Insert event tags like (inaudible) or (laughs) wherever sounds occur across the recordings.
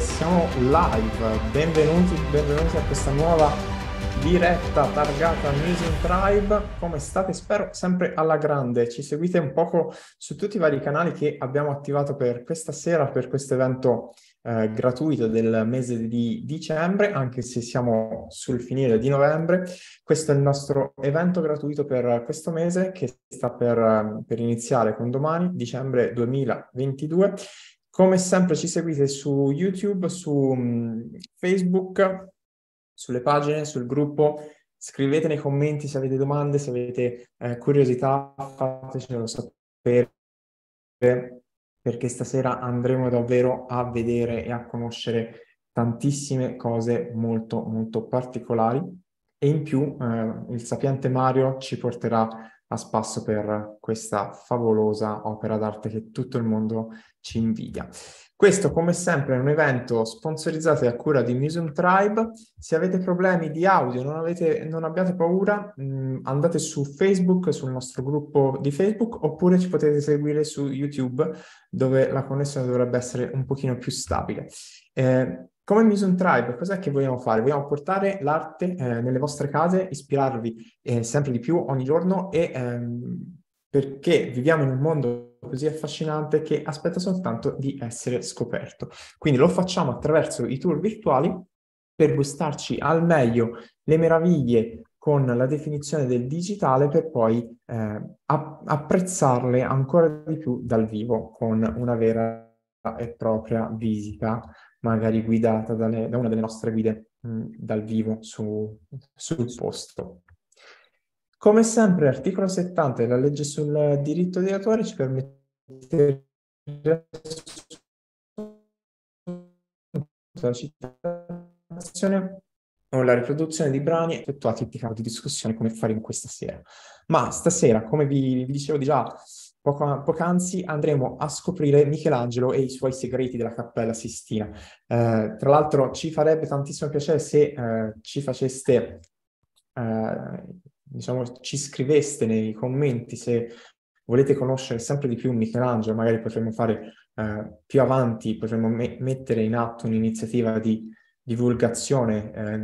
siamo live. Benvenuti, benvenuti a questa nuova diretta targata Museum Tribe. Come state? Spero sempre alla grande. Ci seguite un poco su tutti i vari canali che abbiamo attivato per questa sera, per questo evento eh, gratuito del mese di dicembre, anche se siamo sul finire di novembre. Questo è il nostro evento gratuito per questo mese che sta per, eh, per iniziare con domani, dicembre 2022. Come sempre ci seguite su YouTube, su mm, Facebook, sulle pagine, sul gruppo. Scrivete nei commenti se avete domande, se avete eh, curiosità, fatecelo sapere perché stasera andremo davvero a vedere e a conoscere tantissime cose molto molto particolari e in più eh, il sapiente Mario ci porterà a spasso per questa favolosa opera d'arte che tutto il mondo ci invidia. Questo, come sempre, è un evento sponsorizzato e a cura di Museum Tribe. Se avete problemi di audio, non, avete, non abbiate paura, mh, mm, andate su Facebook, sul nostro gruppo di Facebook, oppure ci potete seguire su YouTube, dove la connessione dovrebbe essere un pochino più stabile. Eh, come Museum Tribe, cos'è che vogliamo fare? Vogliamo portare l'arte eh, nelle vostre case, ispirarvi eh, sempre di più ogni giorno e ehm, perché viviamo in un mondo così affascinante che aspetta soltanto di essere scoperto. Quindi lo facciamo attraverso i tour virtuali per gustarci al meglio le meraviglie con la definizione del digitale per poi eh, apprezzarle ancora di più dal vivo con una vera e propria visita, magari guidata dalle, da una delle nostre guide mh, dal vivo su, sul posto. Come sempre, l'articolo 70 della legge sul diritto di autore ci permette di la citazione o la riproduzione di brani effettuati in caso di discussione come fare in questa sera. Ma stasera, come vi, vi dicevo già poco, poc'anzi, andremo a scoprire Michelangelo e i suoi segreti della Cappella Sistina. Eh, tra l'altro ci farebbe tantissimo piacere se eh, ci faceste... Eh, diciamo, ci scriveste nei commenti se volete conoscere sempre di più Michelangelo, magari potremmo fare eh, più avanti, potremmo me- mettere in atto un'iniziativa di divulgazione eh,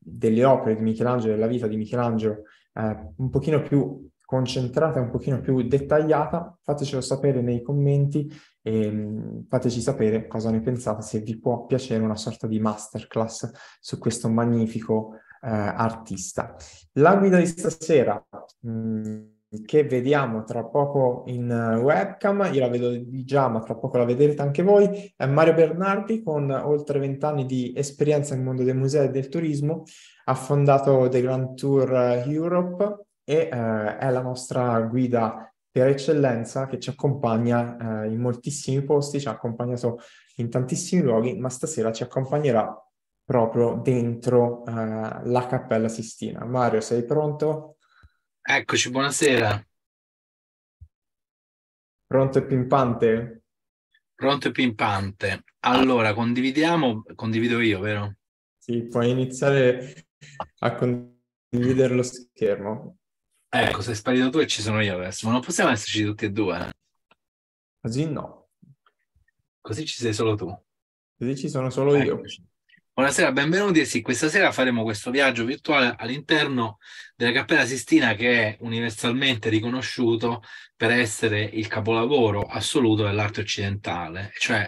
delle opere di Michelangelo, della vita di Michelangelo, eh, un pochino più concentrata, un pochino più dettagliata, fatecelo sapere nei commenti e mm, fateci sapere cosa ne pensate, se vi può piacere una sorta di masterclass su questo magnifico eh, artista. La guida di stasera mh, mm, che vediamo tra poco in eh, webcam, io la vedo già ma tra poco la vedrete anche voi, è Mario Bernardi con oltre vent'anni di esperienza nel mondo dei musei e del turismo, ha fondato The Grand Tour Europe e eh, è la nostra guida per eccellenza che ci accompagna eh, in moltissimi posti, ci ha accompagnato in tantissimi luoghi, ma stasera ci accompagnerà proprio dentro uh, la Cappella Sistina. Mario, sei pronto? Eccoci, buonasera. Pronto e pimpante? Pronto e pimpante. Allora, condividiamo, condivido io, vero? Sì, puoi iniziare a condividere lo schermo. Ecco, sei sparito tu e ci sono io adesso, ma non possiamo esserci tutti e due. Così no. Così ci sei solo tu. Così ci sono solo Eccoci. io. Buonasera, benvenuti. Sì, questa sera faremo questo viaggio virtuale all'interno della Cappella Sistina che è universalmente riconosciuto per essere il capolavoro assoluto dell'arte occidentale, cioè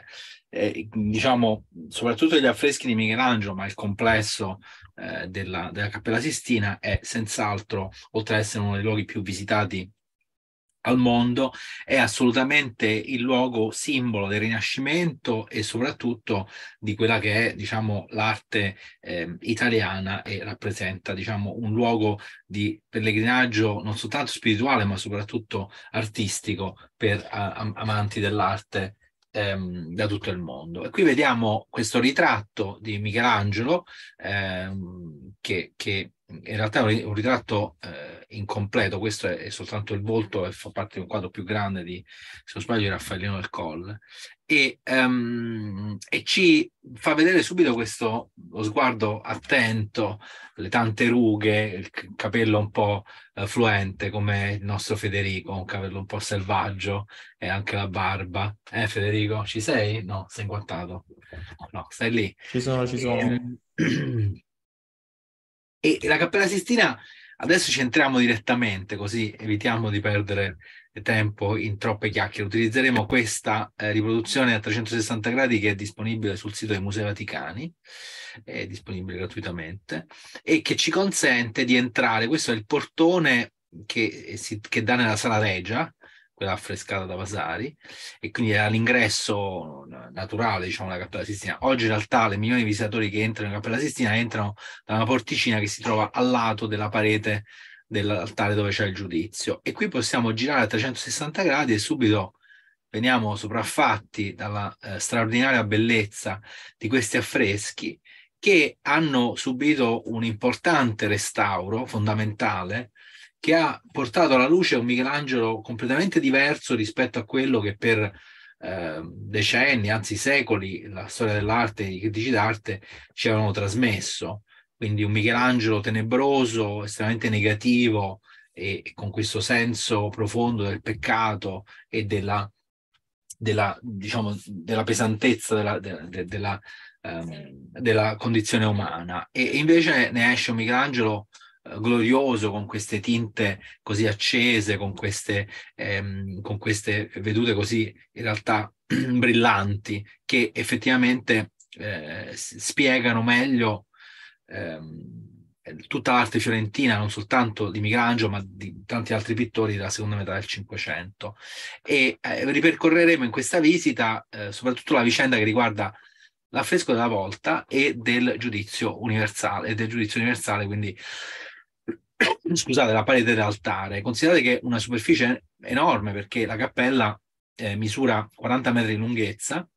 eh, diciamo soprattutto gli affreschi di Michelangelo, ma il complesso eh, della, della Cappella Sistina è senz'altro, oltre ad essere uno dei luoghi più visitati al mondo, è assolutamente il luogo simbolo del Rinascimento e soprattutto di quella che è diciamo, l'arte eh, italiana e rappresenta diciamo, un luogo di pellegrinaggio non soltanto spirituale ma soprattutto artistico per a, a, amanti dell'arte ehm, da tutto il mondo. E qui vediamo questo ritratto di Michelangelo ehm, che, che in realtà è un ritratto eh, incompleto, questo è, è, soltanto il volto e fa parte di un quadro più grande di, se non sbaglio, di Raffaellino del Colle, e, um, e, ci fa vedere subito questo sguardo attento, le tante rughe, il capello un po' eh, fluente come il nostro Federico, un capello un po' selvaggio e anche la barba. Eh Federico, ci sei? No, sei inguantato. No, stai lì. Ci sono, ci sono. E, ehm, (clears throat) (clears throat) E la Cappella Sistina, adesso ci entriamo direttamente, così evitiamo di perdere tempo in troppe chiacchiere. Utilizzeremo questa eh, riproduzione a 360 gradi che è disponibile sul sito dei Musei Vaticani, è disponibile gratuitamente, e che ci consente di entrare. Questo è il portone che, che dà nella sala regia, quella affrescata da Vasari, e quindi era l'ingresso naturale, diciamo, alla Cappella Sistina. Oggi in realtà le milioni di visitatori che entrano in Cappella Sistina entrano da una porticina che si trova al lato della parete dell'altare dove c'è il giudizio. E qui possiamo girare a 360 gradi e subito veniamo sopraffatti dalla eh, straordinaria bellezza di questi affreschi che hanno subito un importante restauro fondamentale che ha portato alla luce un Michelangelo completamente diverso rispetto a quello che per eh, decenni, anzi secoli, la storia dell'arte e i critici d'arte ci avevano trasmesso. Quindi un Michelangelo tenebroso, estremamente negativo e, con questo senso profondo del peccato e della, della, diciamo, della pesantezza della, de, de, um, della, condizione umana. E, e invece ne esce un Michelangelo glorioso con queste tinte così accese, con queste, ehm, con queste vedute così in realtà (clears throat) brillanti, che effettivamente eh, spiegano meglio ehm, tutta l'arte fiorentina, non soltanto di Michelangelo, ma di tanti altri pittori della seconda metà del Cinquecento. E eh, ripercorreremo in questa visita eh, soprattutto la vicenda che riguarda l'affresco della volta e del giudizio universale, e del giudizio universale, quindi scusate, la parete dell'altare. Considerate che è una superficie enorme perché la cappella eh, misura 40 metri di lunghezza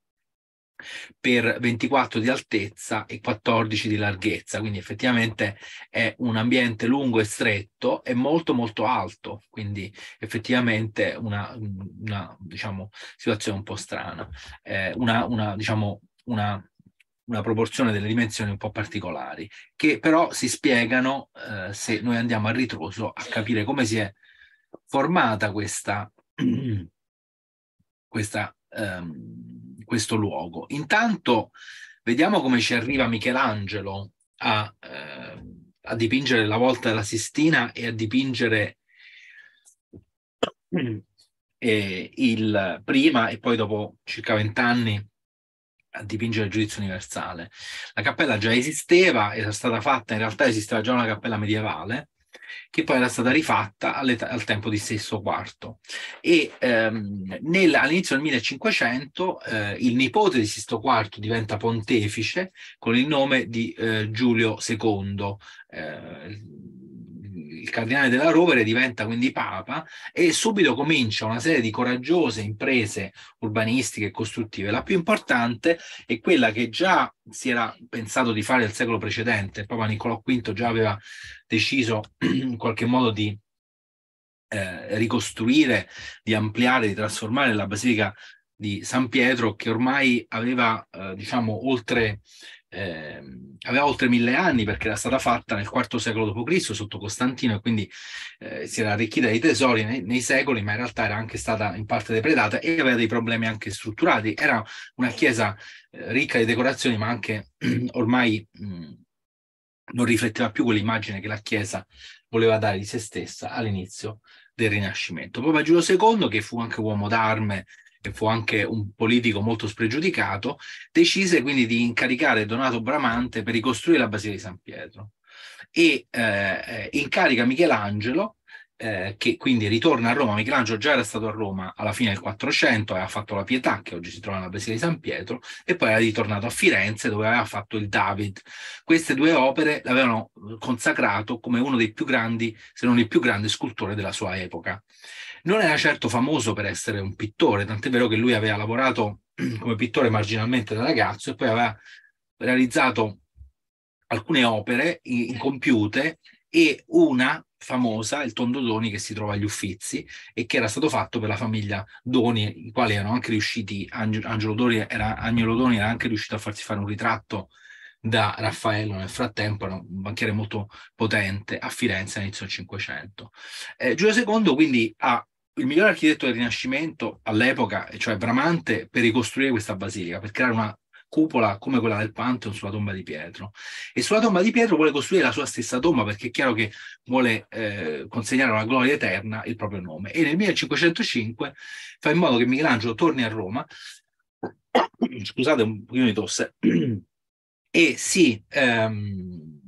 per 24 di altezza e 14 di larghezza, quindi effettivamente è un ambiente lungo e stretto e molto molto alto, quindi effettivamente una, una diciamo, situazione un po' strana, eh, una, una, diciamo, una una proporzione delle dimensioni un po' particolari, che però si spiegano eh, se noi andiamo a ritroso a capire come si è formata questa, (clears throat) questa, ehm, questo luogo. Intanto vediamo come ci arriva Michelangelo a, eh, a dipingere la volta della Sistina e a dipingere (clears throat) eh, il prima e poi dopo circa vent'anni a dipingere il giudizio universale. La cappella già esisteva, era stata fatta, in realtà esisteva già una cappella medievale, che poi era stata rifatta al tempo di Sesto IV. E ehm, nel, all'inizio del 1500 eh, il nipote di Sesto IV diventa pontefice con il nome di eh, Giulio II. Eh, il cardinale della Rovere diventa quindi papa e subito comincia una serie di coraggiose imprese urbanistiche e costruttive. La più importante è quella che già si era pensato di fare nel secolo precedente, Papa Niccolò V già aveva deciso in qualche modo di eh, ricostruire, di ampliare, di trasformare la basilica di San Pietro che ormai aveva eh, diciamo oltre eh, aveva oltre mille anni perché era stata fatta nel IV secolo d.C. sotto Costantino e quindi eh, si era arricchita di tesori nei, nei, secoli, ma in realtà era anche stata in parte depredata e aveva dei problemi anche strutturati. Era una chiesa eh, ricca di decorazioni, ma anche (clears throat) ormai mh, mm, non rifletteva più quell'immagine che la chiesa voleva dare di se stessa all'inizio del Rinascimento. Papa Giulio II, che fu anche uomo d'arme, che fu anche un politico molto spregiudicato, decise quindi di incaricare Donato Bramante per ricostruire la Basilica di San Pietro e eh, eh incarica Michelangelo eh, che quindi ritorna a Roma, Michelangelo già era stato a Roma alla fine del 400, eh, ha fatto la Pietà, che oggi si trova nella Basilica di San Pietro, e poi era ritornato a Firenze dove aveva fatto il David. Queste due opere l'avevano consacrato come uno dei più grandi, se non il più grande scultore della sua epoca. Non era certo famoso per essere un pittore, tant'è vero che lui aveva lavorato (clears throat) come pittore marginalmente da ragazzo e poi aveva realizzato alcune opere incompiute e una famosa, il tondo Doni, che si trova agli Uffizi e che era stato fatto per la famiglia Doni, i quali erano anche riusciti, Angelo, Doni era, Agnolo Doni era anche riuscito a farsi fare un ritratto da Raffaello nel frattempo, era un banchiere molto potente a Firenze all'inizio del Cinquecento. Eh, Giulio II quindi ha il migliore architetto del Rinascimento all'epoca, cioè Bramante, per ricostruire questa basilica, per creare una cupola come quella del Pantheon sulla tomba di Pietro. E sulla tomba di Pietro vuole costruire la sua stessa tomba perché è chiaro che vuole eh, consegnare alla gloria eterna il proprio nome. E nel 1505 fa in modo che Michelangelo torni a Roma, (coughs) scusate un pochino di tosse, e si, um,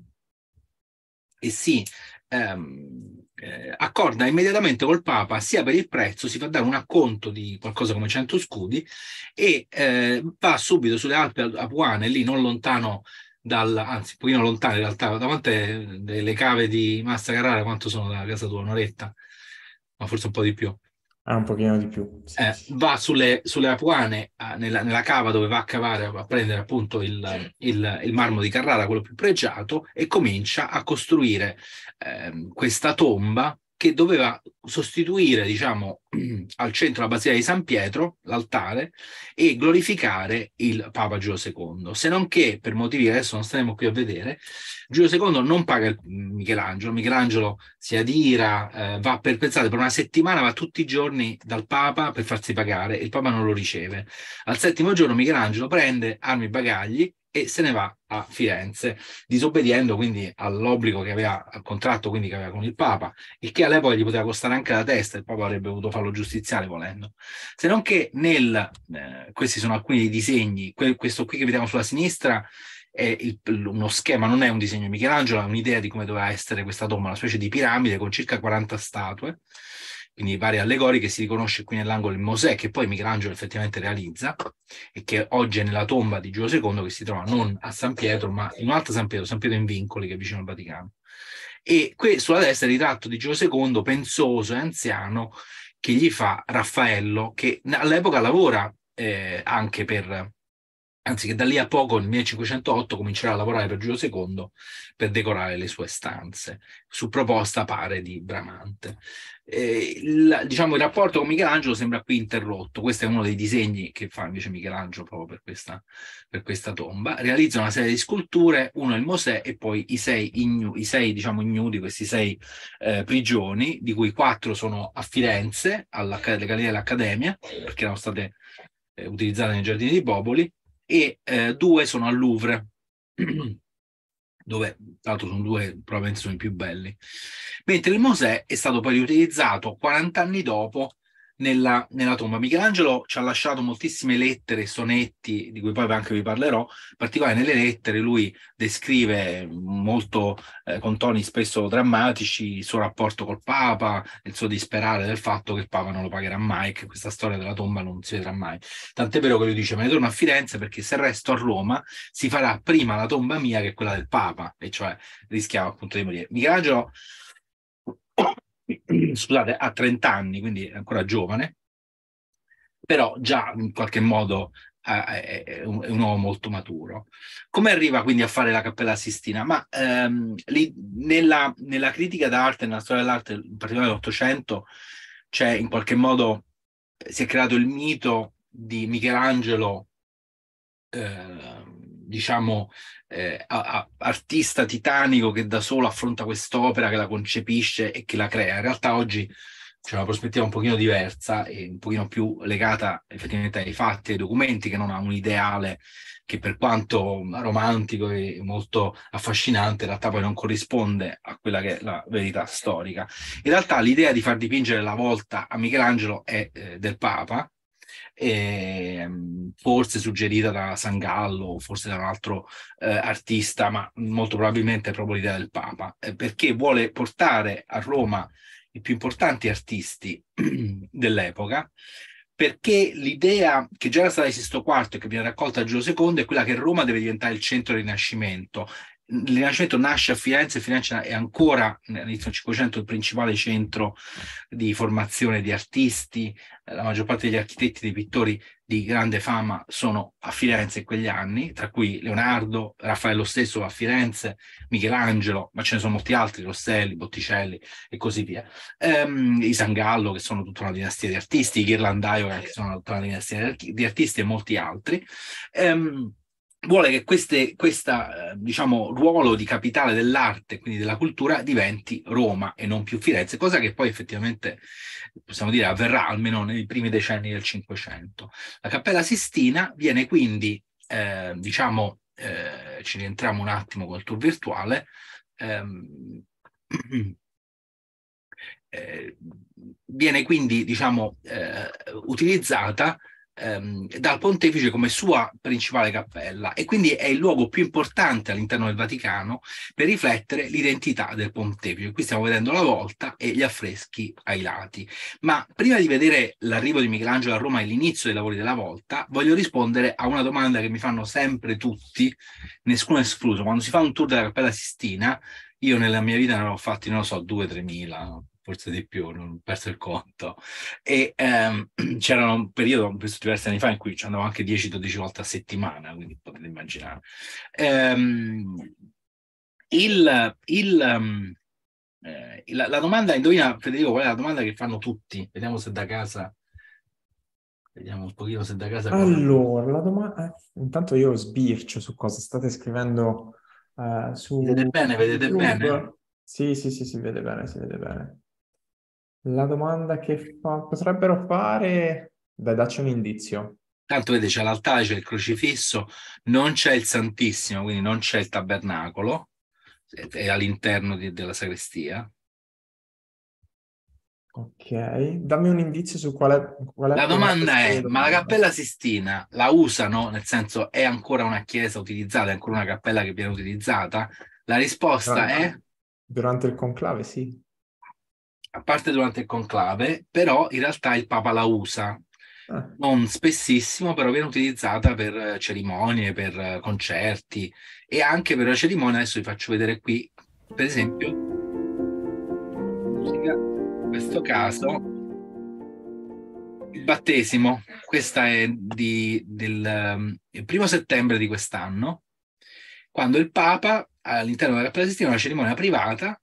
e si um, eh, accorda immediatamente col Papa sia per il prezzo, si fa dare un acconto di qualcosa come 100 scudi e eh, va subito sulle Alpi Apuane, lì non lontano dal, anzi, un pochino lontano in realtà, da quante eh, le cave di Massa Carrara, quanto sono da casa tua? Un'oretta? Ma forse un po' di più. Ah, un pochino di più. Sì, eh, va sulle, sulle Apuane, ah, nella, nella, cava dove va a cavare, a prendere appunto il, il, il, marmo di Carrara, quello più pregiato, e comincia a costruire eh, questa tomba che doveva sostituire, diciamo, (clears throat) al centro la Basilica di San Pietro, l'altare, e glorificare il Papa Giulio II. Se non che, per motivi che adesso non staremo qui a vedere, Giulio II non paga Michelangelo, Michelangelo si adira, eh, va perpezzato per una settimana, va tutti i giorni dal Papa per farsi pagare, e il Papa non lo riceve. Al settimo giorno Michelangelo prende armi e bagagli e se ne va a Firenze, disobbediendo quindi all'obbligo che aveva, al contratto quindi che aveva con il Papa, il che all'epoca gli poteva costare anche la testa, il Papa avrebbe potuto farlo giustiziare volendo. Se non che nel, eh, questi sono alcuni dei disegni, que- questo qui che vediamo sulla sinistra è il, uno schema, non è un disegno di Michelangelo, è un'idea di come doveva essere questa tomba, una specie di piramide con circa 40 statue quindi varie allegorie che si riconosce qui nell'angolo in Mosè che poi Michelangelo effettivamente realizza e che oggi è nella tomba di Giulio II che si trova non a San Pietro ma in un'altra San Pietro, San Pietro in Vincoli che è vicino al Vaticano. E qui sulla destra è il ritratto di Giulio II pensoso e anziano che gli fa Raffaello che all'epoca lavora eh, anche per, anzi che da lì a poco nel 1508 comincerà a lavorare per Giulio II per decorare le sue stanze, su proposta pare di Bramante. Eh, il, diciamo, il rapporto con Michelangelo sembra qui interrotto. Questo è uno dei disegni che fa invece Michelangelo proprio per questa, per questa tomba. Realizza una serie di sculture, uno è il Mosè e poi i sei, ignu, i sei diciamo, ignudi, questi sei eh, prigioni, di cui quattro sono a Firenze, alla Galleria dell'Accademia, perché erano state eh, utilizzate nei giardini di Popoli, e eh, due sono al Louvre. (clears throat) dove tra l'altro sono due probabilmente sono i più belli, mentre il Mosè è stato poi riutilizzato 40 anni dopo nella, nella, tomba. Michelangelo ci ha lasciato moltissime lettere, sonetti, di cui poi anche vi parlerò. In particolare nelle lettere lui descrive molto, eh, con toni spesso drammatici, il suo rapporto col Papa, il suo disperare del fatto che il Papa non lo pagherà mai, che questa storia della tomba non si vedrà mai. Tant'è vero che lui dice, me ne torno a Firenze perché se resto a Roma si farà prima la tomba mia che quella del Papa, e cioè rischiava appunto di morire. Michelangelo (clears throat) scusate, ha 30 anni, quindi è ancora giovane, però già in qualche modo eh, è un, uomo molto maturo. Come arriva quindi a fare la Cappella Sistina? Ma ehm, lì, nella, nella, critica d'arte, nella storia dell'arte, in particolare dell'Ottocento, c'è in qualche modo, si è creato il mito di Michelangelo eh, diciamo, eh, a, a, artista titanico che da solo affronta quest'opera, che la concepisce e che la crea. In realtà oggi c'è una prospettiva un pochino diversa e un pochino più legata effettivamente ai fatti, ai documenti, che non a un ideale che per quanto romantico e molto affascinante, in realtà poi non corrisponde a quella che è la verità storica. In realtà l'idea di far dipingere la volta a Michelangelo è eh, del Papa, eh, forse suggerita da Sangallo, forse da un altro eh, artista, ma molto probabilmente è proprio l'idea del Papa, eh, perché vuole portare a Roma i più importanti artisti (clears throat) dell'epoca, perché l'idea che già era stata di Sisto IV e che viene raccolta a Gio II è quella che Roma deve diventare il centro del Rinascimento il Rinascimento nasce a Firenze, Firenze è ancora all'inizio del Cinquecento il principale centro di formazione di artisti, la maggior parte degli architetti, e dei pittori di grande fama sono a Firenze in quegli anni, tra cui Leonardo, Raffaello stesso va a Firenze, Michelangelo, ma ce ne sono molti altri, Rosselli, Botticelli e così via. Ehm, I Sangallo, che sono tutta una dinastia di artisti, i Ghirlandaio, che sono tutta una dinastia di artisti e molti altri. Ehm, vuole che questo eh, diciamo, ruolo di capitale dell'arte, quindi della cultura, diventi Roma e non più Firenze, cosa che poi effettivamente, possiamo dire, avverrà almeno nei primi decenni del Cinquecento. La Cappella Sistina viene quindi, eh, diciamo, eh, ci rientriamo un attimo col tour virtuale, ehm, (clears throat) eh, viene quindi, diciamo, eh, utilizzata ehm, dal pontefice come sua principale cappella e quindi è il luogo più importante all'interno del Vaticano per riflettere l'identità del pontefice. Qui stiamo vedendo la volta e gli affreschi ai lati. Ma prima di vedere l'arrivo di Michelangelo a Roma e l'inizio dei lavori della volta, voglio rispondere a una domanda che mi fanno sempre tutti, nessuno escluso. Quando si fa un tour della Cappella Sistina, io nella mia vita ne ho fatti, non lo so, 2-3 mila, forse di più, non ho perso il conto. E ehm, (clears throat) c'era un periodo, questo diversi anni fa, in cui ci andavo anche 10-12 volte a settimana, quindi potete immaginare. Ehm, il, il, um, eh, la, la, domanda, indovina Federico, qual è la domanda che fanno tutti? Vediamo se da casa... Vediamo un pochino se da casa... Allora, la domanda... Eh, intanto io sbircio su cosa state scrivendo uh, su... Vedete bene, vedete YouTube. bene? Sì, sì, sì, si vede bene, si vede bene. La domanda che fa- potrebbero fare... Beh, dacci un indizio. Tanto vedi, c'è l'altare, c'è il crocifisso, non c'è il Santissimo, quindi non c'è il tabernacolo, è all'interno di- della sacrestia. Ok, dammi un indizio su quale... quale la domanda è, domanda. ma la Cappella Sistina la usano? Nel senso, è ancora una chiesa utilizzata, è ancora una cappella che viene utilizzata? La risposta durante, è... Durante il conclave, sì a parte durante il conclave, però in realtà il Papa la usa. Ah. Non spessissimo, però viene utilizzata per eh, cerimonie, per eh, concerti e anche per la cerimonia. Adesso vi faccio vedere qui, per esempio, in questo caso il battesimo. Questa è di, del ehm, primo settembre di quest'anno, quando il Papa all'interno della Palestina una cerimonia privata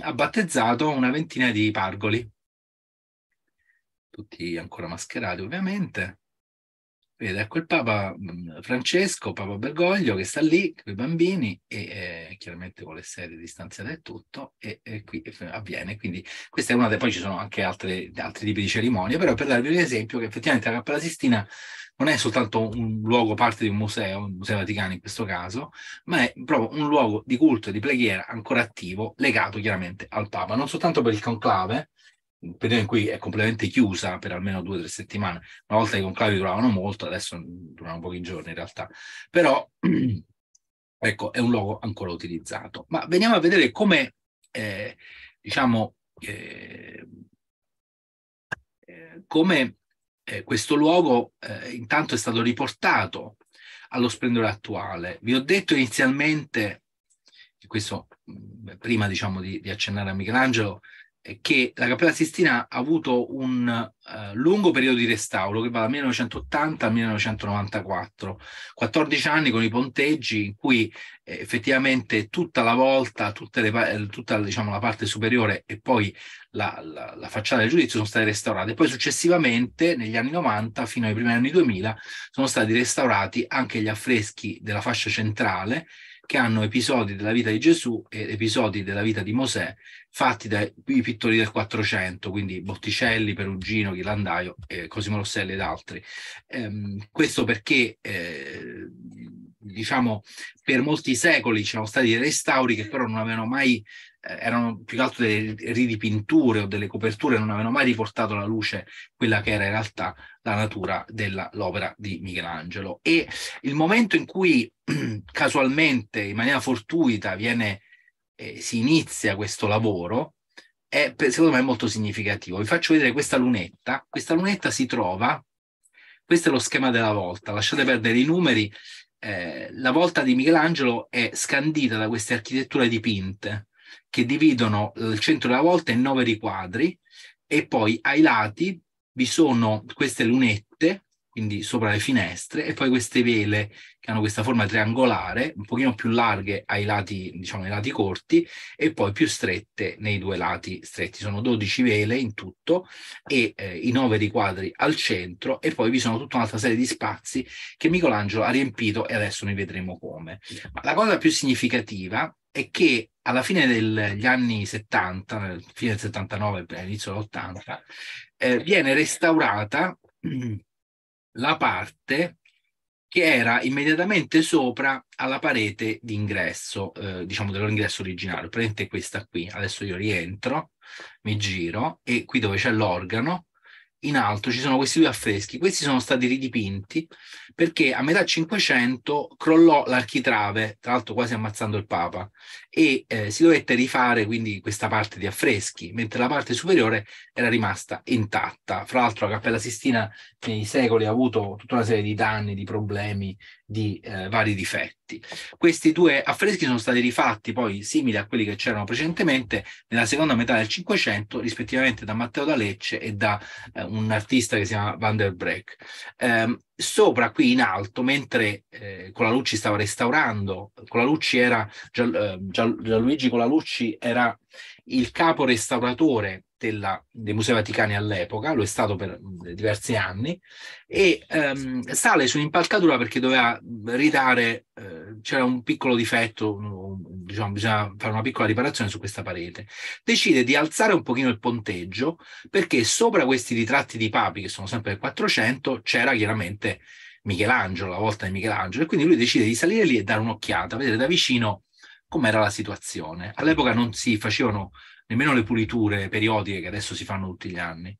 ha battezzato una ventina di pargoli, tutti ancora mascherati ovviamente, ed ecco il Papa mm, Francesco, Papa Bergoglio, che sta lì con i bambini e eh, chiaramente con le sedie distanziate e tutto, e, e qui avviene. Quindi questa è una, delle, poi ci sono anche altre, altri tipi di cerimonie, però per darvi un esempio che effettivamente la Cappella Sistina non è soltanto un luogo parte di un museo, il Museo Vaticano in questo caso, ma è proprio un luogo di culto e di preghiera ancora attivo, legato chiaramente al Papa, non soltanto per il conclave, un periodo in cui è completamente chiusa per almeno due o tre settimane. Una volta i conclavi duravano molto, adesso durano pochi giorni in realtà. Però (clears throat) ecco, è un luogo ancora utilizzato. Ma veniamo a vedere come, eh, diciamo, eh, eh come eh, questo luogo eh, intanto è stato riportato allo splendore attuale. Vi ho detto inizialmente, questo mm, prima diciamo di, di accennare a Michelangelo, che la Cappella Sistina ha avuto un uh, lungo periodo di restauro che va dal 1980 al 1994, 14 anni con i ponteggi in cui eh, effettivamente tutta la volta, le, eh, tutta diciamo, la parte superiore e poi la, la, la, facciata del giudizio sono state restaurate. Poi successivamente, negli anni 90 fino ai primi anni 2000, sono stati restaurati anche gli affreschi della fascia centrale che hanno episodi della vita di Gesù ed episodi della vita di Mosè fatti dai pittori del Quattrocento, quindi Botticelli, Perugino, Ghirlandaio, eh, Cosimo Rosselli ed altri. Ehm, questo perché, eh, diciamo, per molti secoli c'erano stati dei restauri che però non avevano mai eh, erano più che altro delle ridipinture o delle coperture, non avevano mai riportato alla luce quella che era in realtà la natura dell'opera di Michelangelo. E il momento in cui (clears throat) casualmente, in maniera fortuita, viene, eh, si inizia questo lavoro, è secondo me molto significativo. Vi faccio vedere questa lunetta. Questa lunetta si trova, questo è lo schema della volta, lasciate perdere i numeri, eh, la volta di Michelangelo è scandita da queste architetture dipinte che dividono il centro della volta in nove riquadri e poi ai lati vi sono queste lunette, quindi sopra le finestre, e poi queste vele che hanno questa forma triangolare, un pochino più larghe ai lati, diciamo, ai lati corti, e poi più strette nei due lati stretti. Sono 12 vele in tutto e eh, i nove riquadri al centro, e poi vi sono tutta un'altra serie di spazi che Michelangelo ha riempito e adesso noi vedremo come. Ma la cosa più significativa è che alla fine degli anni 70, fine del 79 inizio dell'80, eh, viene restaurata (clears throat) la parte che era immediatamente sopra alla parete d'ingresso, eh, diciamo dell'ingresso originario, prendete questa qui, adesso io rientro, mi giro e qui dove c'è l'organo in alto ci sono questi due affreschi. Questi sono stati ridipinti perché a metà Cinquecento crollò l'architrave, tra l'altro quasi ammazzando il Papa, e eh, si dovette rifare quindi questa parte di affreschi, mentre la parte superiore era rimasta intatta. Fra l'altro la Cappella Sistina nei secoli ha avuto tutta una serie di danni, di problemi, di eh, vari difetti. Questi due affreschi sono stati rifatti poi simili a quelli che c'erano precedentemente nella seconda metà del Cinquecento, rispettivamente da Matteo da Lecce e da eh, un artista che si chiama Van der Breck. Eh, sopra qui in alto, mentre eh, Colalucci stava restaurando, Colalucci era, Gian, eh, Gianluigi Colalucci era il capo restauratore della, dei Musei Vaticani all'epoca, lo è stato per mm, diversi anni, e ehm, sale sull'impalcatura perché doveva ridare, eh, c'era un piccolo difetto, diciamo, bisogna fare una piccola riparazione su questa parete. Decide di alzare un pochino il ponteggio perché sopra questi ritratti di papi, che sono sempre del 400, c'era chiaramente Michelangelo, la volta di Michelangelo, e quindi lui decide di salire lì e dare un'occhiata, vedere da vicino com'era la situazione. All'epoca non si facevano nemmeno le puliture periodiche che adesso si fanno tutti gli anni.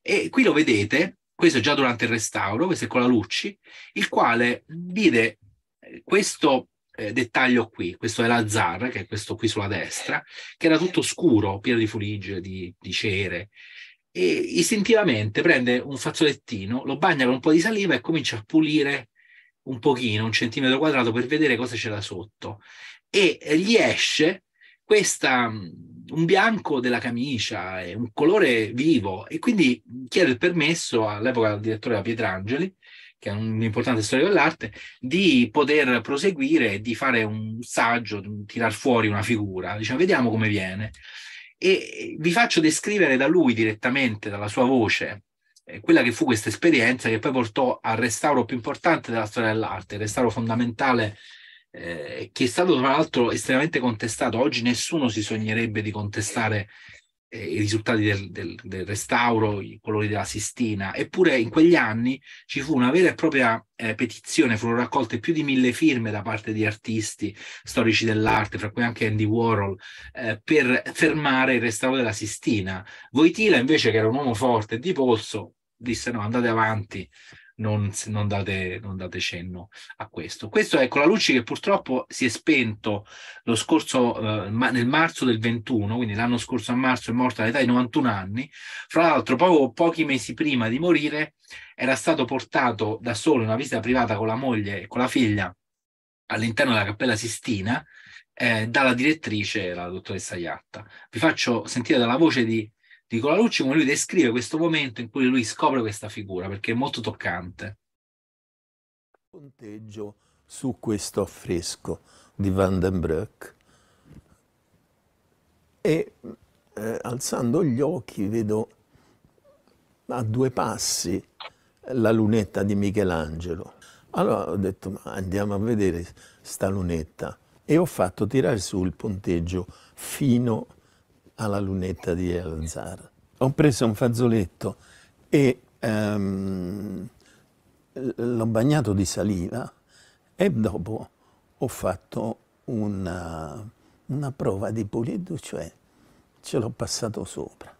E qui lo vedete, questo è già durante il restauro, questo è con la Lucci, il quale vide eh, questo eh, dettaglio qui, questo è l'Azar, che è questo qui sulla destra, che era tutto scuro, pieno di fuligie, di, di cere, e istintivamente prende un fazzolettino, lo bagna con un po' di saliva e comincia a pulire un pochino, un centimetro quadrato, per vedere cosa c'era sotto. E gli esce questa, mm, un bianco della camicia, è un colore vivo e quindi chiede il permesso all'epoca al direttore Pietrangeli, che è un importante storico dell'arte, di poter proseguire e di fare un saggio, tirar fuori una figura. Diciamo, vediamo come viene. E vi faccio descrivere da lui direttamente, dalla sua voce, eh, quella che fu questa esperienza che poi portò al restauro più importante della storia dell'arte, il restauro fondamentale eh, che è stato tra l'altro estremamente contestato. Oggi nessuno si sognerebbe di contestare eh, i risultati del, del, del, restauro, i colori della Sistina, eppure in quegli anni ci fu una vera e propria eh, petizione, furono raccolte più di mille firme da parte di artisti, storici dell'arte, fra cui anche Andy Warhol, eh, per fermare il restauro della Sistina. Voitila invece, che era un uomo forte e di polso, disse no, andate avanti, non, non, date, non, date, cenno a questo. Questo è con ecco, la luce che purtroppo si è spento lo scorso, eh, ma, nel marzo del 21, quindi l'anno scorso a marzo è morto all'età di 91 anni. Fra l'altro, proprio pochi mesi prima di morire, era stato portato da solo in una visita privata con la moglie e con la figlia all'interno della Cappella Sistina eh, dalla direttrice, la dottoressa Iatta. Vi faccio sentire dalla voce di dico la Colarucci come lui descrive questo momento in cui lui scopre questa figura, perché è molto toccante. Conteggio su questo affresco di Van den Broek e eh, alzando gli occhi vedo a due passi la lunetta di Michelangelo. Allora ho detto ma andiamo a vedere sta lunetta e ho fatto tirare su il ponteggio fino a alla lunetta di Elzar. Ho preso un fazzoletto e ehm, l'ho bagnato di saliva e dopo ho fatto una, una prova di pulito, cioè ce l'ho passato sopra.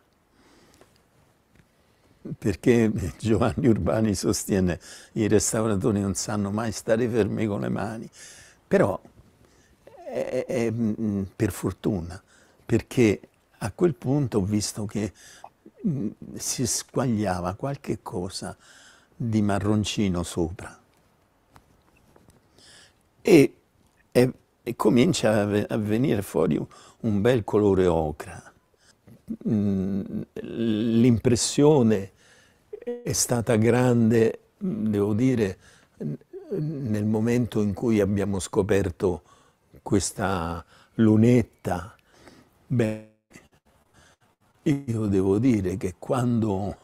Perché Giovanni Urbani sostiene che i restauratori non sanno mai stare fermi con le mani, però è, eh, è, eh, mm, per fortuna, perché a quel punto ho visto che mh, mm, si squagliava qualche cosa di marroncino sopra e, e, e comincia a, venire fuori un, un bel colore ocra. Mm, l'impressione è stata grande, mm, devo dire, nel momento in cui abbiamo scoperto questa lunetta. Beh, io devo dire che quando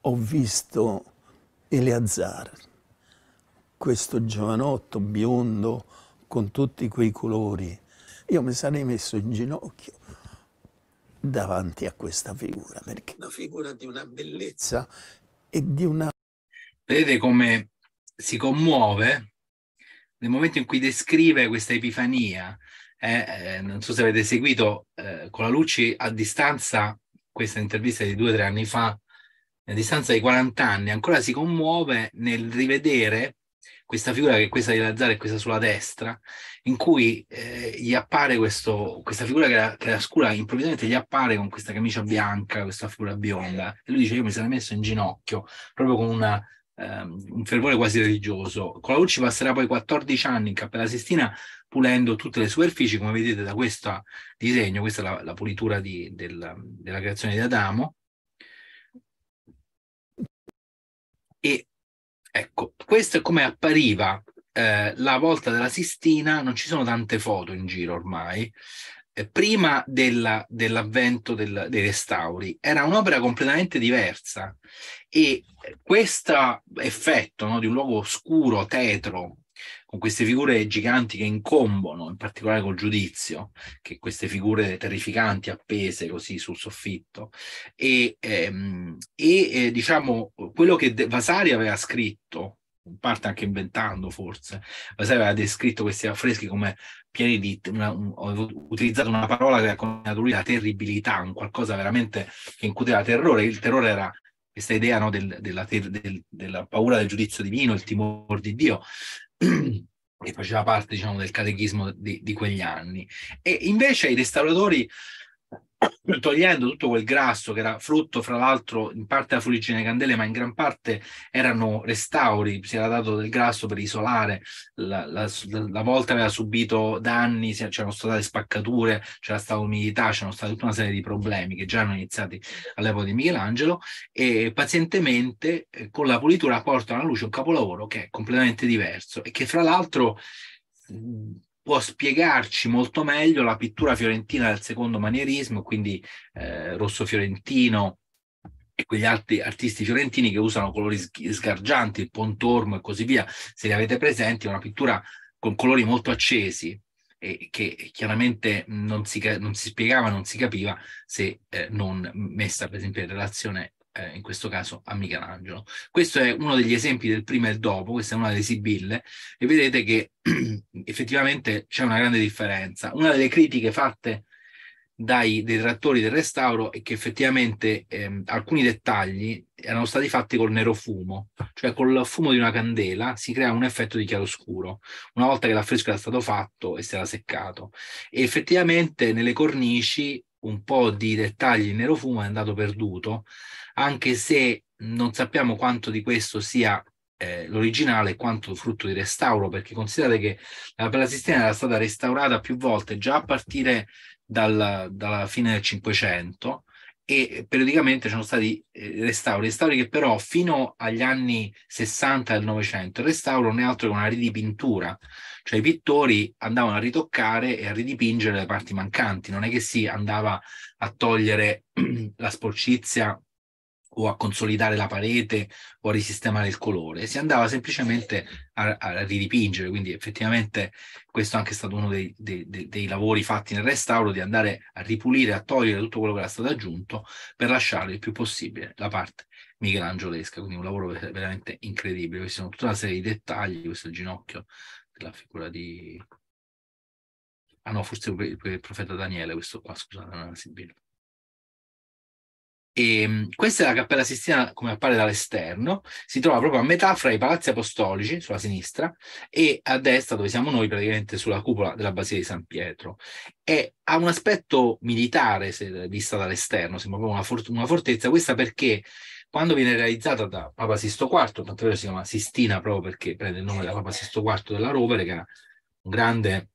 ho visto Eleazar, questo giovanotto biondo con tutti quei colori, io mi sarei messo in ginocchio davanti a questa figura, perché è una figura di una bellezza e di una... Vedete come si commuove nel momento in cui descrive questa epifania, eh, eh, non so se avete seguito eh, con la Luci a distanza, questa intervista di due o tre anni fa, a distanza di 40 anni, ancora si commuove nel rivedere questa figura che è questa di Lazzaro e questa sulla destra, in cui eh, gli appare questo, questa figura che la, che era scura, improvvisamente gli appare con questa camicia bianca, questa figura bionda, e lui dice io mi sarei messo in ginocchio, proprio con una ehm, un fervore quasi religioso. Colarucci passerà poi 14 anni in Cappella Sistina pulendo tutte le superfici, come vedete da questo disegno, questa è la, la pulitura di, del, della creazione di Adamo. E ecco, questo è come appariva eh, la volta della Sistina non ci sono tante foto in giro ormai, eh, prima della, dell'avvento del, dei restauri era un'opera completamente diversa e eh, questo effetto no, di un luogo oscuro, tetro, con queste figure giganti che incombono, in particolare col giudizio, che queste figure terrificanti appese così sul soffitto, e, ehm, e eh, diciamo quello che De- Vasari aveva scritto in parte anche inventando forse, Vasari aveva descritto questi affreschi come pieni di... Una, un, ho utilizzato una parola che ha accompagnava lui, la terribilità, un qualcosa veramente che incuteva terrore. Il terrore era questa idea no, del, della, ter, del, della, paura del giudizio divino, il timore di Dio, (clears throat) che faceva parte diciamo, del catechismo di, di quegli anni. E invece i restauratori togliendo tutto quel grasso che era frutto, fra l'altro, in parte della fuliggine candele, ma in gran parte erano restauri, si era dato del grasso per isolare, la, la, la volta aveva subito danni, c'erano state spaccature, c'era stata umidità, c'erano state tutta una serie di problemi che già erano iniziati all'epoca di Michelangelo e pazientemente eh, con la pulitura portano alla luce un capolavoro che è completamente diverso e che fra l'altro può spiegarci molto meglio la pittura fiorentina del secondo manierismo, quindi eh, Rosso Fiorentino e quegli altri artisti fiorentini che usano colori sgargianti, il pontormo e così via. Se li avete presenti, è una pittura con colori molto accesi e che chiaramente non si, non si spiegava, non si capiva se eh, non messa per esempio in relazione eh, in questo caso a Michelangelo. Questo è uno degli esempi del prima e dopo, questa è una delle Sibille, e vedete che (clears throat) effettivamente c'è una grande differenza. Una delle critiche fatte dai detrattori del restauro è che effettivamente ehm, alcuni dettagli erano stati fatti col nero fumo, cioè col fumo di una candela si crea un effetto di chiaroscuro, una volta che l'affresco era stato fatto e si era seccato. E effettivamente nelle cornici un po' di dettagli in Nero Fumo è andato perduto, anche se non sappiamo quanto di questo sia eh, l'originale quanto frutto di restauro, perché considerate che la Bella Sistina era stata restaurata più volte già a partire dal, dalla fine del Cinquecento e periodicamente ci sono stati eh, restauri, restauri che però fino agli anni 60 del Novecento il restauro non è altro che una ridipintura, cioè i pittori andavano a ritoccare e a ridipingere le parti mancanti, non è che si andava a togliere (clears throat) la sporcizia o a consolidare la parete o a risistemare il colore, si andava semplicemente a, a ridipingere, quindi effettivamente questo è anche stato uno dei, dei, dei, lavori fatti nel restauro, di andare a ripulire, a togliere tutto quello che era stato aggiunto per lasciare il più possibile la parte michelangiolesca, quindi un lavoro veramente incredibile, questi sono tutta una serie di dettagli, questo è il ginocchio della figura di... Ah no, forse il profeta Daniele, questo qua, scusate, non è era Sibilla. E ehm, questa è la Cappella Sistina come appare dall'esterno, si trova proprio a metà fra i palazzi apostolici sulla sinistra e a destra dove siamo noi praticamente sulla cupola della Basilica di San Pietro. E ha un aspetto militare se vista dall'esterno, sembra proprio una, for- una fortezza, questa perché quando viene realizzata da Papa Sisto IV, tanto vero si chiama Sistina proprio perché prende il nome da Papa Sisto IV della Rovere che era un grande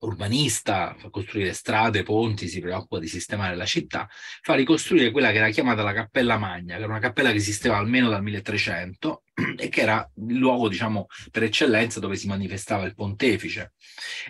urbanista, fa costruire strade, ponti, si preoccupa di sistemare la città, fa ricostruire quella che era chiamata la Cappella Magna, che era una cappella che esisteva almeno dal 1300 e che era il luogo, diciamo, per eccellenza dove si manifestava il pontefice.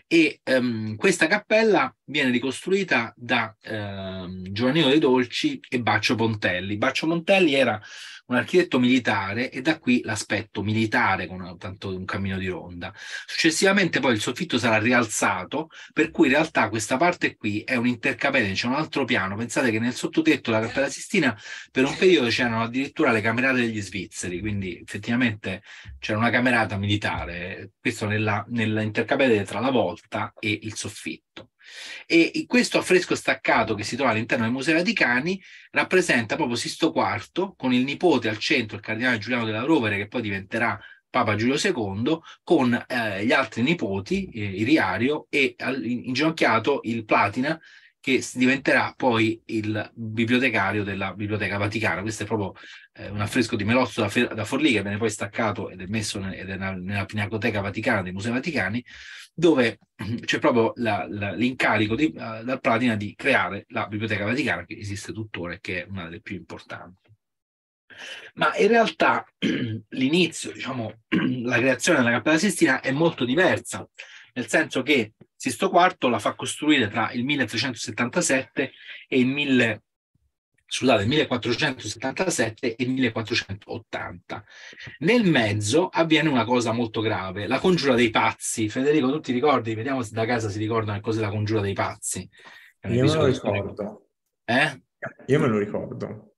E ehm, questa cappella viene ricostruita da ehm, Giovannino De Dolci e Baccio Pontelli. Baccio Pontelli era un architetto militare e da qui l'aspetto militare con tanto un cammino di ronda. Successivamente poi il soffitto sarà rialzato, per cui in realtà questa parte qui è un intercapedine, c'è un altro piano. Pensate che nel sottotetto della Cappella Sistina per un periodo c'erano addirittura le camerate degli svizzeri, quindi effettivamente c'era una camerata militare, questo nella, nell'intercapedine tra la volta e il soffitto. E questo affresco staccato che si trova all'interno del Museo Vaticani rappresenta proprio Sisto IV con il nipote al centro, il cardinale Giuliano della Rovere, che poi diventerà Papa Giulio II, con eh, gli altri nipoti, eh, Iriario, e al, inginocchiato il Platina, che diventerà poi il bibliotecario della Biblioteca Vaticana. Questo è proprio eh, un affresco di Melozzo da, da Forlì che viene poi staccato ed è messo nel, ed è nella, nella Pinacoteca Vaticana dei Musei Vaticani, dove c'è proprio la, la, l'incarico di, uh, dal Platina di creare la Biblioteca Vaticana che esiste tuttora e che è una delle più importanti. Ma in realtà (clears throat) l'inizio, diciamo, (clears throat) la creazione della Cappella Sistina è molto diversa nel senso che Sisto IV la fa costruire tra il 1377 e il 1000 scusate, 1477 e 1480. Nel mezzo avviene una cosa molto grave, la congiura dei pazzi. Federico, tu ti ricordi? Vediamo se da casa si ricordano le cose della congiura dei pazzi. Io me lo ricordo. Eh? Io me lo ricordo.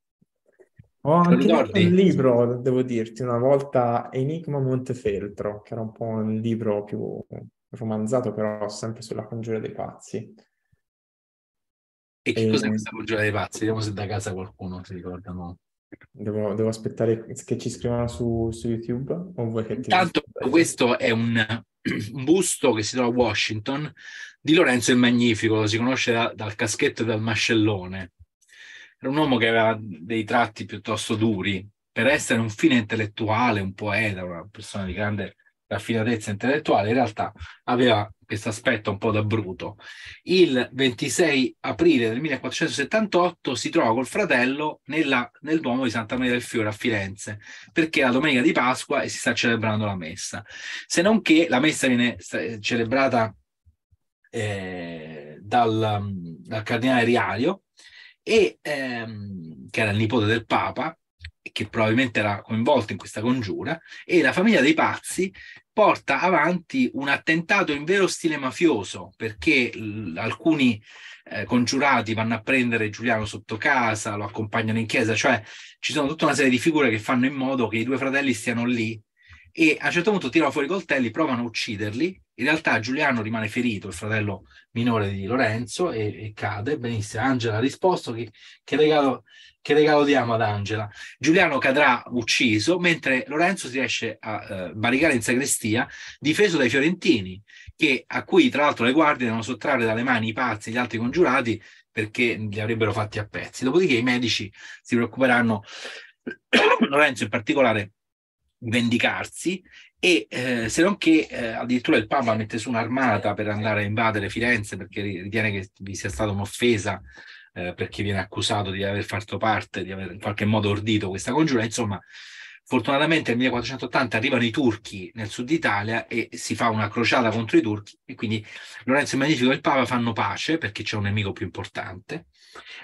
Ho anche un libro, devo dirti, una volta Enigma Montefeltro, che era un po' un libro più romanzato però sempre sulla congiura dei pazzi. E che e... cos'è ehm, questa congiura dei pazzi? Vediamo se da casa qualcuno si ricorda. No? Devo, devo, aspettare che ci scrivano su, su YouTube? O vuoi che Intanto ti... questo è un, un, busto che si trova a Washington di Lorenzo il Magnifico, lo si conosce da, dal caschetto e dal mascellone. Era un uomo che aveva dei tratti piuttosto duri. Per essere un fine intellettuale, un poeta, una persona di grande raffinatezza intellettuale, in realtà aveva questo aspetto un po' da bruto. Il 26 aprile del 1478 si trova col fratello nella, nel Duomo di Santa Maria del Fiore a Firenze, perché è la domenica di Pasqua e si sta celebrando la messa. Se non che la messa viene eh, celebrata eh, dal, mm, dal, cardinale Riario, e, ehm, che era il nipote del Papa, che probabilmente era coinvolto in questa congiura, e la famiglia dei pazzi porta avanti un attentato in vero stile mafioso, perché l- alcuni eh, congiurati vanno a prendere Giuliano sotto casa, lo accompagnano in chiesa, cioè ci sono tutta una serie di figure che fanno in modo che i due fratelli stiano lì e a un certo punto tirano fuori i coltelli, provano a ucciderli in realtà Giuliano rimane ferito, il fratello minore di Lorenzo, e, e cade. Benissimo, Angela ha risposto che, che, regalo, che regalo diamo ad Angela. Giuliano cadrà ucciso, mentre Lorenzo si riesce a eh, barricare in sagrestia, difeso dai fiorentini, che, a cui tra l'altro le guardie devono sottrarre dalle mani i pazzi e gli altri congiurati perché li avrebbero fatti a pezzi. Dopodiché i medici si preoccuperanno, (coughs) Lorenzo in particolare, vendicarsi e eh, se non che eh, addirittura il Papa mette su un'armata per andare a invadere Firenze perché ritiene che vi sia stata un'offesa eh, perché viene accusato di aver fatto parte, di aver in qualche modo ordito questa congiura, insomma Fortunatamente nel 1480 arrivano i turchi nel sud Italia e si fa una crociata contro i turchi e quindi Lorenzo il Magnifico e il Papa fanno pace perché c'è un nemico più importante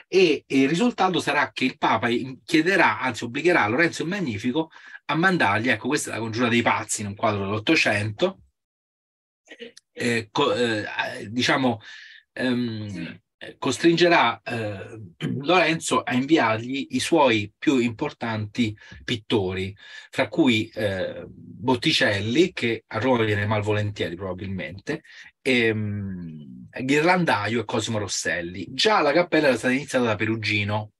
e, e il risultato sarà che il Papa chiederà, anzi obbligherà Lorenzo il Magnifico a mandargli, ecco questa è la congiura dei pazzi in un quadro dell'Ottocento, eh, co- eh, diciamo ehm, eh, costringerà eh, (clears throat) Lorenzo a inviargli i suoi più importanti pittori, fra cui eh, Botticelli, che a Roma viene malvolentieri probabilmente, e, um, Ghirlandaio e Cosimo Rosselli. Già la cappella era stata iniziata da Perugino.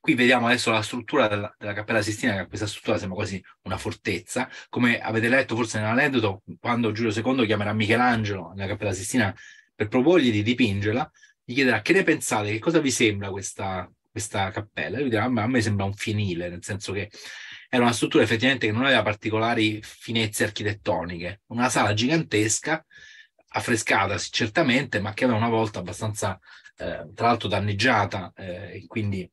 Qui vediamo adesso la struttura della, della Cappella Sistina, che questa struttura sembra quasi una fortezza. Come avete letto forse nell'aneddoto, quando Giulio II chiamerà Michelangelo nella Cappella Sistina per proporgli di dipingerla, gli chiederà che ne pensate, che cosa vi sembra questa, questa cappella. E lui dirà, a me sembra un finile, nel senso che era una struttura effettivamente che non aveva particolari finezze architettoniche, una sala gigantesca, affrescata certamente, ma che aveva una volta abbastanza, eh, tra l'altro, danneggiata eh, e quindi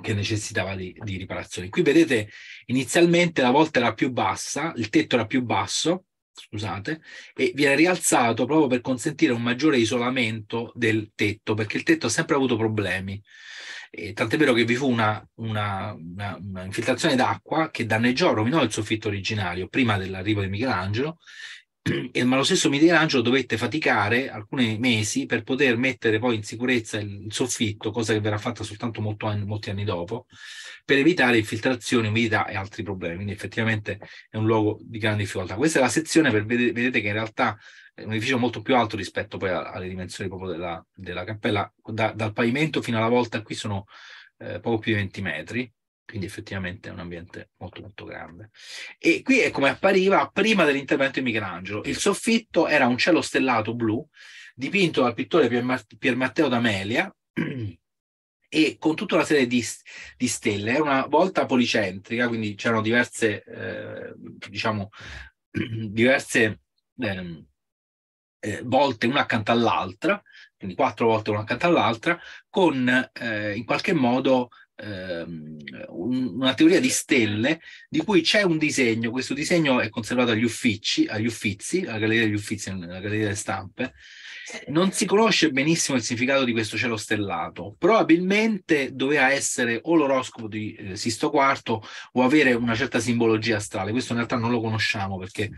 che necessitava di, di riparazioni. Qui vedete inizialmente la volta era più bassa, il tetto era più basso, scusate, e viene rialzato proprio per consentire un maggiore isolamento del tetto, perché il tetto ha sempre avuto problemi. E tant'è vero che vi fu una, una, una, una infiltrazione d'acqua che danneggiò, rovinò il soffitto originario prima dell'arrivo di Michelangelo e, ma lo stesso Michelangelo dovette faticare alcuni mesi per poter mettere poi in sicurezza il soffitto, cosa che verrà fatta soltanto anni, molti anni dopo, per evitare infiltrazioni, umidità e altri problemi. Quindi effettivamente è un luogo di grande difficoltà. Questa è la sezione, per, vedete che in realtà è un edificio molto più alto rispetto poi alle dimensioni proprio della, della cappella, da, dal pavimento fino alla volta qui sono eh, poco più di 20 metri quindi effettivamente è un ambiente molto molto grande. E qui è come appariva prima dell'intervento di Michelangelo. Il soffitto era un cielo stellato blu, dipinto dal pittore Pier, Matteo D'Amelia, (clears throat) e con tutta una serie di, di, stelle. Era una volta policentrica, quindi c'erano diverse, eh, diciamo, (clears throat) diverse ehm, eh, volte una accanto all'altra, quindi quattro volte una accanto all'altra, con eh, in qualche modo ehm, una teoria di stelle di cui c'è un disegno, questo disegno è conservato agli uffici, agli uffizi, alla Galleria degli Uffizi, nella Galleria delle Stampe, non si conosce benissimo il significato di questo cielo stellato, probabilmente doveva essere o l'oroscopo di eh, Sisto IV o avere una certa simbologia astrale, questo in realtà non lo conosciamo perché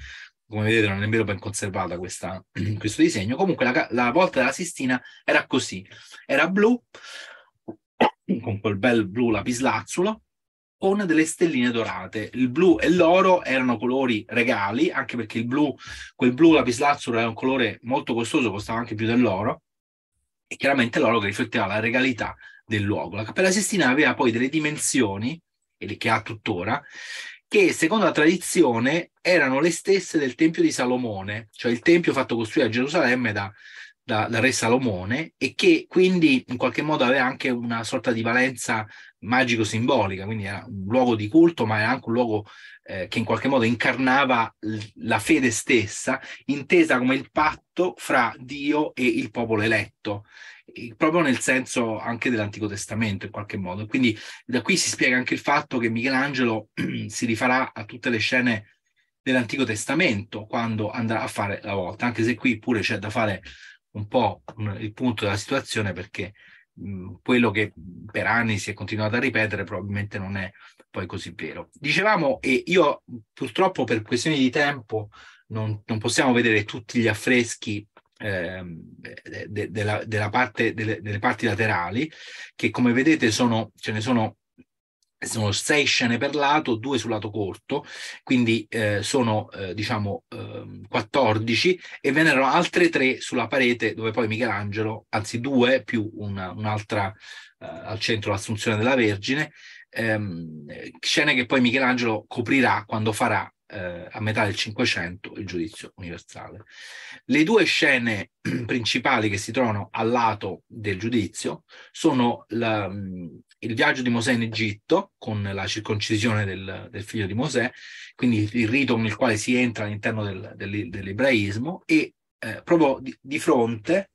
come vedete non è nemmeno ben conservata questa, (clears throat) questo disegno, comunque la, la volta della Sistina era così, era blu, con quel bel blu lapislazzulo, con delle stelline dorate. Il blu e l'oro erano colori regali, anche perché il blu, quel blu lapislazzulo era un colore molto costoso, costava anche più dell'oro, e chiaramente l'oro che rifletteva la regalità del luogo. La Cappella Sistina aveva poi delle dimensioni, e che ha tuttora, che secondo la tradizione erano le stesse del Tempio di Salomone, cioè il Tempio fatto costruire a Gerusalemme da da, dal re Salomone e che quindi in qualche modo aveva anche una sorta di valenza magico-simbolica, quindi era un luogo di culto, ma era anche un luogo eh, che in qualche modo incarnava l- la fede stessa, intesa come il patto fra Dio e il popolo eletto proprio nel senso anche dell'Antico Testamento in qualche modo. Quindi da qui si spiega anche il fatto che Michelangelo (clears throat) si rifarà a tutte le scene dell'Antico Testamento quando andrà a fare la volta, anche se qui pure c'è da fare un po' il punto della situazione perché mm, quello che per anni si è continuato a ripetere probabilmente non è poi così vero. Dicevamo, e io purtroppo per questioni di tempo non, non possiamo vedere tutti gli affreschi eh, de, de, de della parte, delle, delle, parti laterali, che come vedete sono, ce ne sono sono sei scene per lato, due sul lato corto, quindi eh, sono eh, diciamo eh, 14 e vennero altre tre sulla parete dove poi Michelangelo, anzi due più una, un'altra eh, al centro l'assunzione della Vergine, ehm, scene che poi Michelangelo coprirà quando farà eh, a metà del Cinquecento il giudizio universale. Le due scene (clears throat) principali che si trovano al lato del giudizio sono la, il viaggio di Mosè in Egitto con la circoncisione del, del, figlio di Mosè, quindi il rito con il quale si entra all'interno del, del, dell'ebraismo e eh, proprio di, di fronte,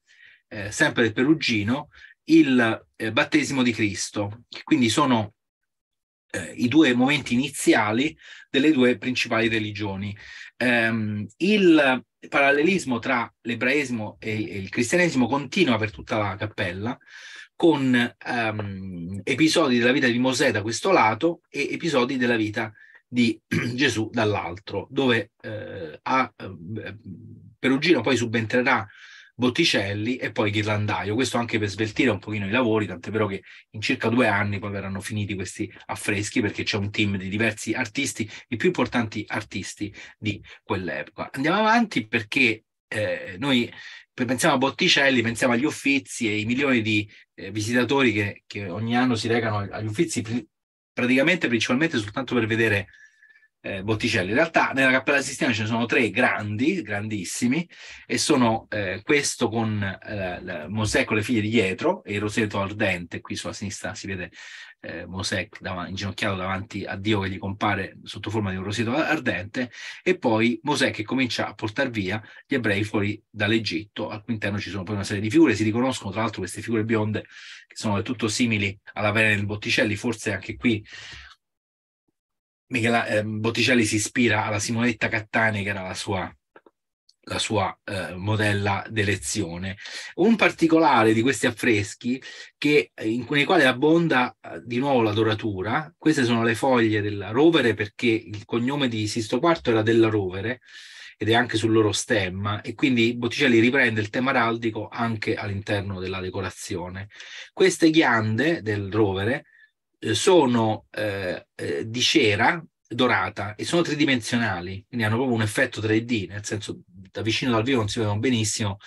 eh, sempre del Perugino, il eh, battesimo di Cristo. Quindi sono eh, i due momenti iniziali delle due principali religioni. Um, il parallelismo tra l'ebraismo e, e, il cristianesimo continua per tutta la cappella con um, episodi della vita di Mosè da questo lato e episodi della vita di (clears throat) Gesù dall'altro, dove eh, a, eh, Perugino poi subentrerà Botticelli e poi Ghirlandaio. Questo anche per sveltire un pochino i lavori, tant'è vero che in circa due anni poi verranno finiti questi affreschi perché c'è un team di diversi artisti, i più importanti artisti di quell'epoca. Andiamo avanti perché eh, noi pensiamo a Botticelli, pensiamo agli Uffizi e i milioni di eh, visitatori che, che, ogni anno si recano agli Uffizi, pr- praticamente principalmente soltanto per vedere eh, Botticelli. In realtà nella Cappella Sistina ce ne sono tre grandi, grandissimi, e sono eh, questo con eh, Mosè con le figlie dietro e il roseto ardente, qui sulla sinistra si vede eh, Mosè dav- inginocchiato davanti a Dio che gli compare sotto forma di un roseto ardente, e poi Mosè che comincia a portare via gli ebrei fuori dall'Egitto, al cui interno ci sono poi una serie di figure, si riconoscono tra l'altro queste figure bionde che sono del tutto simili alla Venere del Botticelli, forse anche qui Michela, eh, Botticelli si ispira alla Simonetta Cattani, che era la sua, la sua eh, modella d'elezione. Un particolare di questi affreschi che, eh, in, nei quali abbonda eh, di nuovo la doratura, queste sono le foglie della Rovere perché il cognome di Sisto IV era della Rovere ed è anche sul loro stemma e quindi Botticelli riprende il tema araldico anche all'interno della decorazione. Queste ghiande del rovere sono eh, eh, di cera dorata e sono tridimensionali, quindi hanno proprio un effetto 3D, nel senso da vicino dal vivo non si vedono benissimo,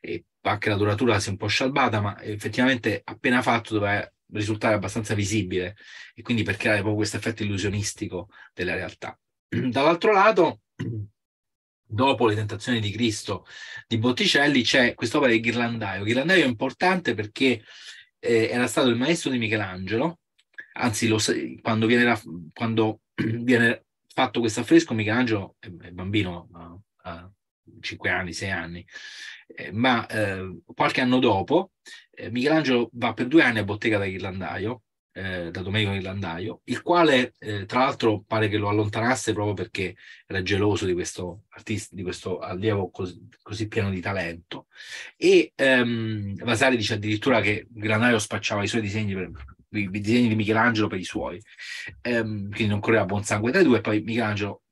e anche la duratura si è un po' scialbata, ma effettivamente appena fatto doveva risultare abbastanza visibile, e quindi per creare proprio questo effetto illusionistico della realtà. (clears throat) Dall'altro lato, (clears throat) dopo le tentazioni di Cristo di Botticelli, c'è quest'opera di Ghirlandaio. Ghirlandaio è importante perché eh, era stato il maestro di Michelangelo, anzi lo, quando, viene la, quando (clears throat) viene fatto questo affresco Michelangelo è bambino ha 5 anni, 6 anni, eh, ma eh, qualche anno dopo eh, Michelangelo va per due anni a bottega da Ghirlandaio, eh, da Domenico Ghirlandaio, il quale eh, tra l'altro pare che lo allontanasse proprio perché era geloso di questo artista, di questo allievo così, così pieno di talento e ehm, Vasari dice addirittura che Ghirlandaio spacciava i suoi disegni per, i disegni di Michelangelo per i suoi. Ehm, quindi non correva buon sangue tra i due, e poi Michelangelo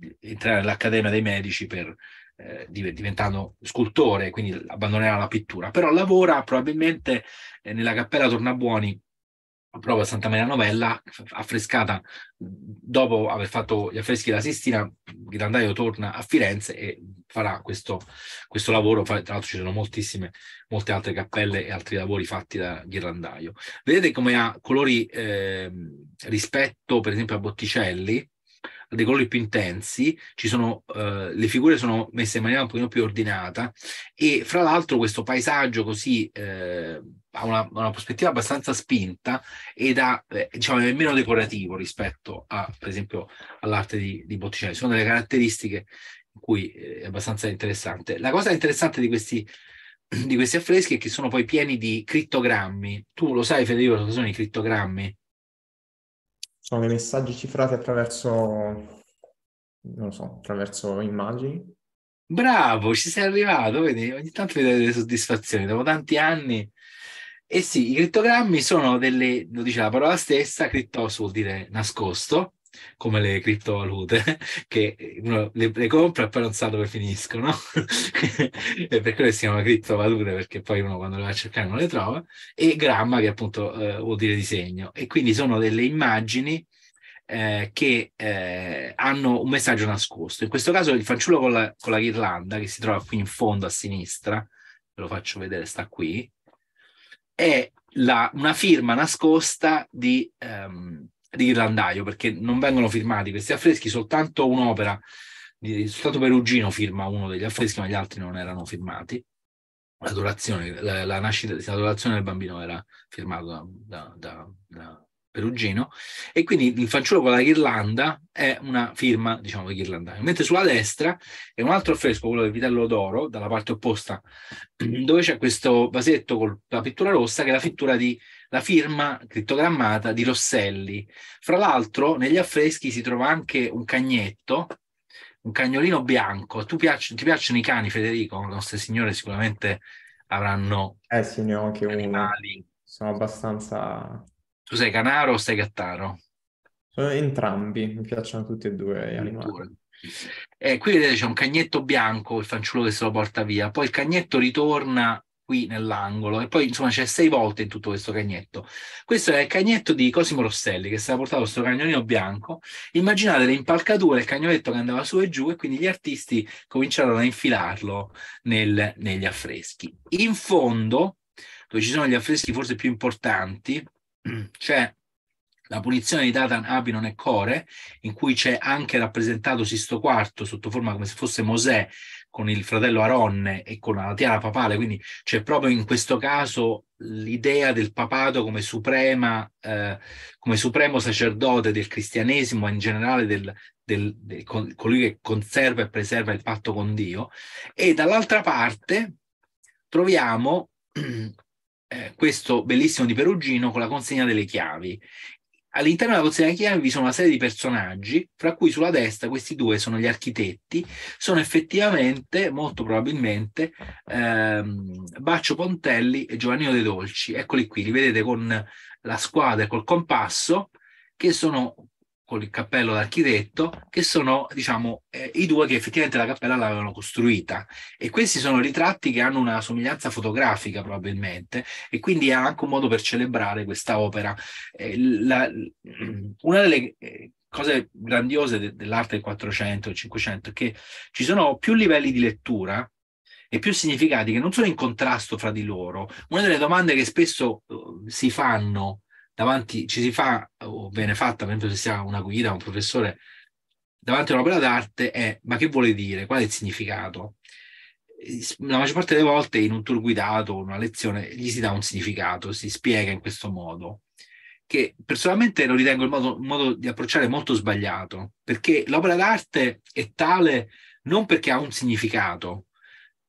eh, entrare nell'Accademia dei Medici per, eh, diventando scultore, quindi abbandonerà la pittura, però lavora probabilmente eh, nella Cappella Tornabuoni prova Santa Maria Novella, affrescata dopo aver fatto gli affreschi della Sistina, Grandaio torna a Firenze e farà questo, questo lavoro, tra l'altro ci sono moltissime, molte altre cappelle e altri lavori fatti da Ghirlandaio. Vedete come ha colori eh, rispetto per esempio a Botticelli, ha dei colori più intensi, sono, eh, le figure sono messe in maniera un pochino più ordinata e fra l'altro questo paesaggio così... Eh, ha una, una, prospettiva abbastanza spinta ed ha, eh, diciamo, è meno decorativo rispetto a, per esempio, all'arte di, di Botticelli. Sono delle caratteristiche in cui eh, è abbastanza interessante. La cosa interessante di questi, (clears throat) di questi affreschi è che sono poi pieni di crittogrammi. Tu lo sai, Federico, cosa sono i crittogrammi? Sono dei messaggi cifrati attraverso, non so, attraverso immagini. Bravo, ci sei arrivato, vedi? Ogni tanto mi dai delle soddisfazioni. Dopo tanti anni eh sì, i crittogrammi sono delle, lo dice la parola stessa, criptos vuol dire nascosto, come le criptovalute, (laughs) che uno le, le compra e poi non sa dove finiscono. (laughs) e per quello si chiamano criptovalute, perché poi uno quando le va a cercare non le trova. E gramma, che appunto eh, vuol dire disegno. E quindi sono delle immagini eh, che eh, hanno un messaggio nascosto. In questo caso il fanciullo con la, con la ghirlanda, che si trova qui in fondo a sinistra, ve lo faccio vedere, sta qui, è la, una firma nascosta di, um, di Ghilandaio, perché non vengono firmati questi affreschi, soltanto un'opera, soltanto Perugino firma uno degli affreschi, ma gli altri non erano firmati. L'adorazione, la, la nascita, l'adorazione del bambino era firmata da, da, da, da perugino, e quindi il fanciullo con la ghirlanda è una firma, diciamo, degli irlandesi. Mentre sulla destra è un altro affresco, quello del vitello d'oro, dalla parte opposta, (clears throat) dove c'è questo vasetto con la pittura rossa, che è la, pittura di, la firma crittogrammata di Rosselli. Fra l'altro, negli affreschi si trova anche un cagnetto, un cagnolino bianco. Tu piac- ti piacciono i cani, Federico? Le nostre signore sicuramente avranno eh sì, ne ho anche animali. Uno. Sono abbastanza tu sei canaro o sei gattaro? Sono entrambi, mi piacciono tutti e due gli animali. E eh, qui vedete c'è un cagnetto bianco, il fanciullo che se lo porta via, poi il cagnetto ritorna qui nell'angolo e poi insomma c'è sei volte in tutto questo cagnetto. Questo è il cagnetto di Cosimo Rosselli che si era portato questo cagnolino bianco. Immaginate le impalcature, il cagnoletto che andava su e giù e quindi gli artisti cominciarono a infilarlo nel, negli affreschi. In fondo, dove ci sono gli affreschi forse più importanti, c'è cioè, la punizione di Tatan Abinon e Core, in cui c'è anche rappresentato Sisto IV sotto forma come se fosse Mosè con il fratello Aronne e con la tiara papale, quindi c'è proprio in questo caso l'idea del papato come, suprema, eh, come supremo sacerdote del cristianesimo e in generale del, del, del, del, colui che conserva e preserva il patto con Dio, e dall'altra parte troviamo (clears throat) Eh, questo bellissimo di Perugino con la consegna delle chiavi. All'interno della consegna delle chiavi vi sono una serie di personaggi, fra cui sulla destra questi due sono gli architetti, sono effettivamente, molto probabilmente, ehm, Baccio Pontelli e Giovannino De Dolci. Eccoli qui, li vedete con la squadra e col compasso, che sono con il cappello d'architetto, che sono diciamo, eh, i due che effettivamente la cappella l'avevano costruita. E questi sono ritratti che hanno una somiglianza fotografica probabilmente, e quindi è anche un modo per celebrare questa opera. Eh, la, una delle eh, cose grandiose de- dell'arte del 400 e 500 è che ci sono più livelli di lettura e più significati che non sono in contrasto fra di loro. Una delle domande che spesso uh, si fanno davanti, ci si fa, o viene fatta, per esempio se sia una guida, un professore, davanti a un'opera d'arte è ma che vuole dire, qual è il significato? La maggior parte delle volte in un tour guidato, una lezione, gli si dà un significato, si spiega in questo modo, che personalmente lo ritengo un modo, modo di approcciare molto sbagliato, perché l'opera d'arte è tale non perché ha un significato,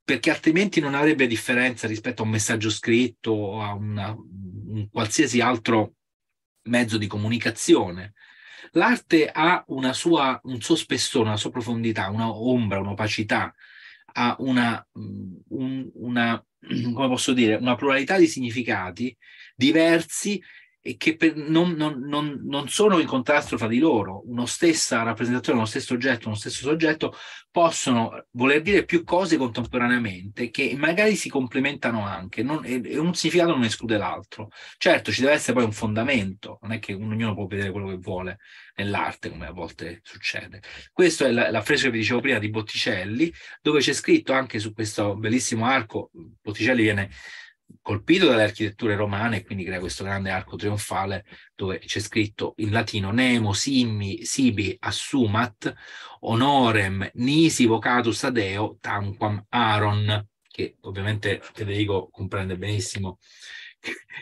perché altrimenti non avrebbe differenza rispetto a un messaggio scritto o a una, un qualsiasi altro mezzo di comunicazione. L'arte ha sua, un suo spessore, una sua profondità, una ombra, un'opacità, ha una, mm, un, una, (clears throat) come posso dire, una pluralità di significati diversi e che per, non, non, non, non, sono in contrasto fra di loro, una stessa rappresentazione, uno stesso oggetto, uno stesso soggetto, possono voler dire più cose contemporaneamente che magari si complementano anche, e un significato non esclude l'altro. Certo, ci deve essere poi un fondamento, non è che ognuno può vedere quello che vuole nell'arte, come a volte succede. Questa è l'affresco la che vi dicevo prima di Botticelli, dove c'è scritto anche su questo bellissimo arco, Botticelli viene colpito dalle architetture romane, quindi crea questo grande arco trionfale dove c'è scritto in latino Nemo simmi sibi assumat honorem nisi vocatus adeo tanquam aron che ovviamente Federico comprende benissimo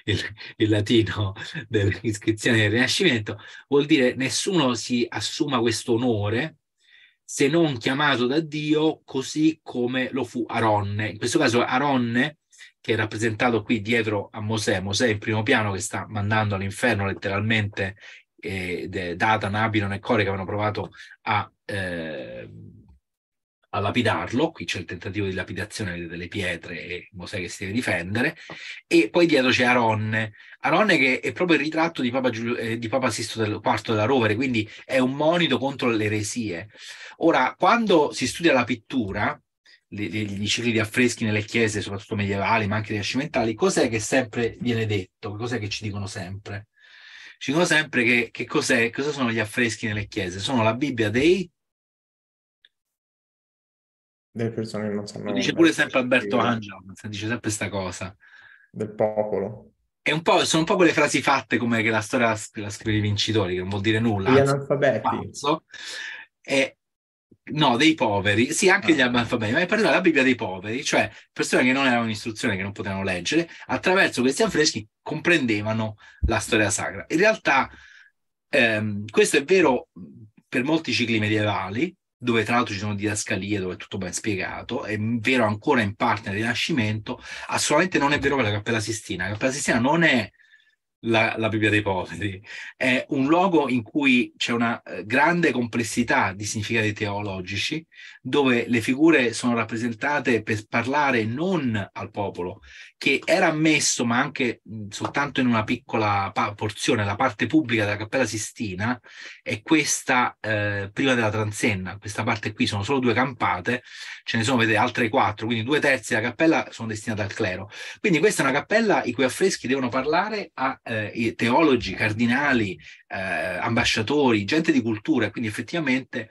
il, il, latino dell'iscrizione del Rinascimento, vuol dire nessuno si assuma questo onore se non chiamato da Dio così come lo fu Aronne. In questo caso Aronne che è rappresentato qui dietro a Mosè, Mosè in primo piano che sta mandando all'inferno letteralmente eh, Datan, Abinon e Core che avevano provato a, eh, a, lapidarlo, qui c'è il tentativo di lapidazione delle pietre e Mosè che si deve difendere, e poi dietro c'è Aronne, Aronne che è proprio il ritratto di Papa, Giulio, eh, di Papa Sisto del Quarto della Rovere, quindi è un monito contro le eresie. Ora, quando si studia la pittura, le, gli cicli di affreschi nelle chiese, soprattutto medievali, ma anche rinascimentali, cos'è che sempre viene detto? Cos'è che ci dicono sempre? Ci dicono sempre che, che cos'è, cosa sono gli affreschi nelle chiese? Sono la Bibbia dei... Delle persone che non sanno... Lo dice pure sempre Alberto Angelo, dice sempre questa cosa. Del popolo. Un sono un po' quelle frasi fatte come che la storia la, scrive i vincitori, che non vuol dire nulla. Gli analfabeti. E, No, dei poveri, sì, anche ah. gli analfabeti, ma in particolare la Bibbia dei poveri, cioè persone che non avevano istruzione, che non potevano leggere, attraverso questi affreschi comprendevano la storia sacra. In realtà, ehm, questo è vero per molti cicli medievali, dove tra l'altro ci sono didascalie, dove è tutto ben spiegato, è vero ancora in parte nel Rinascimento, assolutamente non è vero per la Cappella Sistina. La Cappella Sistina non è la, la Bibbia dei poveri, è un luogo in cui c'è una eh, grande complessità di significati teologici, dove le figure sono rappresentate per parlare non al popolo, che era ammesso, ma anche mh, soltanto in una piccola pa- porzione, la parte pubblica della Cappella Sistina è questa eh, prima della transenna, questa parte qui sono solo due campate, ce ne sono vedete, altre quattro, quindi due terzi della cappella sono destinate al clero. Quindi questa è una cappella i cui affreschi devono parlare a eh, teologi, cardinali, eh, ambasciatori, gente di cultura, quindi effettivamente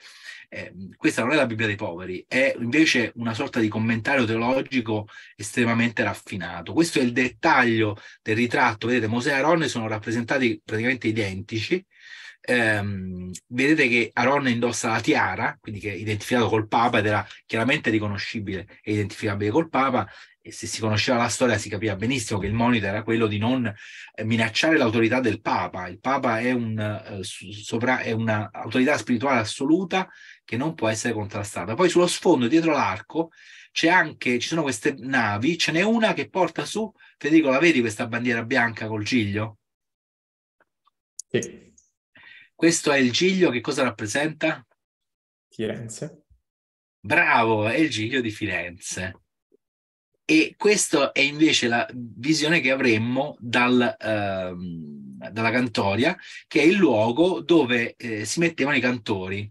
eh, questa non è la Bibbia dei poveri, è invece una sorta di commentario teologico estremamente raffinato. Questo è il dettaglio del ritratto, vedete Mosè e Aaron sono rappresentati praticamente identici, Um, vedete che Aaron indossa la tiara, quindi che è identificato col Papa ed era chiaramente riconoscibile e identificabile col Papa. E se si conosceva la storia si capiva benissimo che il monito era quello di non eh, minacciare l'autorità del Papa. Il Papa è, un, uh, è un'autorità spirituale assoluta che non può essere contrastata. Poi sullo sfondo, dietro l'arco, c'è anche, ci sono queste navi, ce n'è una che porta su, Federico, la vedi questa bandiera bianca col giglio? Sì. Questo è il giglio, che cosa rappresenta? Firenze. Bravo, è il giglio di Firenze. E questa è invece la visione che avremmo dal, ehm, dalla Cantoria, che è il luogo dove eh, si mettevano i cantori,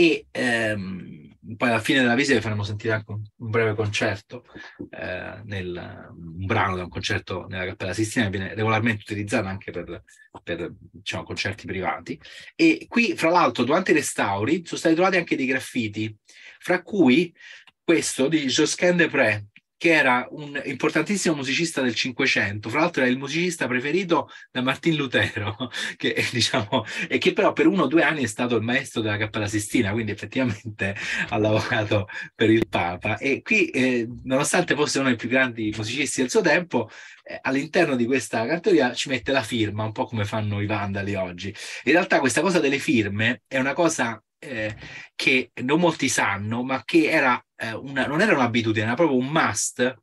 e ehm, poi alla fine della visita vi faremo sentire anche un, un breve concerto, eh, nel, un brano da un concerto nella Cappella Sistina che viene regolarmente utilizzato anche per, per diciamo, concerti privati. E qui, fra l'altro, durante i restauri sono stati trovati anche dei graffiti, fra cui questo di Josquin Depré, che era un importantissimo musicista del Cinquecento, fra l'altro era il musicista preferito da Martin Lutero, (laughs) che, eh, diciamo, e che però per uno o due anni è stato il maestro della Cappella Sistina, quindi effettivamente (laughs) ha lavorato per il Papa. E qui, eh, nonostante fosse uno dei più grandi musicisti del suo tempo, eh, all'interno di questa cartoria ci mette la firma, un po' come fanno i vandali oggi. In realtà questa cosa delle firme è una cosa eh, che non molti sanno, ma che era eh, una, non era un'abitudine, era proprio un must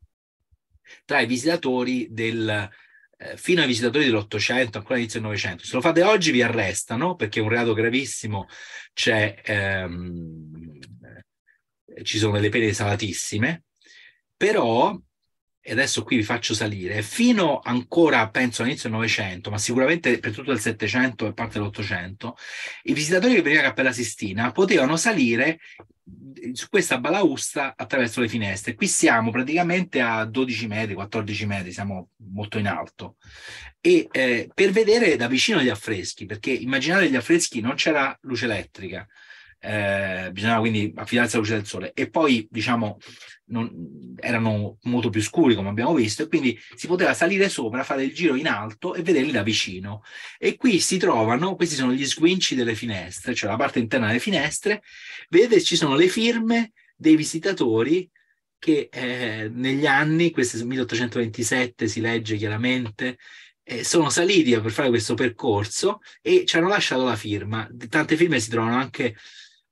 tra i visitatori del, eh, fino ai visitatori dell'Ottocento, ancora all'inizio del Novecento. Se lo fate oggi vi arrestano perché è un reato gravissimo, ehm, ci sono delle pene salatissime, però e adesso qui vi faccio salire, fino ancora, penso, all'inizio del Novecento, ma sicuramente per tutto il Settecento e parte dell'Ottocento, i visitatori che venivano a Cappella Sistina potevano salire eh, su questa balaustra attraverso le finestre. Qui siamo praticamente a 12 metri, 14 metri, siamo molto in alto, e eh, per vedere da vicino gli affreschi, perché immaginate gli affreschi non c'era luce elettrica, eh, bisognava quindi affidarsi alla luce del sole. E poi, diciamo, non, erano molto più scuri, come abbiamo visto, e quindi si poteva salire sopra, fare il giro in alto e vederli da vicino. E qui si trovano, questi sono gli squinci delle finestre, cioè la parte interna delle finestre, vedete ci sono le firme dei visitatori che eh, negli anni, questo 1827 si legge chiaramente, eh, sono saliti per fare questo percorso e ci hanno lasciato la firma. Tante firme si trovano anche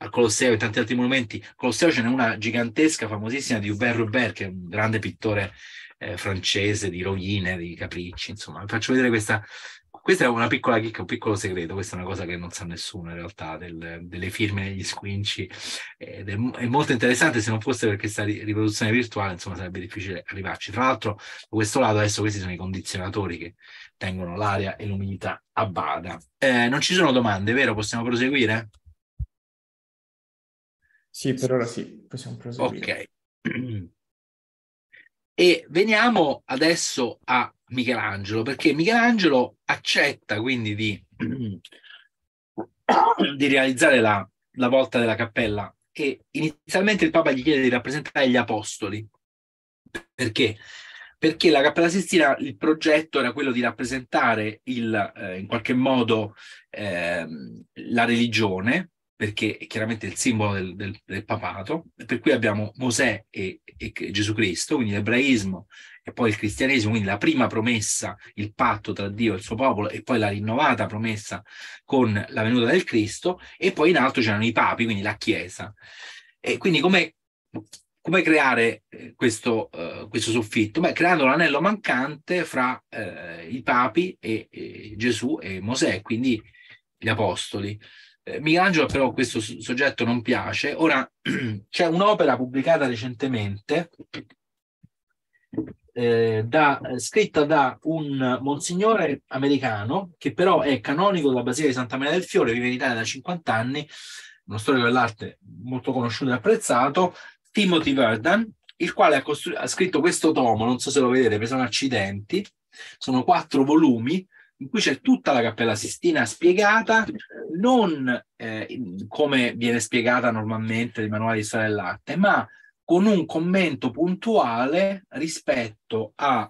al Colosseo e tanti altri monumenti. Al Colosseo ce n'è una gigantesca, famosissima, di Hubert Robert, che è un grande pittore eh, francese di rovine, di capricci, insomma. Vi faccio vedere questa... Questa è una piccola chicca, un piccolo segreto, questa è una cosa che non sa nessuno in realtà, del, delle firme degli squinci. Ed è, è, molto interessante, se non fosse per questa riproduzione virtuale, insomma, sarebbe difficile arrivarci. Tra l'altro, da questo lato adesso questi sono i condizionatori che tengono l'aria e l'umidità a bada. Eh, non ci sono domande, vero? Possiamo proseguire? Sì, per ora sì, possiamo proseguire. Ok. (clears throat) E veniamo adesso a Michelangelo, perché Michelangelo accetta quindi di, (clears throat) di realizzare la, la volta della cappella e inizialmente il Papa gli chiede di rappresentare gli apostoli. Perché? Perché la Cappella Sistina, il progetto era quello di rappresentare il, eh, in qualche modo eh, la religione, perché è chiaramente il simbolo del, del, del papato, per cui abbiamo Mosè e, e Gesù Cristo, quindi l'ebraismo e poi il cristianesimo, quindi la prima promessa, il patto tra Dio e il suo popolo, e poi la rinnovata promessa con la venuta del Cristo, e poi in alto c'erano i papi, quindi la Chiesa. E quindi come, come creare eh, questo, uh, questo, soffitto? Beh, creando l'anello mancante fra uh, i papi e, e Gesù e Mosè, quindi gli apostoli. Eh, Michelangelo però questo soggetto non piace. Ora (clears throat) c'è un'opera pubblicata recentemente eh, da, eh, scritta da un monsignore americano che però è canonico della Basilica di Santa Maria del Fiore, vive in Italia da 50 anni, uno storico dell'arte molto conosciuto e apprezzato, Timothy Verdan, il quale ha, costru- ha scritto questo tomo, non so se lo vedete, sono accidenti, sono quattro volumi, in cui c'è tutta la Cappella Sistina spiegata, non eh, come viene spiegata normalmente nei manuali di storia dell'arte, ma con un commento puntuale rispetto alle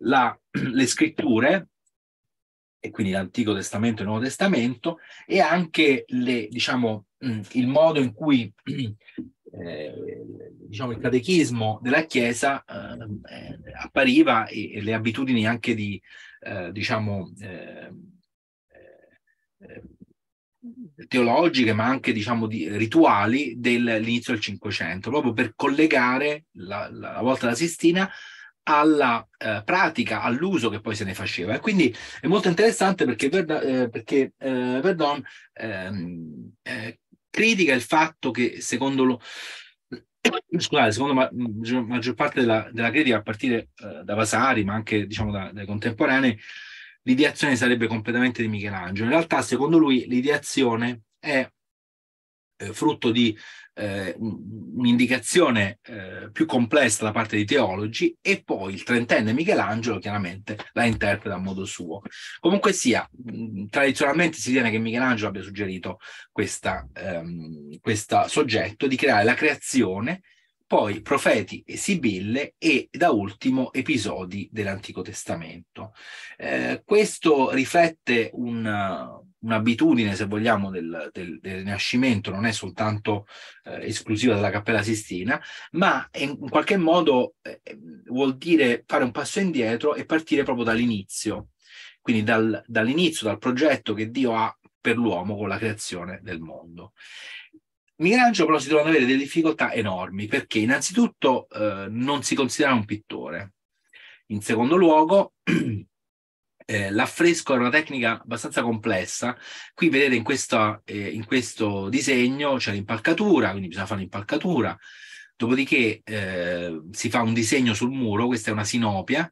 ehm, (clears throat) scritture, e quindi l'Antico Testamento e il Nuovo Testamento, e anche le, diciamo, mm, il modo in cui (clears throat) eh, diciamo, il catechismo della Chiesa ehm, eh, appariva e, e, le abitudini anche di, eh, diciamo, eh, eh, eh, teologiche, ma anche diciamo, di, rituali dell'inizio del Cinquecento, proprio per collegare la, la volta della Sistina alla eh, pratica, all'uso che poi se ne faceva. E quindi è molto interessante perché, Verda, eh, perché eh, Verdon ehm, critica il fatto che, secondo lo, scusate, secondo la ma, maggior, parte della, della, critica, a partire eh, da Vasari, ma anche diciamo, da, dai contemporanei, l'ideazione sarebbe completamente di Michelangelo. In realtà, secondo lui, l'ideazione è eh, frutto di eh, un'indicazione eh, più complessa da parte dei teologi e poi il trentenne Michelangelo chiaramente la interpreta a modo suo. Comunque sia, mh, mm, tradizionalmente si tiene che Michelangelo abbia suggerito questo ehm, soggetto di creare la creazione, poi profeti e sibille e da ultimo episodi dell'Antico Testamento. Eh, questo riflette un un'abitudine, se vogliamo, del, del, del, Rinascimento, non è soltanto eh, esclusiva della Cappella Sistina, ma in qualche modo eh, vuol dire fare un passo indietro e partire proprio dall'inizio, quindi dal, dall'inizio, dal progetto che Dio ha per l'uomo con la creazione del mondo. Michelangelo però si trova ad avere delle difficoltà enormi perché innanzitutto eh, non si considera un pittore, in secondo luogo (clears throat) eh, l'affresco è una tecnica abbastanza complessa. Qui vedete in, questa, eh, in questo disegno c'è l'impalcatura, quindi bisogna fare l'impalcatura. Dopodiché eh, si fa un disegno sul muro, questa è una sinopia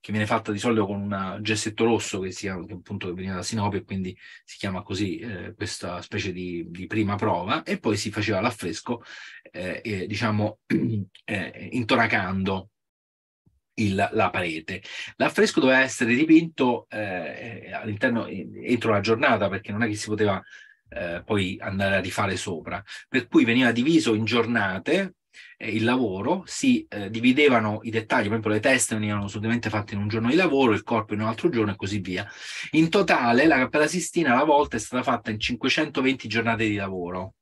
che viene fatta di solito con un gessetto rosso che, si chiama, che appunto veniva da sinopia e quindi si chiama così eh, questa specie di, di, prima prova e poi si faceva l'affresco eh, diciamo (clears throat) eh, intonacando il, la parete. L'affresco doveva essere dipinto eh, all'interno eh, entro la giornata perché non è che si poteva eh, poi andare a rifare sopra, per cui veniva diviso in giornate eh, il lavoro, si eh, dividevano i dettagli, per esempio le teste venivano solitamente fatte in un giorno di lavoro, il corpo in un altro giorno e così via. In totale la Cappella Sistina alla volta è stata fatta in 520 giornate di lavoro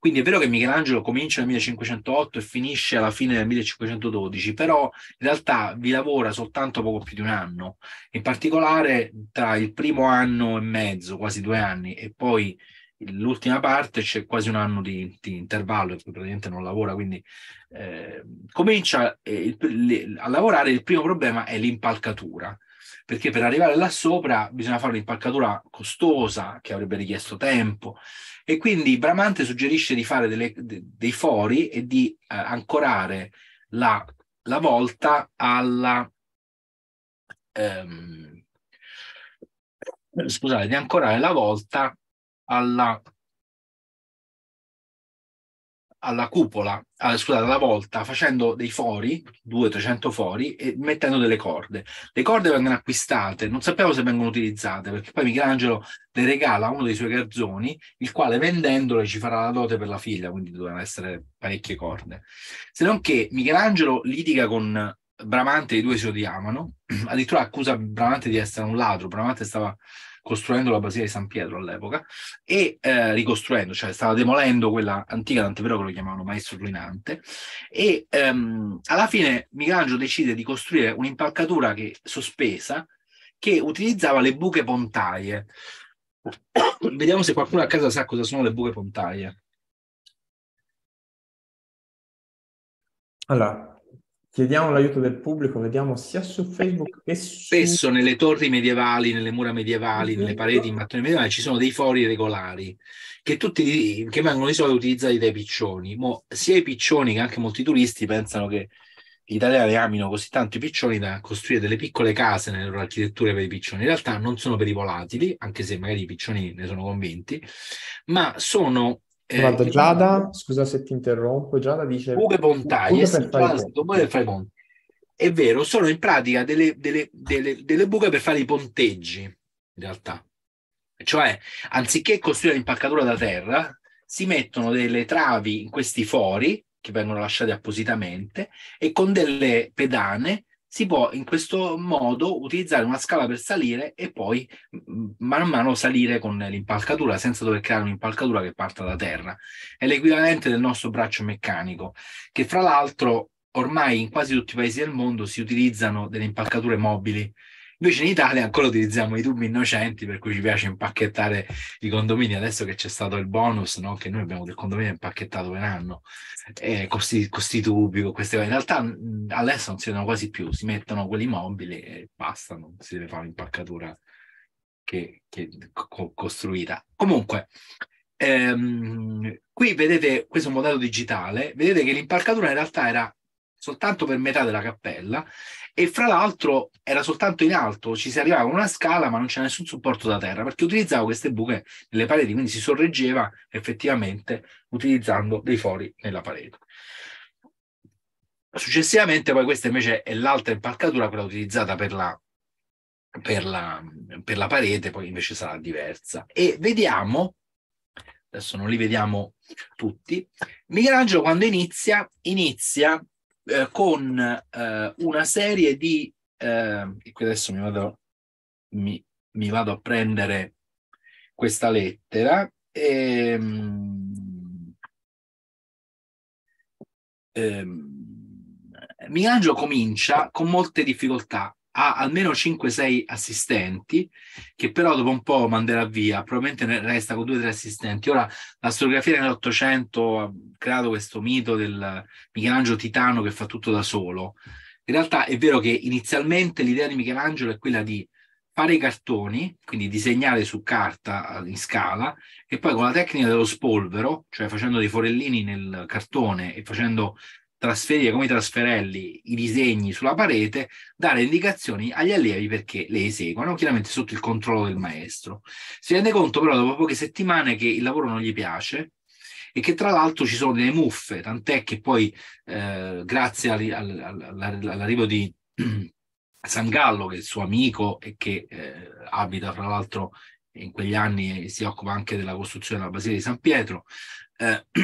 quindi è vero che Michelangelo comincia nel 1508 e finisce alla fine del 1512, però in realtà vi lavora soltanto poco più di un anno, in particolare tra il primo anno e mezzo, quasi due anni, e poi l'ultima parte c'è quasi un anno di, di intervallo in cui praticamente non lavora, quindi eh, comincia eh, il, a lavorare. Il primo problema è l'impalcatura, perché per arrivare là sopra bisogna fare un'impalcatura costosa che avrebbe richiesto tempo e quindi Bramante suggerisce di fare delle, de, dei fori e di eh, ancorare la, la, volta alla... Ehm, scusate, di ancorare la volta alla alla cupola, alla, scusate, alla volta, facendo dei fori, 200-300 fori, e mettendo delle corde. Le corde vengono acquistate, non sapevo se vengono utilizzate, perché poi Michelangelo le regala a uno dei suoi garzoni, il quale vendendole ci farà la dote per la figlia, quindi dovevano essere parecchie corde. Se non che Michelangelo litiga con Bramante, i due si odiavano, (clears throat) addirittura accusa Bramante di essere un ladro, Bramante stava costruendo la Basilica di San Pietro all'epoca e eh, ricostruendo, cioè stava demolendo quella antica, tant'è vero che lo chiamavano maestro ruinante, e ehm, alla fine Michelangelo decide di costruire un'impalcatura che, sospesa che utilizzava le buche pontaie. (coughs) Vediamo se qualcuno a casa sa cosa sono le buche pontaie. Allora, Chiediamo l'aiuto del pubblico, vediamo sia su Facebook che su... Spesso nelle torri medievali, nelle mura medievali, nelle esatto. pareti in mattoni medievali ci sono dei fori regolari che, tutti, che vengono di solito utilizzati dai piccioni. Mo, sia i piccioni che anche molti turisti pensano che gli italiani amino così tanto i piccioni da costruire delle piccole case nelle loro architetture per i piccioni. In realtà non sono per i volatili, anche se magari i piccioni ne sono convinti, ma sono eh, Guarda, Giada, scusa se ti interrompo, Giada dice... Pure montagne, come fai monti? È vero, sono in pratica delle, delle, delle, delle buche per fare i ponteggi, in realtà. Cioè, anziché costruire l'impalcatura da terra, si mettono delle travi in questi fori, che vengono lasciati appositamente, e con delle pedane si può in questo modo utilizzare una scala per salire e poi mm, man mano salire con l'impalcatura senza dover creare un'impalcatura che parta da terra. È l'equivalente del nostro braccio meccanico, che fra l'altro ormai in quasi tutti i paesi del mondo si utilizzano delle impalcature mobili Invece in Italia ancora utilizziamo i tubi innocenti per cui ci piace impacchettare i condomini. Adesso che c'è stato il bonus, no? che noi abbiamo del condominio impacchettato per anno, eh, con questi tubi, con queste cose. In realtà adesso non si vedono quasi più, si mettono quelli mobili e basta, non si deve fare l'impaccatura che, che co- costruita. Comunque, ehm, qui vedete questo modello digitale, vedete che l'impalcatura in realtà era soltanto per metà della cappella e fra l'altro era soltanto in alto, ci si arrivava con una scala ma non c'era nessun supporto da terra perché utilizzavo queste buche nelle pareti, quindi si sorreggeva effettivamente utilizzando dei fori nella parete. Successivamente poi questa invece è l'altra impalcatura, quella utilizzata per la, per la, per la parete, poi invece sarà diversa. E vediamo adesso non li vediamo tutti. Michelangelo quando inizia, inizia eh, con eh, una serie di... Eh, e qui adesso mi vado, mi, mi vado a prendere questa lettera. Ehm, ehm, Michelangelo comincia con molte difficoltà ha almeno 5-6 assistenti, che però dopo un po' manderà via, probabilmente resta con 2-3 assistenti. Ora, la storiografia nell'Ottocento ha creato questo mito del Michelangelo Titano che fa tutto da solo. In realtà è vero che inizialmente l'idea di Michelangelo è quella di fare i cartoni, quindi disegnare su carta eh, in scala, e poi con la tecnica dello spolvero, cioè facendo dei forellini nel cartone e facendo trasferire come i trasferelli i disegni sulla parete, dare indicazioni agli allievi perché le eseguano, chiaramente sotto il controllo del maestro. Si rende conto però dopo poche settimane che il lavoro non gli piace, e che tra l'altro ci sono delle muffe, tant'è che poi eh, grazie all, all, all, all'arrivo di (clears throat) Sangallo, che è il suo amico e che eh, abita fra l'altro in quegli anni e si occupa anche della costruzione della Basilica di San Pietro, eh, (clears throat)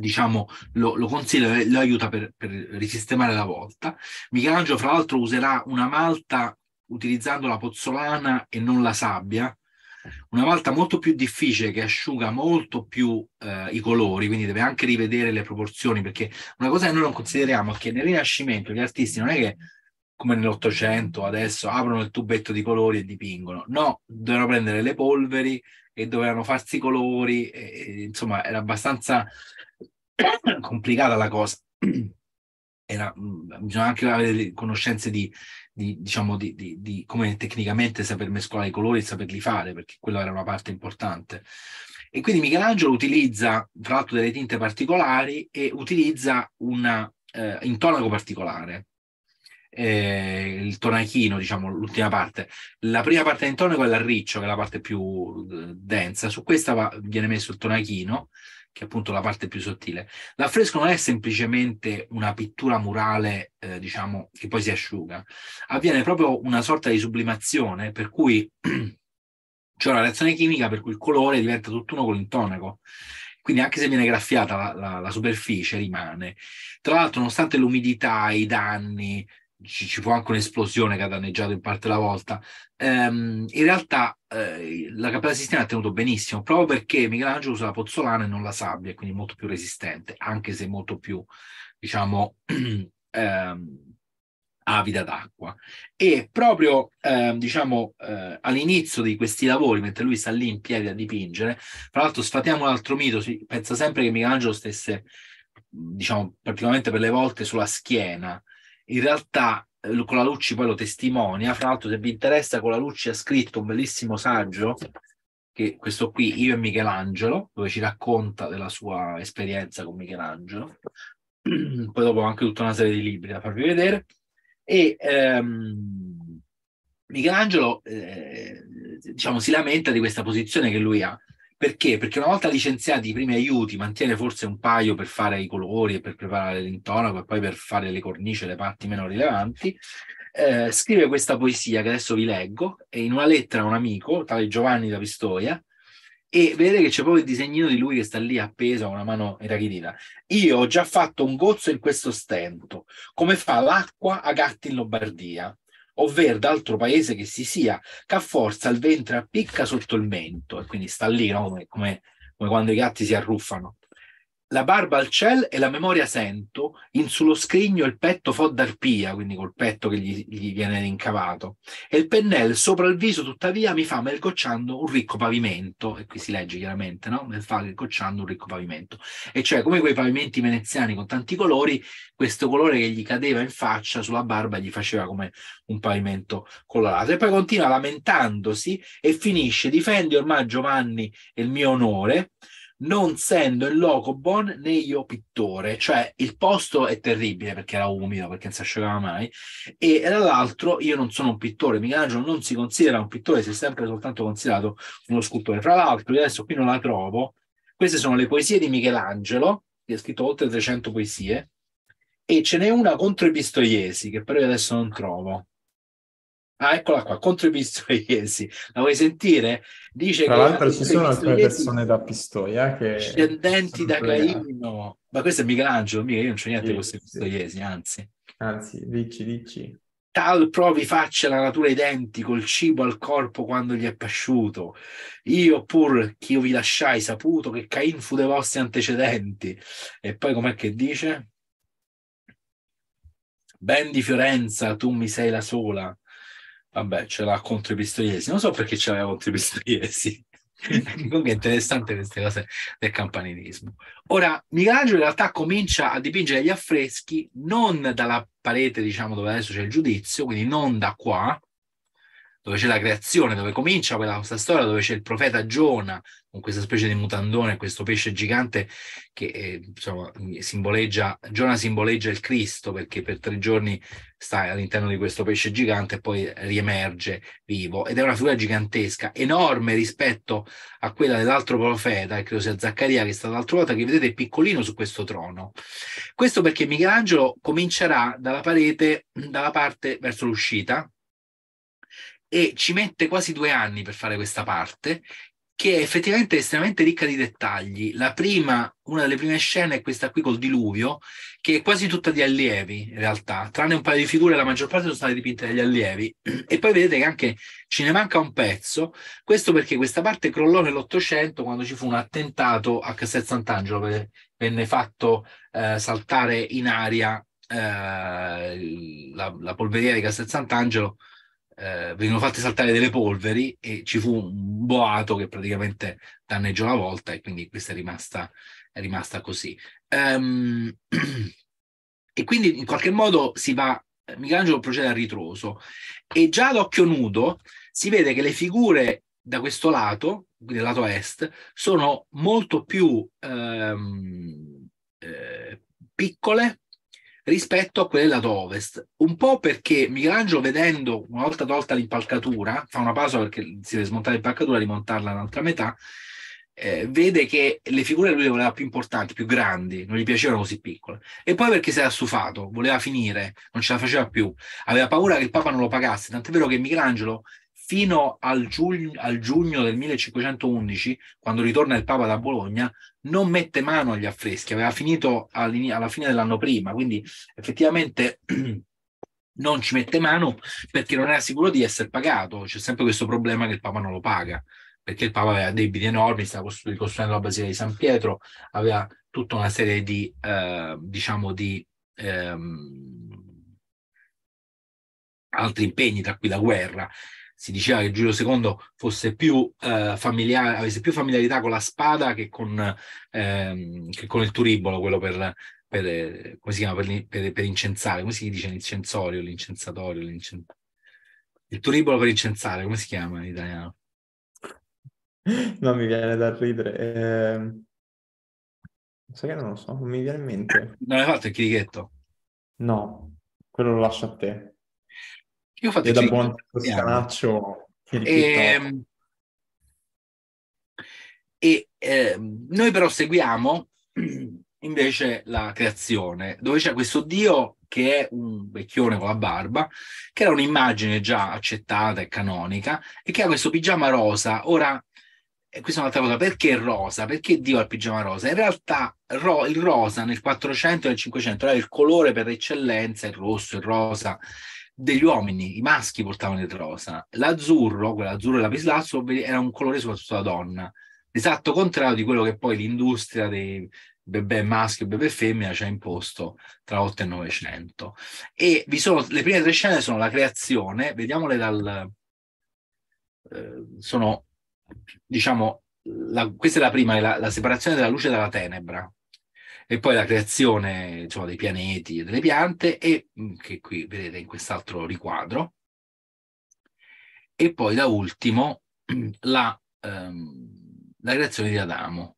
diciamo, lo, lo consiglia e lo aiuta per, per risistemare la volta. Michelangelo, fra l'altro, userà una malta utilizzando la pozzolana e non la sabbia, una malta molto più difficile che asciuga molto più eh, i colori, quindi deve anche rivedere le proporzioni, perché una cosa che noi non consideriamo è che nel Rinascimento gli artisti non è che come nell'Ottocento adesso, aprono il tubetto di colori e dipingono. No, dovevano prendere le polveri e dovevano farsi i colori, e, insomma era abbastanza (coughs) complicata la cosa. (clears throat) Era, mm, bisogna anche avere conoscenze di, di diciamo, di, di, di, come tecnicamente saper mescolare i colori e saperli fare, perché quella era una parte importante. E quindi Michelangelo utilizza, tra l'altro, delle tinte particolari e utilizza un eh, intonaco particolare eh, il tonachino, diciamo, l'ultima parte. La prima parte del tonico è l'arriccio, che è la parte più eh, densa. Su questa va, viene messo il tonachino, che è appunto la parte più sottile. L'affresco non è semplicemente una pittura murale, eh, diciamo, che poi si asciuga. Avviene proprio una sorta di sublimazione, per cui (clears throat) c'è una reazione chimica per cui il colore diventa tutt'uno con l'intonaco. Quindi anche se viene graffiata la, la, la, superficie rimane. Tra l'altro, nonostante l'umidità, i danni, ci, ci, fu anche un'esplosione che ha danneggiato in parte la volta. Ehm, in realtà eh, la Cappella Sistina ha tenuto benissimo, proprio perché Michelangelo usa la pozzolana e non la sabbia, quindi molto più resistente, anche se molto più, diciamo, (clears throat) ehm, avida d'acqua. E proprio, eh, diciamo, eh, all'inizio di questi lavori, mentre lui sta lì in piedi a dipingere, tra l'altro sfatiamo un altro mito, si pensa sempre che Michelangelo stesse, diciamo, praticamente per le volte sulla schiena, in realtà eh, Colalucci poi lo testimonia, fra l'altro se vi interessa Colalucci ha scritto un bellissimo saggio, che questo qui, Io e Michelangelo, dove ci racconta della sua esperienza con Michelangelo, (clears throat) poi dopo anche tutta una serie di libri da farvi vedere, e ehm, Michelangelo eh, diciamo, si lamenta di questa posizione che lui ha, perché? Perché una volta licenziati i primi aiuti, mantiene forse un paio per fare i colori e per preparare l'intonaco e poi per fare le cornici, le parti meno rilevanti, eh, scrive questa poesia che adesso vi leggo, e in una lettera a un amico, tale Giovanni da Pistoia, e vedete che c'è proprio il disegnino di lui che sta lì appeso a una mano irachidina. Io ho già fatto un gozzo in questo stento, come fa l'acqua a gatti in Lombardia ovvero d'altro paese che si sia, che a forza il ventre appicca sotto il mento e quindi sta lì, no? come, come, come, quando i gatti si arruffano la barba al ciel e la memoria sento, in sullo scrigno il petto fo d'arpia, quindi col petto che gli, gli viene rincavato, e il pennello sopra il viso tuttavia mi fa melcocciando un ricco pavimento, e qui si legge chiaramente, no? Mi fa melcocciando un ricco pavimento. E cioè, come quei pavimenti veneziani con tanti colori, questo colore che gli cadeva in faccia sulla barba gli faceva come un pavimento colorato. E poi continua lamentandosi e finisce, difendi ormai Giovanni e il mio onore, non sendo il loco Bon né io pittore, cioè il posto è terribile perché era umido, perché non si asciugava mai, e dall'altro io non sono un pittore, Michelangelo non si considera un pittore, si è sempre soltanto considerato uno scultore. Fra l'altro, io adesso qui non la trovo, queste sono le poesie di Michelangelo, che ha scritto oltre 300 poesie, e ce n'è una contro i pistoiesi, che però io adesso non trovo. Ah, eccola qua, contro i pistoiesi. La vuoi sentire? Dice Tra che l'altro ci sono alcune persone da Pistoia che... Discendenti da Caino. Ma questo è Michelangelo, mica io non c'ho niente sì, con questi pistoiesi, anzi. Anzi, dici, dici. Tal provi faccia la natura i denti col cibo al corpo quando gli è pasciuto. Io pur che io vi lasciai saputo che Cain fu dei vostri antecedenti. E poi com'è che dice? Ben di Fiorenza tu mi sei la sola, Vabbè, ce l'ha contro i pistoiesi. Non so perché ce l'aveva contro i pistoiesi. (laughs) Comunque è interessante queste cose del campanilismo. Ora, Michelangelo in realtà comincia a dipingere gli affreschi non dalla parete, diciamo, dove adesso c'è il giudizio, quindi non da qua, dove c'è la creazione, dove comincia quella nostra storia, dove c'è il profeta Giona con questa specie di mutandone, questo pesce gigante che eh, insomma, simboleggia, Giona simboleggia il Cristo perché per tre giorni sta all'interno di questo pesce gigante e poi riemerge vivo ed è una figura gigantesca, enorme rispetto a quella dell'altro profeta, credo sia Zaccaria che è stata l'altra volta, che vedete è piccolino su questo trono. Questo perché Michelangelo comincerà dalla parete, dalla parte verso l'uscita, e ci mette quasi due anni per fare questa parte che è effettivamente estremamente ricca di dettagli. La prima, una delle prime scene è questa qui col diluvio, che è quasi tutta di allievi in realtà, tranne un paio di figure, la maggior parte sono state dipinte dagli allievi. (clears throat) E poi vedete che anche ce ne manca un pezzo, questo perché questa parte crollò nell'Ottocento quando ci fu un attentato a Castel Sant'Angelo, venne fatto eh, saltare in aria eh, la, la polveriera di Castel Sant'Angelo, eh, venivano fatte saltare delle polveri e ci fu un boato che praticamente danneggiò la volta e quindi questa è rimasta, è rimasta così. Um, (clears throat) e quindi in qualche modo si va, eh, Michelangelo procede a ritroso e già ad occhio nudo si vede che le figure da questo lato, quindi dal lato est, sono molto più ehm, eh, piccole rispetto a quelle lato-ovest. Un po' perché Michelangelo, vedendo una volta tolta l'impalcatura, fa una pausa perché si deve smontare l'impalcatura e rimontarla un'altra metà, eh, vede che le figure lui le voleva più importanti, più grandi, non gli piacevano così piccole. E poi perché si era stufato, voleva finire, non ce la faceva più, aveva paura che il Papa non lo pagasse, tant'è vero che Michelangelo fino al, giugno, al giugno del 1511, quando ritorna il Papa da Bologna, non mette mano agli affreschi, aveva finito alla fine dell'anno prima, quindi effettivamente (clears throat) non ci mette mano perché non era sicuro di essere pagato, c'è sempre questo problema che il Papa non lo paga, perché il Papa aveva debiti enormi, stava costruendo la Basilica di San Pietro, aveva tutta una serie di, eh, diciamo, di ehm, altri impegni, tra cui la guerra, si diceva che Giulio II fosse più, eh, familiare, avesse più familiarità con la spada che con, ehm, che con il turibolo, quello per, per, eh, come si chiama, per, per, per, incensare, come si dice l'incensorio, l'incensatorio, l'incen... il turibolo per incensare, come si chiama in italiano? Non mi viene da ridere. Eh... Sai che non lo so, non mi viene in mente. Non hai fatto il chirichetto? No, quello lo lascio a te. Io faccio e da buon toscanaccio ehm, e, e eh, noi però seguiamo (clears throat) invece la creazione, dove c'è questo Dio che è un vecchione con la barba, che era un'immagine già accettata e canonica, e che ha questo pigiama rosa. Ora, eh, questa è un'altra cosa, perché rosa? Perché Dio ha il pigiama rosa? In realtà ro- il rosa nel 400 e nel 500 era il colore per eccellenza, il rosso, il rosa, degli uomini, i maschi portavano il rosa, l'azzurro, quell'azzurro e lapislazzo era un colore soprattutto da donna, esatto contrario di quello che poi l'industria dei bebè maschi e bebè femmina ci ha imposto tra 8 e 900. E vi sono, le prime tre scene sono la creazione, vediamole dal... Eh, sono, diciamo, la, questa è la prima, la, la separazione della luce dalla tenebra, e poi la creazione diciamo, dei pianeti e delle piante, e, mm, che qui vedete in quest'altro riquadro, e poi da ultimo (clears throat) la, ehm, la creazione di Adamo.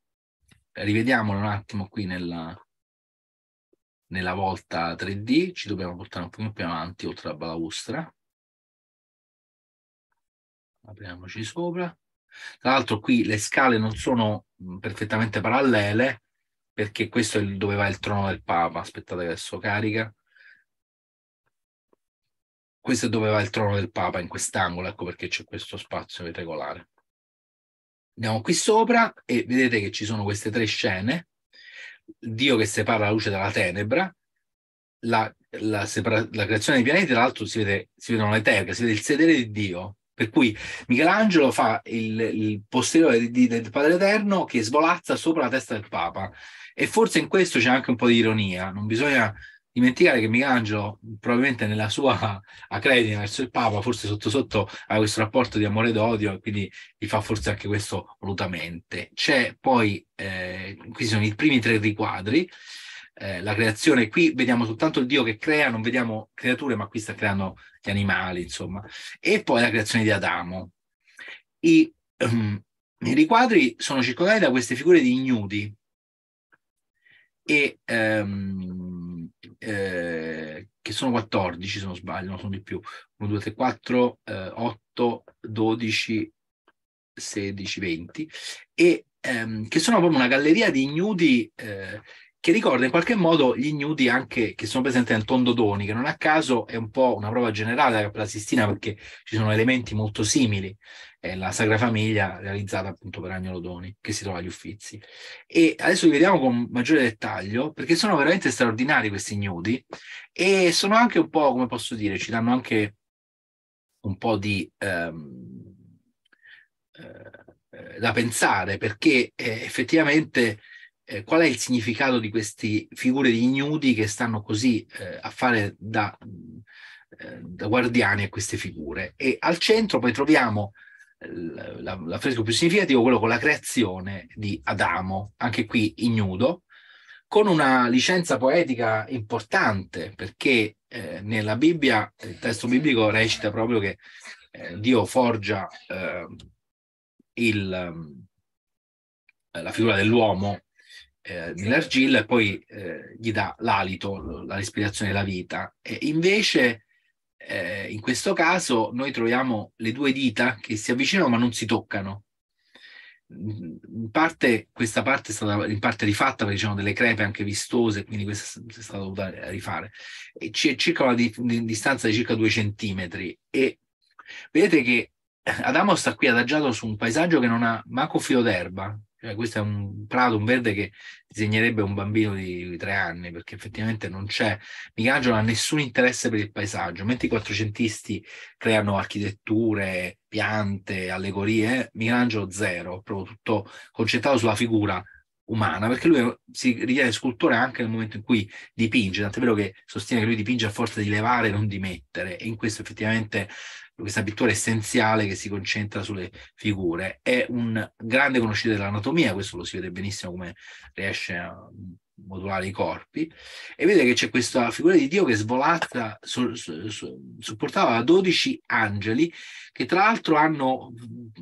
Rivediamolo un attimo qui nella, nella volta 3D, ci dobbiamo portare un po' più avanti, oltre la balaustra. Apriamoci sopra. Tra l'altro qui le scale non sono mm, perfettamente parallele, perché questo è dove va il trono del Papa. Aspettate che adesso carica. Questo è dove va il trono del Papa, in quest'angolo, ecco perché c'è questo spazio irregolare. Andiamo qui sopra e vedete che ci sono queste tre scene. Dio che separa la luce dalla tenebra, la, la, separa- la creazione dei pianeti, tra l'altro si, vede, si vedono le terre, si vede il sedere di Dio, per cui Michelangelo fa il, il posteriore di, del Padre Eterno che svolazza sopra la testa del Papa e forse in questo c'è anche un po' di ironia, non bisogna dimenticare che Michelangelo probabilmente nella sua (laughs) acredine verso il Papa forse sotto sotto ha questo rapporto di amore ed odio e quindi gli fa forse anche questo volutamente. C'è poi, eh, qui sono i primi tre riquadri, eh, la creazione, qui vediamo soltanto il Dio che crea, non vediamo creature ma qui sta creando gli animali insomma, e poi la creazione di Adamo. I, ehm, (clears throat) I riquadri sono circondati da queste figure di ignudi, e ehm, eh, che sono 14 se non sbaglio, non sono di più, 1, 2, 3, 4, eh, 8, 12, 16, 20 e ehm, che sono proprio una galleria di ignudi eh, che ricorda in qualche modo gli ignudi anche che sono presenti nel Tondodoni, che non a caso è un po' una prova generale della Cappella Sistina perché ci sono elementi molto simili. È la Sacra Famiglia realizzata appunto per Agnolo Doni, che si trova agli Uffizi. E adesso li vediamo con maggiore dettaglio perché sono veramente straordinari questi ignudi e sono anche un po', come posso dire, ci danno anche un po' di... Um, uh, da pensare perché eh, effettivamente eh, qual è il significato di queste figure di ignudi che stanno così eh, a fare da, eh, da, guardiani a queste figure. E al centro poi troviamo eh, l'affresco più significativo, quello con la creazione di Adamo, anche qui ignudo, con una licenza poetica importante, perché eh, nella Bibbia, il testo biblico recita proprio che eh, Dio forgia eh, il, ehm, la figura dell'uomo eh, nell'argilla e poi eh, gli dà l'alito, la respirazione, la vita. E invece eh, in questo caso noi troviamo le due dita che si avvicinano ma non si toccano. Mm, in parte questa parte è stata in parte rifatta perché c'erano delle crepe anche vistose, quindi questa è stata dovuta rifare. E c'è circa una di, di distanza di circa due centimetri. E vedete che Adamo sta qui adagiato su un paesaggio che non ha manco filo d'erba, eh, questo è un prato, un verde che disegnerebbe un bambino di, di tre anni, perché effettivamente non c'è, Michelangelo ha nessun interesse per il paesaggio, mentre i quattrocentisti creano architetture, piante, allegorie, Michelangelo zero, proprio tutto concentrato sulla figura umana, perché lui si ritiene scultore anche nel momento in cui dipinge, tant'è vero che sostiene che lui dipinge a forza di levare non di mettere, e in questo effettivamente questa pittura essenziale che si concentra sulle figure. È un grande conoscitore dell'anatomia, questo lo si vede benissimo come riesce a modulare i corpi, e vede che c'è questa figura di Dio che svolazza, su, su, su, supportava 12 angeli che tra l'altro hanno,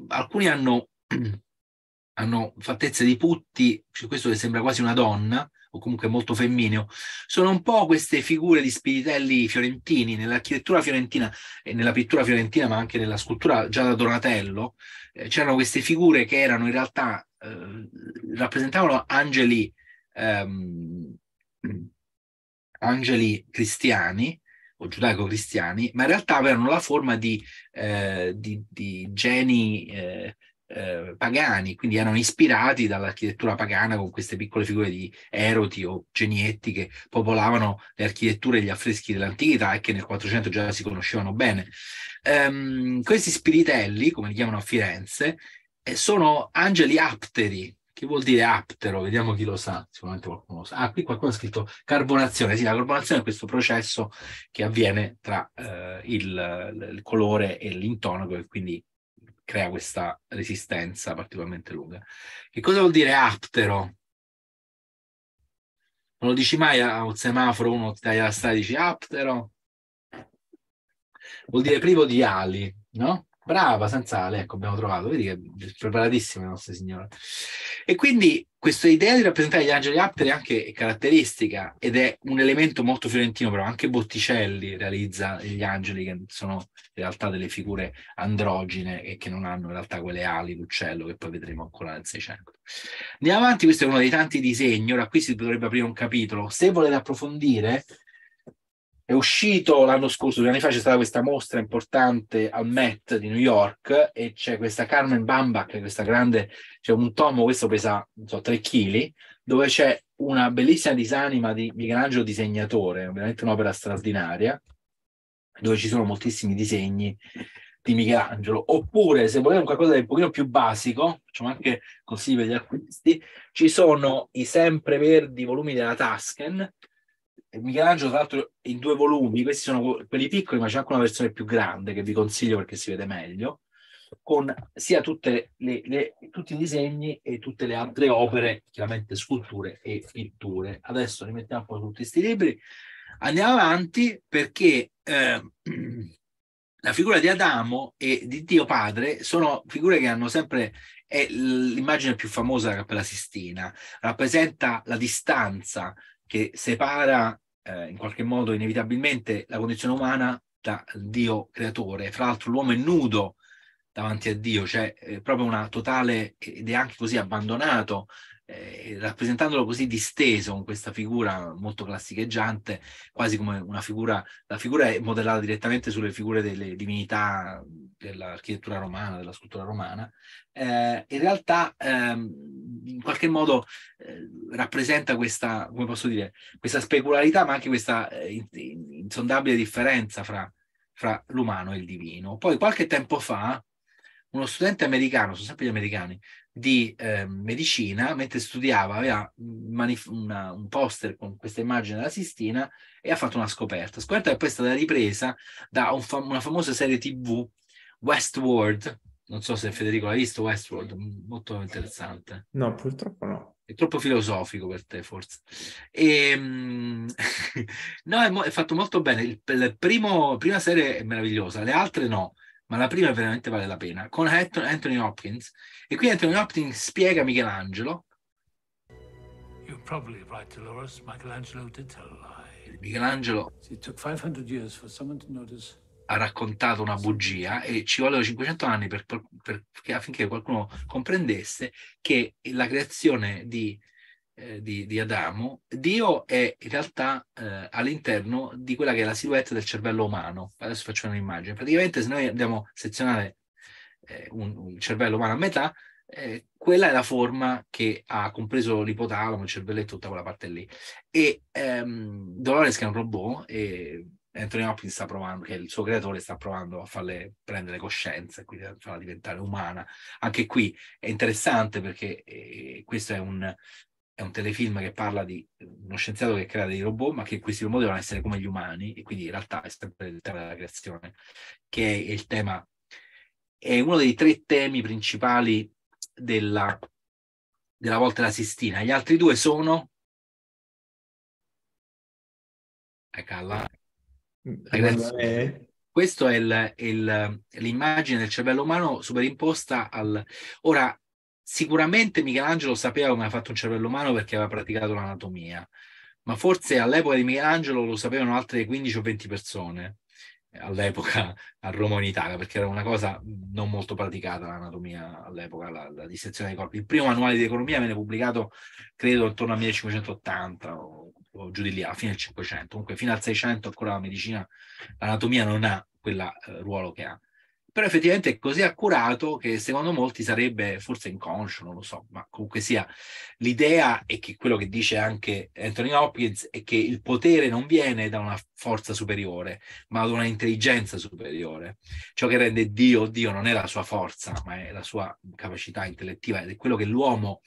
alcuni hanno, (clears throat) hanno fattezze di putti, cioè questo che sembra quasi una donna, o comunque molto femmineo, sono un po' queste figure di spiritelli fiorentini nell'architettura fiorentina e nella pittura fiorentina, ma anche nella scultura già da Donatello, eh, c'erano queste figure che erano in realtà eh, rappresentavano angeli, ehm, angeli cristiani o giudaico-cristiani, ma in realtà avevano la forma di, eh, di, di geni eh, eh, pagani, quindi erano ispirati dall'architettura pagana con queste piccole figure di eroti o genietti che popolavano le architetture e gli affreschi dell'antichità e che nel 400 già si conoscevano bene. Um, questi spiritelli, come li chiamano a Firenze, eh, sono angeli apteri. Che vuol dire aptero? Vediamo chi lo sa, sicuramente qualcuno lo sa. Ah, qui qualcuno ha scritto carbonazione. Sì, la carbonazione è questo processo che avviene tra eh, il, il, colore e l'intonaco e quindi crea questa resistenza particolarmente lunga. Che cosa vuol dire aptero? Non lo dici mai a un semaforo, uno ti taglia la strada e dici aptero? Vuol dire privo di ali, no? Brava, senza Ale, ecco, abbiamo trovato, vedi che è preparatissima la nostra signora. E quindi questa idea di rappresentare gli angeli Apter è anche caratteristica ed è un elemento molto fiorentino, però anche Botticelli realizza gli angeli che sono in realtà delle figure androgine e che non hanno in realtà quelle ali d'uccello che poi vedremo ancora nel Seicento. Andiamo avanti, questo è uno dei tanti disegni, ora qui si dovrebbe aprire un capitolo. Se volete approfondire, è uscito l'anno scorso, due anni fa, c'è stata questa mostra importante al Met di New York e c'è questa Carmen Bambach, questa grande, c'è un tomo, questo pesa, so, 3 kg, dove c'è una bellissima disanima di Michelangelo disegnatore, veramente un'opera straordinaria, dove ci sono moltissimi disegni di Michelangelo. Oppure, se volete qualcosa di un pochino più basico, facciamo anche consigli per gli acquisti, ci sono i sempreverdi volumi della Tasken, Michelangelo, tra l'altro, in due volumi, questi sono quelli piccoli, ma c'è anche una versione più grande che vi consiglio perché si vede meglio, con sia le, le, tutti i disegni e tutte le altre opere, chiaramente sculture e pitture. Adesso rimettiamo un po' tutti questi libri. Andiamo avanti perché eh, (clears throat) la figura di Adamo e di Dio Padre sono figure che hanno sempre è l'immagine più famosa della Cappella Sistina, rappresenta la distanza che separa eh, in qualche modo inevitabilmente la condizione umana da Dio creatore. Fra l'altro l'uomo è nudo davanti a Dio, cioè è eh, proprio una totale ed è anche così abbandonato eh, rappresentandolo così disteso con questa figura molto classicheggiante, quasi come una figura, la figura è modellata direttamente sulle figure delle divinità dell'architettura romana, della scultura romana, eh, in realtà ehm, in qualche modo eh, rappresenta questa, come posso dire, questa specularità, ma anche questa eh, insondabile differenza fra, fra l'umano e il divino. Poi qualche tempo fa, uno studente americano, sono sempre gli americani, di eh, medicina, mentre studiava, aveva manif- una, un poster con questa immagine della Sistina e ha fatto una scoperta. Scoperta che poi è stata ripresa da un fam- una famosa serie TV, Westworld. Non so se Federico l'ha visto, Westworld, molto interessante. No, purtroppo no. È troppo filosofico per te, forse. E, ehm, (laughs) no, è, mo- è, fatto molto bene. La primo, prima serie è meravigliosa, le altre no ma la prima veramente vale la pena, con Anthony Hopkins. E qui Anthony Hopkins spiega Michelangelo. You're probably right, Dolores. Michelangelo did tell a lie. Michelangelo ha raccontato una bugia e ci vollero 500 anni per, per, per, affinché qualcuno comprendesse che la creazione di eh, di, di, Adamo, Dio è in realtà eh, all'interno di quella che è la silhouette del cervello umano. Adesso faccio un'immagine. Praticamente se noi andiamo a sezionare eh, un, un, cervello umano a metà, eh, quella è la forma che ha compreso l'ipotalamo, il cervelletto, tutta quella parte lì. E ehm, Dolores che è un robot e Anthony Hopkins sta provando, che il suo creatore sta provando a farle prendere coscienza e quindi a farla diventare umana. Anche qui è interessante perché eh, questo è un, è un telefilm che parla di uno scienziato che crea dei robot, ma che questi robot devono essere come gli umani, e quindi in realtà è sempre il tema della creazione, che è il tema, è uno dei tre temi principali della, della volta della Sistina. Gli altri due sono... Eccola. Mm, ecco, eh? Questa è il, il, l'immagine del cervello umano superimposta al... Ora, sicuramente Michelangelo sapeva come ha fatto un cervello umano perché aveva praticato l'anatomia, ma forse all'epoca di Michelangelo lo sapevano altre 15 o 20 persone eh, all'epoca a Roma o in Italia, perché era una cosa non molto praticata l'anatomia all'epoca, la, la dissezione dei corpi. Il primo manuale di economia venne pubblicato, credo, intorno al 1580 o, o giù di lì, alla fine del 500. Comunque fino al 600 ancora la medicina, l'anatomia non ha quel eh, ruolo che ha però effettivamente è così accurato che secondo molti sarebbe forse inconscio, non lo so, ma comunque sia l'idea è che quello che dice anche Anthony Hopkins è che il potere non viene da una forza superiore, ma da una intelligenza superiore. Ciò che rende Dio Dio non è la sua forza, ma è la sua capacità intellettiva ed è quello che l'uomo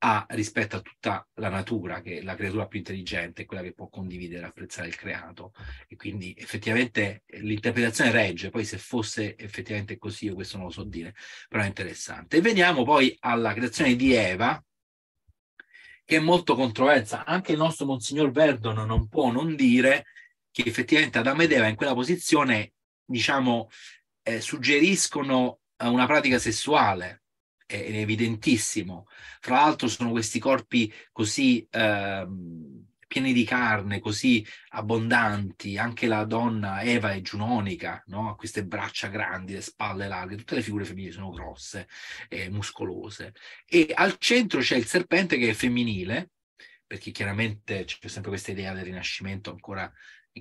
ha rispetto a tutta la natura, che è la creatura più intelligente quella che può condividere e apprezzare il creato. E quindi effettivamente eh, l'interpretazione regge, poi se fosse effettivamente così, io questo non lo so dire, però è interessante. E veniamo poi alla creazione di Eva, che è molto controversa. Anche il nostro Monsignor Verdon non può non dire che effettivamente Adamo ed Eva in quella posizione, diciamo, eh, suggeriscono eh, una pratica sessuale è evidentissimo. Fra l'altro sono questi corpi così eh, pieni di carne, così abbondanti, anche la donna Eva è giunonica, no? ha queste braccia grandi, le spalle larghe, tutte le figure femminili sono grosse, eh, muscolose. E al centro c'è il serpente che è femminile, perché chiaramente c'è sempre questa idea del rinascimento ancora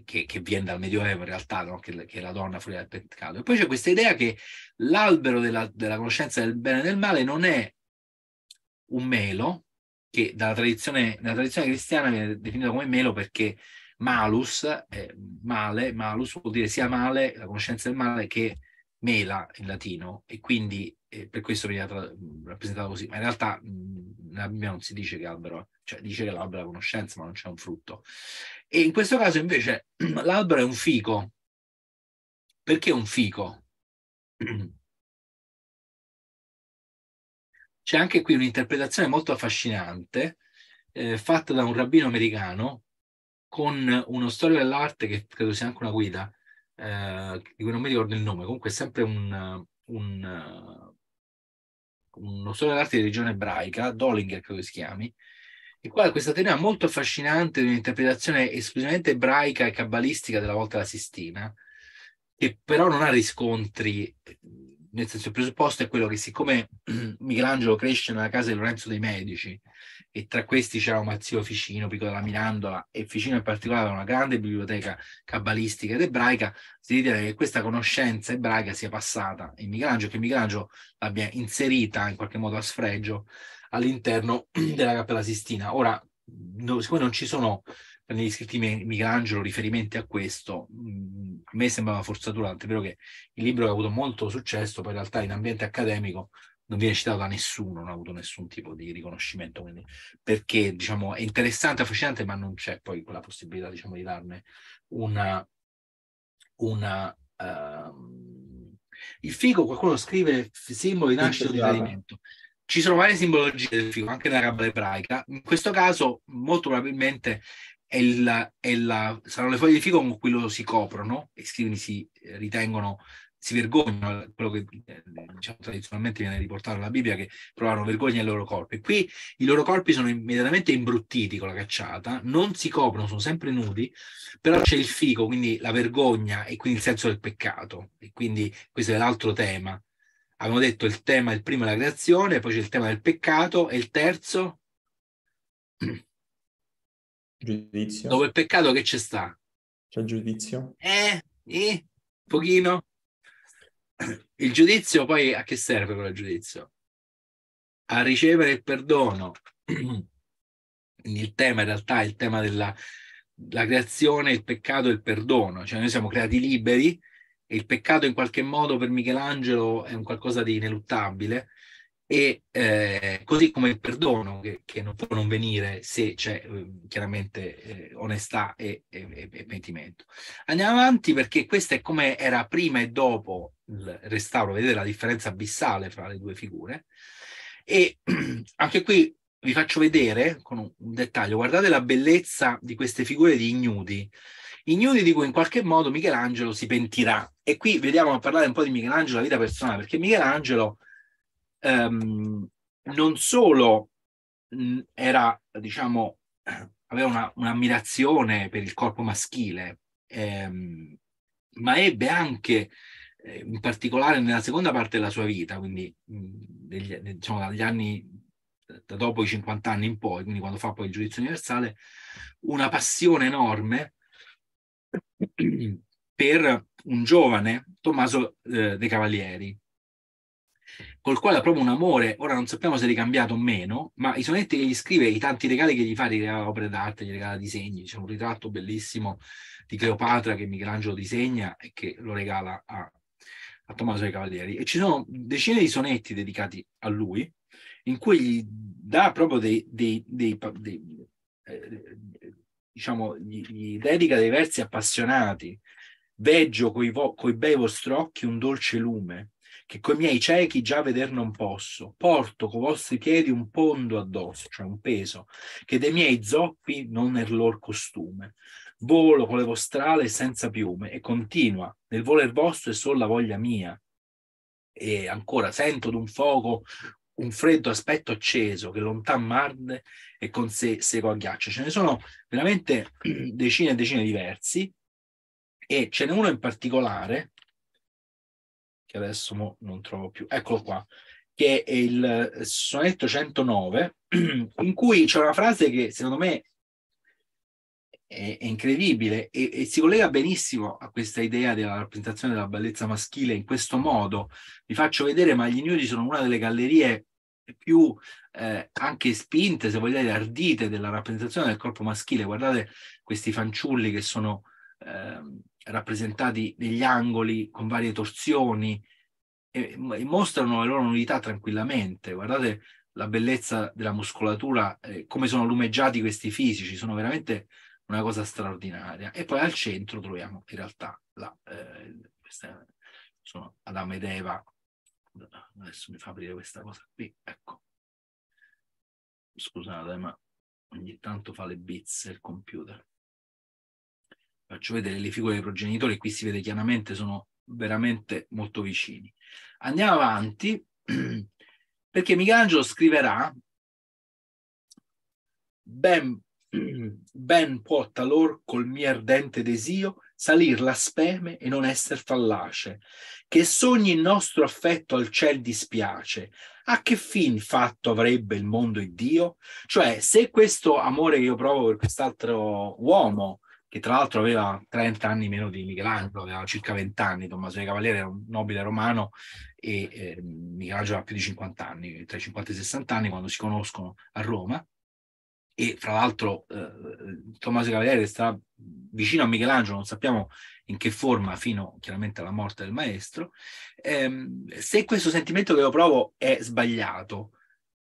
che, che, viene dal Medioevo in realtà, no? che, che, è la donna fuori dal peccato. E poi c'è questa idea che l'albero della, della, conoscenza del bene e del male non è un melo, che dalla tradizione, nella tradizione cristiana viene definito come melo perché malus, eh, male, malus vuol dire sia male, la conoscenza del male, che mela in latino, e quindi eh, per questo viene tra- rappresentato così. Ma in realtà mh, mm, nella Bibbia non si dice che albero, cioè dice che l'albero è la conoscenza, ma non c'è un frutto. E in questo caso invece (clears throat) l'albero è un fico. Perché un fico? (clears throat) C'è anche qui un'interpretazione molto affascinante eh, fatta da un rabbino americano con uno storico dell'arte che credo sia anche una guida, eh, di cui non mi ricordo il nome, comunque è sempre un, un, eh, uno storico dell'arte di religione ebraica, Dollinger credo che si chiami, il quale questa teoria molto affascinante di un'interpretazione esclusivamente ebraica e cabalistica della volta alla Sistina, che però non ha riscontri, nel senso il presupposto è quello che siccome (clears throat) Michelangelo cresce nella casa di Lorenzo dei Medici, e tra questi c'era un Mazzio Ficino, Pico della Mirandola, e Ficino in particolare aveva una grande biblioteca cabalistica ed ebraica, si ritiene che questa conoscenza ebraica sia passata in Michelangelo, che Michelangelo l'abbia inserita in qualche modo a sfregio all'interno (clears throat) della Cappella Sistina. Ora, no, siccome non ci sono negli scritti Michelangelo riferimenti a questo, mm, a me sembrava forzatura, tant'è vero che il libro ha avuto molto successo, poi in realtà in ambiente accademico non viene citato da nessuno, non ha avuto nessun tipo di riconoscimento, quindi perché diciamo, è interessante, affascinante, ma non c'è poi quella possibilità diciamo, di darne una... una uh, il figo, qualcuno scrive simbolo di nascita o di tradimento. Ci sono varie simbologie del fico, anche nella rabbia ebraica. In questo caso, molto probabilmente, è la, è la, saranno le foglie di fico con cui loro si coprono e quindi si ritengono si vergognano, quello che diciamo, tradizionalmente viene riportato nella Bibbia, che provano vergogna ai loro corpi. Qui i loro corpi sono immediatamente imbruttiti con la cacciata, non si coprono, sono sempre nudi, però c'è il fico, quindi la vergogna e quindi il senso del peccato. E quindi questo è l'altro tema Abbiamo detto il tema, il primo è la creazione, poi c'è il tema del peccato e il terzo? Giudizio. Dopo il peccato che c'è sta? C'è il giudizio. Eh, eh, pochino. Il giudizio poi a che serve quello giudizio? A ricevere il perdono. Il tema in realtà è il tema della creazione, il peccato e il perdono. Cioè noi siamo creati liberi, il peccato in qualche modo per Michelangelo è un qualcosa di ineluttabile e eh, così come il perdono che, che, non può non venire se c'è eh, chiaramente eh, onestà e, e, e, pentimento. Andiamo avanti perché questa è come era prima e dopo il restauro, vedete la differenza abissale fra le due figure e (clears throat) anche qui vi faccio vedere con un, un dettaglio, guardate la bellezza di queste figure di ignudi ignudi di cui in qualche modo Michelangelo si pentirà. E qui vediamo a parlare un po' di Michelangelo, la vita personale, perché Michelangelo ehm, non solo mh, mm, era, diciamo, aveva una, un'ammirazione per il corpo maschile, ehm, ma ebbe anche eh, in particolare nella seconda parte della sua vita, quindi mh, mm, degli, diciamo, dagli anni da dopo i 50 anni in poi, quindi quando fa poi il giudizio universale, una passione enorme per un giovane Tommaso eh, De Cavalieri, col quale ha proprio un amore, ora non sappiamo se è ricambiato o meno, ma i sonetti che gli scrive, i tanti regali che gli fa, gli regala opere d'arte, gli regala disegni, c'è un ritratto bellissimo di Cleopatra che Michelangelo disegna e che lo regala a, a Tommaso De Cavalieri. E ci sono decine di sonetti dedicati a lui, in cui gli dà proprio dei, dei, dei, dei eh, diciamo, gli, gli dedica dei versi appassionati. Veggio coi, vo- coi bei vostri occhi un dolce lume, che coi miei ciechi già veder non posso. Porto coi vostri piedi un pondo addosso, cioè un peso, che dei miei zoppi non è er lor costume. Volo con le vostre ali senza piume e continua, nel voler vostro è sol la voglia mia. E ancora sento d'un fuoco un freddo aspetto acceso che lontan marde e con sé seco a ghiaccio. Ce ne sono veramente (clears throat) decine e decine diversi e ce n'è uno in particolare che adesso non trovo più, eccolo qua, che è il sonetto 109 (clears throat) in cui c'è una frase che secondo me è, incredibile e, e, si collega benissimo a questa idea della rappresentazione della bellezza maschile in questo modo. Vi faccio vedere, ma gli nudi sono una delle gallerie più eh, anche spinte, se vogliate, ardite della rappresentazione del corpo maschile. Guardate questi fanciulli che sono eh, rappresentati negli angoli con varie torsioni e, e, mostrano la loro nudità tranquillamente. Guardate la bellezza della muscolatura, eh, come sono lumeggiati questi fisici, sono veramente una cosa straordinaria. E poi al centro troviamo in realtà la, eh, sono Adamo ed Eva adesso mi fa aprire questa cosa qui, ecco. Scusate, ma ogni tanto fa le bizze il computer. Faccio vedere le figure dei progenitori, qui si vede chiaramente, sono veramente molto vicini. Andiamo avanti, (clears throat) perché Michelangelo scriverà ben, (clears throat) ben può talor col mio ardente desio salir la speme e non esser fallace, che sogni il nostro affetto al ciel dispiace, a che fin fatto avrebbe il mondo e Dio? Cioè, se questo amore che io provo per quest'altro uomo, che tra l'altro aveva 30 anni meno di Michelangelo, aveva circa 20 anni, Tommaso di Cavaliere era un nobile romano e eh, Michelangelo aveva più di 50 anni, tra i 50 e i 60 anni quando si conoscono a Roma, e fra l'altro eh, Tommaso Cavaliere sta vicino a Michelangelo, non sappiamo in che forma fino chiaramente alla morte del maestro, ehm, se questo sentimento che io provo è sbagliato,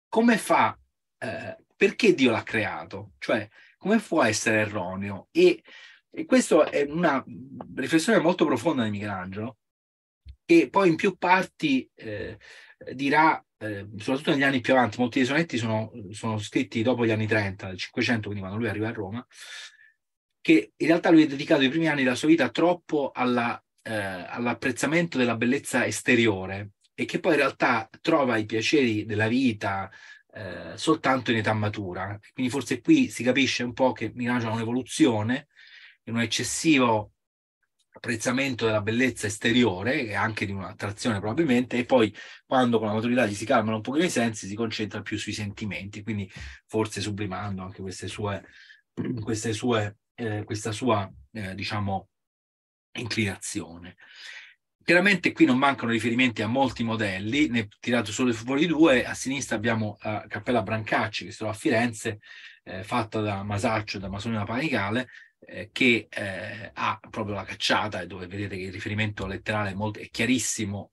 come fa, eh, perché Dio l'ha creato? Cioè, come può essere erroneo? E, e questa è una riflessione molto profonda di Michelangelo, che poi in più parti eh, dirà, eh, soprattutto negli anni più avanti, molti dei sonetti sono, sono scritti dopo gli anni 30, del 500, quindi quando lui arriva a Roma, che in realtà lui ha dedicato i primi anni della sua vita troppo alla, eh, all'apprezzamento della bellezza esteriore e che poi in realtà trova i piaceri della vita eh, soltanto in età matura. Quindi forse qui si capisce un po' che Michelangelo ha un'evoluzione, in un eccessivo apprezzamento della bellezza esteriore e anche di un'attrazione probabilmente e poi quando con la maturità gli si calmano un pochino i sensi si concentra più sui sentimenti quindi forse sublimando anche queste sue, queste sue eh, questa sua eh, diciamo inclinazione chiaramente qui non mancano riferimenti a molti modelli ne ho tirato solo fuori due a sinistra abbiamo la cappella Brancacci che si trova a Firenze eh, fatta da Masaccio da Masonina Panicale eh, che eh, ha proprio la cacciata, dove vedete che il riferimento letterale è, molto, è chiarissimo,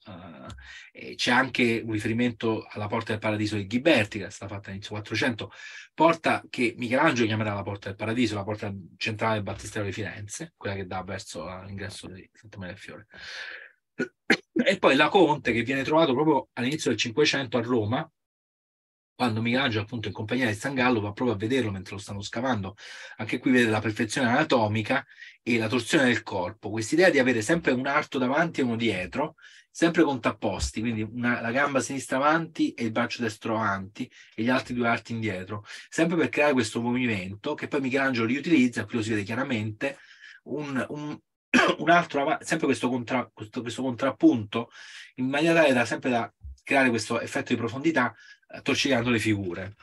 eh, c'è anche un riferimento alla porta del paradiso di Ghiberti, che è stata fatta all'inizio del 400, porta che Michelangelo chiamerà la porta del paradiso, la porta centrale del Battistero di Firenze, quella che dà verso l'ingresso di Santa Maria del Fiore. (coughs) E poi la Conte, che viene trovato proprio all'inizio del 500 a Roma, quando Michelangelo appunto in compagnia di Sangallo va proprio a vederlo mentre lo stanno scavando. Anche qui vede la perfezione anatomica e la torsione del corpo. Quest'idea di avere sempre un arto davanti e uno dietro, sempre con quindi una, la gamba sinistra avanti e il braccio destro avanti e gli altri due arti indietro, sempre per creare questo movimento che poi Michelangelo riutilizza, qui lo si vede chiaramente, un, un, (clears throat) un altro, sempre questo, contra, questo, questo contrappunto, in maniera tale da sempre da creare questo effetto di profondità attorcigliando le figure.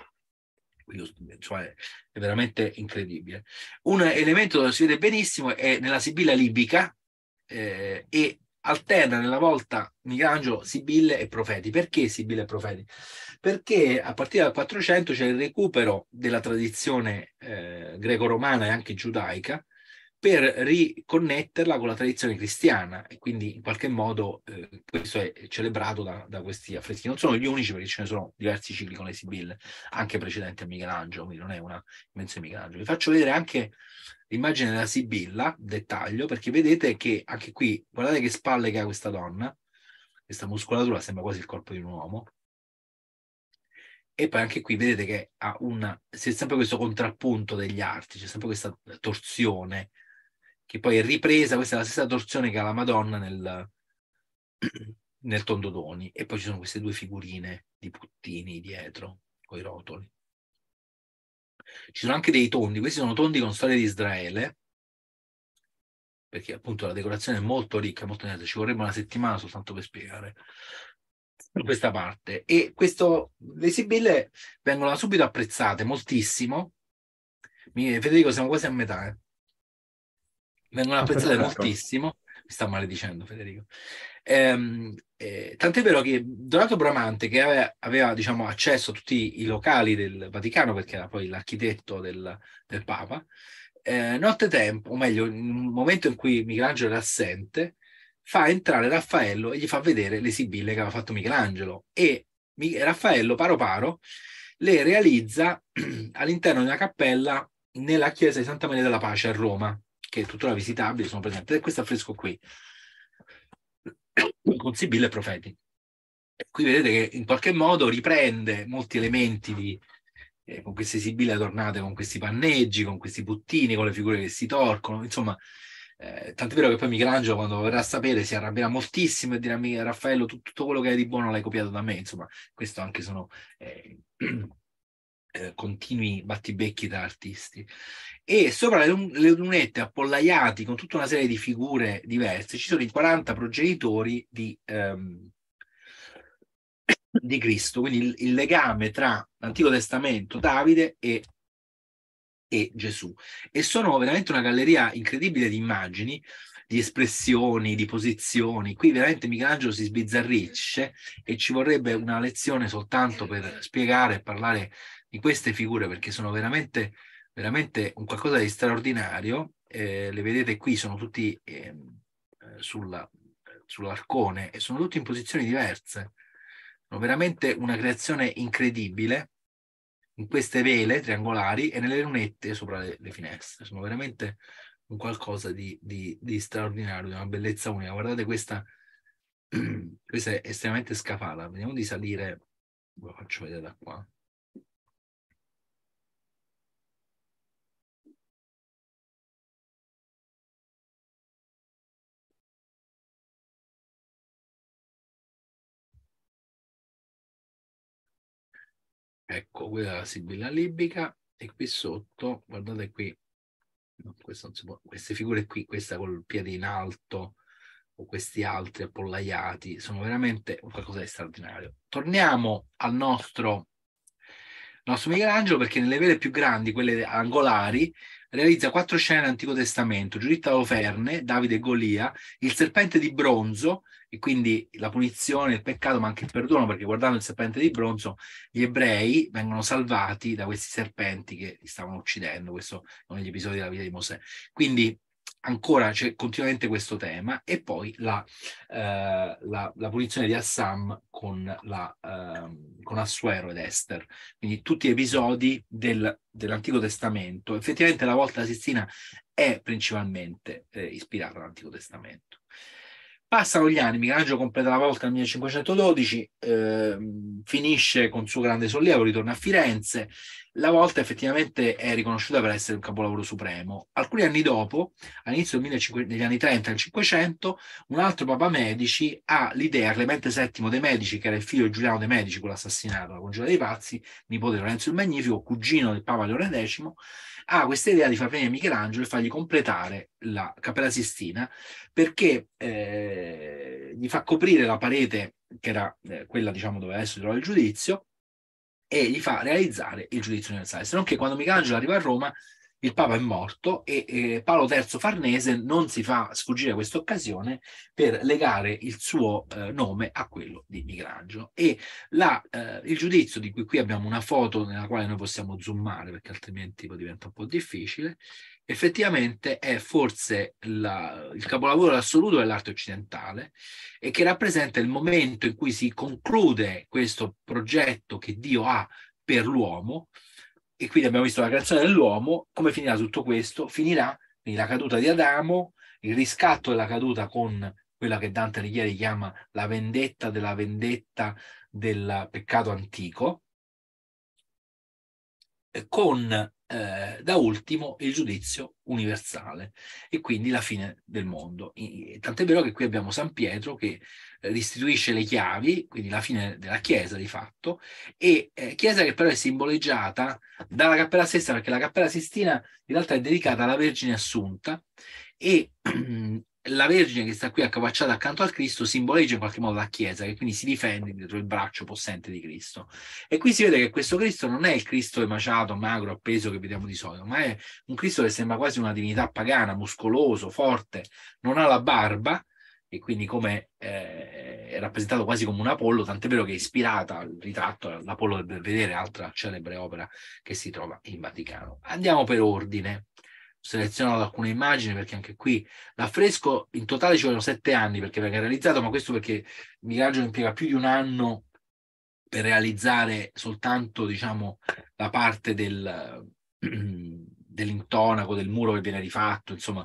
Cioè, è veramente incredibile. Un elemento che si vede benissimo è nella Sibilla libica eh, e alterna nella volta Michelangelo Sibille e Profeti. Perché Sibille e Profeti? Perché a partire dal 400 c'è il recupero della tradizione eh, greco-romana e anche giudaica per riconnetterla con la tradizione cristiana e quindi in qualche modo eh, questo è celebrato da, da, questi affreschi. Non sono gli unici perché ce ne sono diversi cicli con le Sibille, anche precedenti a Michelangelo, quindi non è una invenzione di Michelangelo. Vi faccio vedere anche l'immagine della Sibilla, dettaglio, perché vedete che anche qui, guardate che spalle che ha questa donna, questa muscolatura sembra quasi il corpo di un uomo, e poi anche qui vedete che ha una, c'è sempre questo contrappunto degli arti, c'è sempre questa torsione che poi è ripresa, questa è la stessa torsione che ha la Madonna nel, (clears throat) nel Tondodoni, e poi ci sono queste due figurine di puttini dietro, con i rotoli. Ci sono anche dei tondi, questi sono tondi con storia di Israele, perché appunto la decorazione è molto ricca, molto netta, ci vorrebbe una settimana soltanto per spiegare mm. questa parte. E questo, le Sibille vengono subito apprezzate moltissimo. Federico, siamo quasi a metà. Eh vengono apprezzate ah, moltissimo. Mi sta maledicendo Federico. Ehm, eh, tant'è vero che Donato Bramante, che aveva, aveva diciamo, accesso a tutti i locali del Vaticano, perché era poi l'architetto del, del Papa, eh, nottetempo, o meglio, in un momento in cui Michelangelo era assente, fa entrare Raffaello e gli fa vedere le sibille che aveva fatto Michelangelo. E Raffaello, paro paro, le realizza (clears throat) all'interno di una cappella nella chiesa di Santa Maria della Pace a Roma, che tuttora visitabile, sono presenti. Ed questo affresco qui, con Sibilla e Profeti. Qui vedete che in qualche modo riprende molti elementi di, eh, con queste sibille adornate, con questi panneggi, con questi puttini, con le figure che si torcono, insomma, eh, tant'è vero che poi Michelangelo quando verrà a sapere si arrabbierà moltissimo e dirà Raffaello tutto quello che hai di buono l'hai copiato da me, insomma, questo anche sono... Eh, (clears throat) Eh, continui battibecchi da artisti. E sopra le, le lunette appollaiati con tutta una serie di figure diverse ci sono i 40 progenitori di, ehm, (coughs) di Cristo, quindi il, il, legame tra l'Antico Testamento, Davide e, e Gesù. E sono veramente una galleria incredibile di immagini di espressioni, di posizioni. Qui veramente Michelangelo si sbizzarrisce e ci vorrebbe una lezione soltanto per spiegare e parlare di queste figure perché sono veramente, veramente un qualcosa di straordinario. Eh, le vedete qui, sono tutti ehm, eh, sulla, sull'arcone e sono tutti in posizioni diverse. Sono veramente una creazione incredibile in queste vele triangolari e nelle lunette sopra le, le finestre. Sono veramente un qualcosa di, di, di, straordinario, di una bellezza unica. Guardate questa, (clears throat) questa è estremamente scafala. Vediamo di salire, ve lo faccio vedere da qua. ecco quella è la sibilla libica e qui sotto guardate qui no, può, queste figure qui questa col piede in alto o questi altri appollaiati sono veramente qualcosa di straordinario torniamo al nostro nostro Michelangelo perché nelle vele più grandi quelle angolari realizza quattro scene dell'Antico Testamento, Giuditta Oferne, Davide e Golia, il serpente di bronzo, e quindi la punizione, il peccato, ma anche il perdono, perché guardando il serpente di bronzo gli ebrei vengono salvati da questi serpenti che li stavano uccidendo, questo è uno degli episodi della vita di Mosè. Quindi ancora c'è continuamente questo tema e poi la, eh, la, la punizione di Assam con, la, eh, con Assuero ed Esther. Quindi tutti episodi del, dell'Antico Testamento. Effettivamente la volta Sistina è principalmente eh, ispirata all'Antico Testamento. Passano gli anni, Michelangelo completa la volta nel 1512, eh, finisce con suo grande sollievo, ritorna a Firenze. La volta effettivamente è riconosciuta per essere un capolavoro supremo. Alcuni anni dopo, all'inizio degli anni 30 del 500, un altro Papa Medici ha l'idea, Clemente VII dei Medici, che era il figlio di Giuliano dei Medici, quello assassinato alla congiura dei pazzi, nipote di Lorenzo il Magnifico, cugino del Papa Leone X, ha questa idea di far venire Michelangelo e fargli completare la Cappella Sistina perché eh, gli fa coprire la parete che era eh, quella diciamo dove adesso trova il giudizio e gli fa realizzare il giudizio universale. Se non che quando Michelangelo arriva a Roma il Papa è morto e eh, Paolo III Farnese non si fa sfuggire questa occasione per legare il suo eh, nome a quello di Migrangio. E la, eh, il giudizio di cui qui abbiamo una foto nella quale noi possiamo zoomare perché altrimenti diventa un po' difficile, effettivamente è forse la, il capolavoro assoluto dell'arte occidentale e che rappresenta il momento in cui si conclude questo progetto che Dio ha per l'uomo e quindi abbiamo visto la creazione dell'uomo, come finirà tutto questo? Finirà quindi la caduta di Adamo, il riscatto della caduta con quella che Dante Alighieri chiama la vendetta della vendetta del peccato antico, con eh, da ultimo il giudizio universale e quindi la fine del mondo. E, tant'è vero che qui abbiamo San Pietro che restituisce eh, le chiavi, quindi la fine della Chiesa di fatto, e eh, Chiesa che però è simboleggiata dalla Cappella Sistina, perché la Cappella Sistina in realtà è dedicata alla Vergine Assunta e (clears throat) la Vergine che sta qui accavacciata accanto al Cristo simboleggia in qualche modo la Chiesa, che quindi si difende dietro il braccio possente di Cristo. E qui si vede che questo Cristo non è il Cristo emaciato, magro, appeso che vediamo di solito, ma è un Cristo che sembra quasi una divinità pagana, muscoloso, forte, non ha la barba, e quindi come eh, è rappresentato quasi come un Apollo, tant'è vero che è ispirata al ritratto l'Apollo del Belvedere, altra celebre opera che si trova in Vaticano. Andiamo per ordine seleziono alcune immagini perché anche qui l'affresco in totale ci vogliono sette anni perché venga realizzato, ma questo perché Michelangelo impiega più di un anno per realizzare soltanto diciamo, la parte del, (clears throat) dell'intonaco, del muro che viene rifatto, insomma,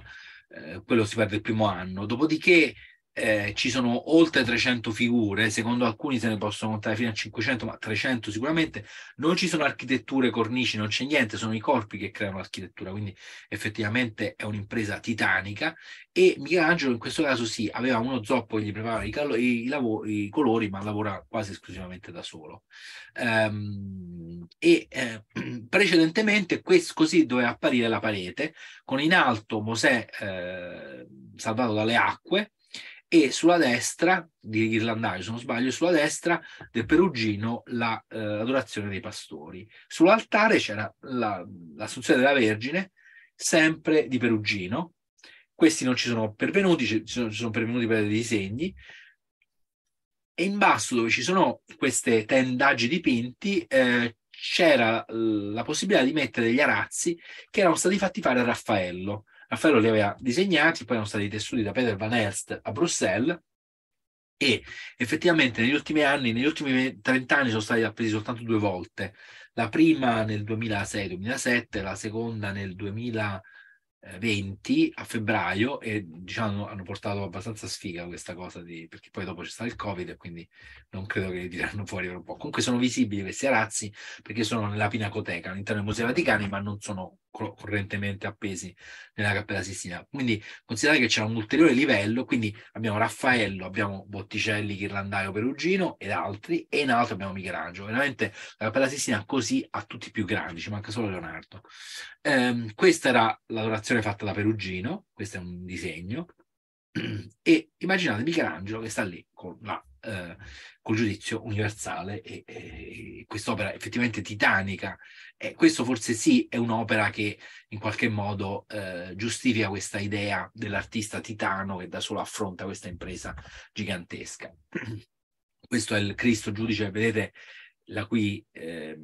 eh, quello si perde il primo anno. Dopodiché eh, ci sono oltre 300 figure, secondo alcuni se ne possono contare fino a 500, ma 300 sicuramente, non ci sono architetture, cornici, non c'è niente, sono i corpi che creano l'architettura, quindi effettivamente è un'impresa titanica e Michelangelo in questo caso sì, aveva uno zoppo che gli preparava i, calo- i, lav- i colori, ma lavora quasi esclusivamente da solo. Ehm, e eh, (clears throat) precedentemente questo, così doveva apparire la parete, con in alto Mosè eh, salvato dalle acque, e sulla destra, di Ghirlandaio se non sbaglio, sulla destra del Perugino la, eh, dei pastori. Sull'altare c'era la, l'assunzione della Vergine, sempre di Perugino. Questi non ci sono pervenuti, ci sono, ci sono pervenuti per dei disegni, e in basso dove ci sono queste tendaggi dipinti eh, c'era la possibilità di mettere degli arazzi che erano stati fatti fare a Raffaello Raffaello li aveva disegnati, poi erano stati tessuti da Peter Van Erst a Bruxelles e effettivamente negli ultimi anni, negli ultimi trent'anni sono stati appesi soltanto due volte, la prima nel 2006-2007, la seconda nel 2020 a febbraio e diciamo hanno portato abbastanza sfiga questa cosa di, perché poi dopo c'è stato il covid e quindi non credo che li tireranno fuori per un po'. Comunque sono visibili questi arazzi perché sono nella pinacoteca all'interno dei Musei Vaticani ma non sono correntemente appesi nella Cappella Sistina. Quindi considerate che c'è un ulteriore livello, quindi abbiamo Raffaello, abbiamo Botticelli, Ghirlandaio, Perugino ed altri, e in alto abbiamo Michelangelo. Veramente la Cappella Sistina così a tutti i più grandi, ci manca solo Leonardo. Ehm, questa era l'adorazione fatta da Perugino, questo è un disegno, (clears throat) e immaginate Michelangelo che sta lì con la eh, col giudizio universale e, e quest'opera effettivamente titanica. E questo forse sì è un'opera che in qualche modo eh, giustifica questa idea dell'artista titano che da solo affronta questa impresa gigantesca. (clears throat) Questo è il Cristo giudice, vedete la cui eh,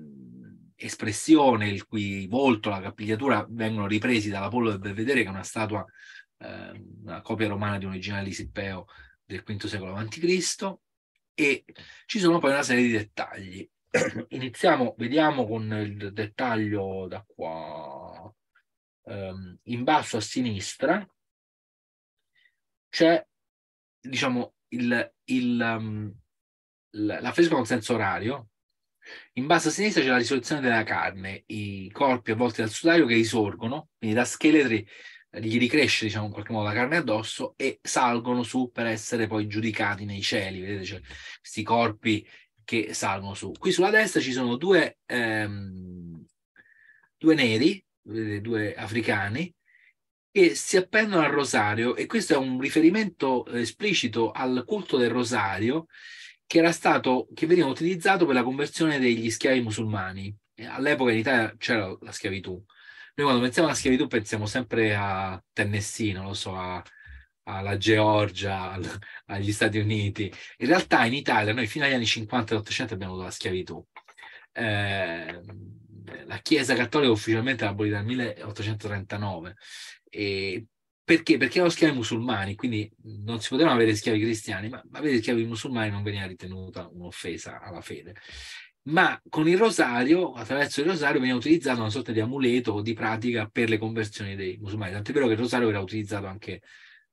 espressione, il cui volto, la capigliatura vengono ripresi dall'Apollo del Belvedere, che è una statua, ehm, una copia romana di un originale di Sippeo del V secolo a.C e ci sono poi una serie di dettagli. (clears throat) Iniziamo, vediamo con il dettaglio da qua um, in basso a sinistra. C'è, diciamo, il, il, um, la fresca con senso orario. In basso a sinistra c'è la risoluzione della carne, i corpi avvolti dal sudario che risorgono, quindi da scheletri gli ricresce diciamo in qualche modo la carne addosso e salgono su per essere poi giudicati nei cieli, vedete cioè, questi corpi che salgono su. Qui sulla destra ci sono due, ehm, due neri, vedete, due africani, che si appendono al rosario e questo è un riferimento eh, esplicito al culto del rosario che era stato, che veniva utilizzato per la conversione degli schiavi musulmani. All'epoca in Italia c'era la schiavitù noi quando pensiamo alla schiavitù pensiamo sempre a Tennessee, non lo so, a, alla Georgia, al, agli Stati Uniti. In realtà in Italia noi fino agli anni 50 e 800 abbiamo avuto la schiavitù. Eh, la Chiesa Cattolica ufficialmente è abolita nel 1839. E perché? Perché erano schiavi musulmani, quindi non si potevano avere schiavi cristiani, ma avere schiavi musulmani non veniva ritenuta un'offesa alla fede ma con il rosario, attraverso il rosario, veniva utilizzato una sorta di amuleto o di pratica per le conversioni dei musulmani. Tant'è vero che il rosario era utilizzato anche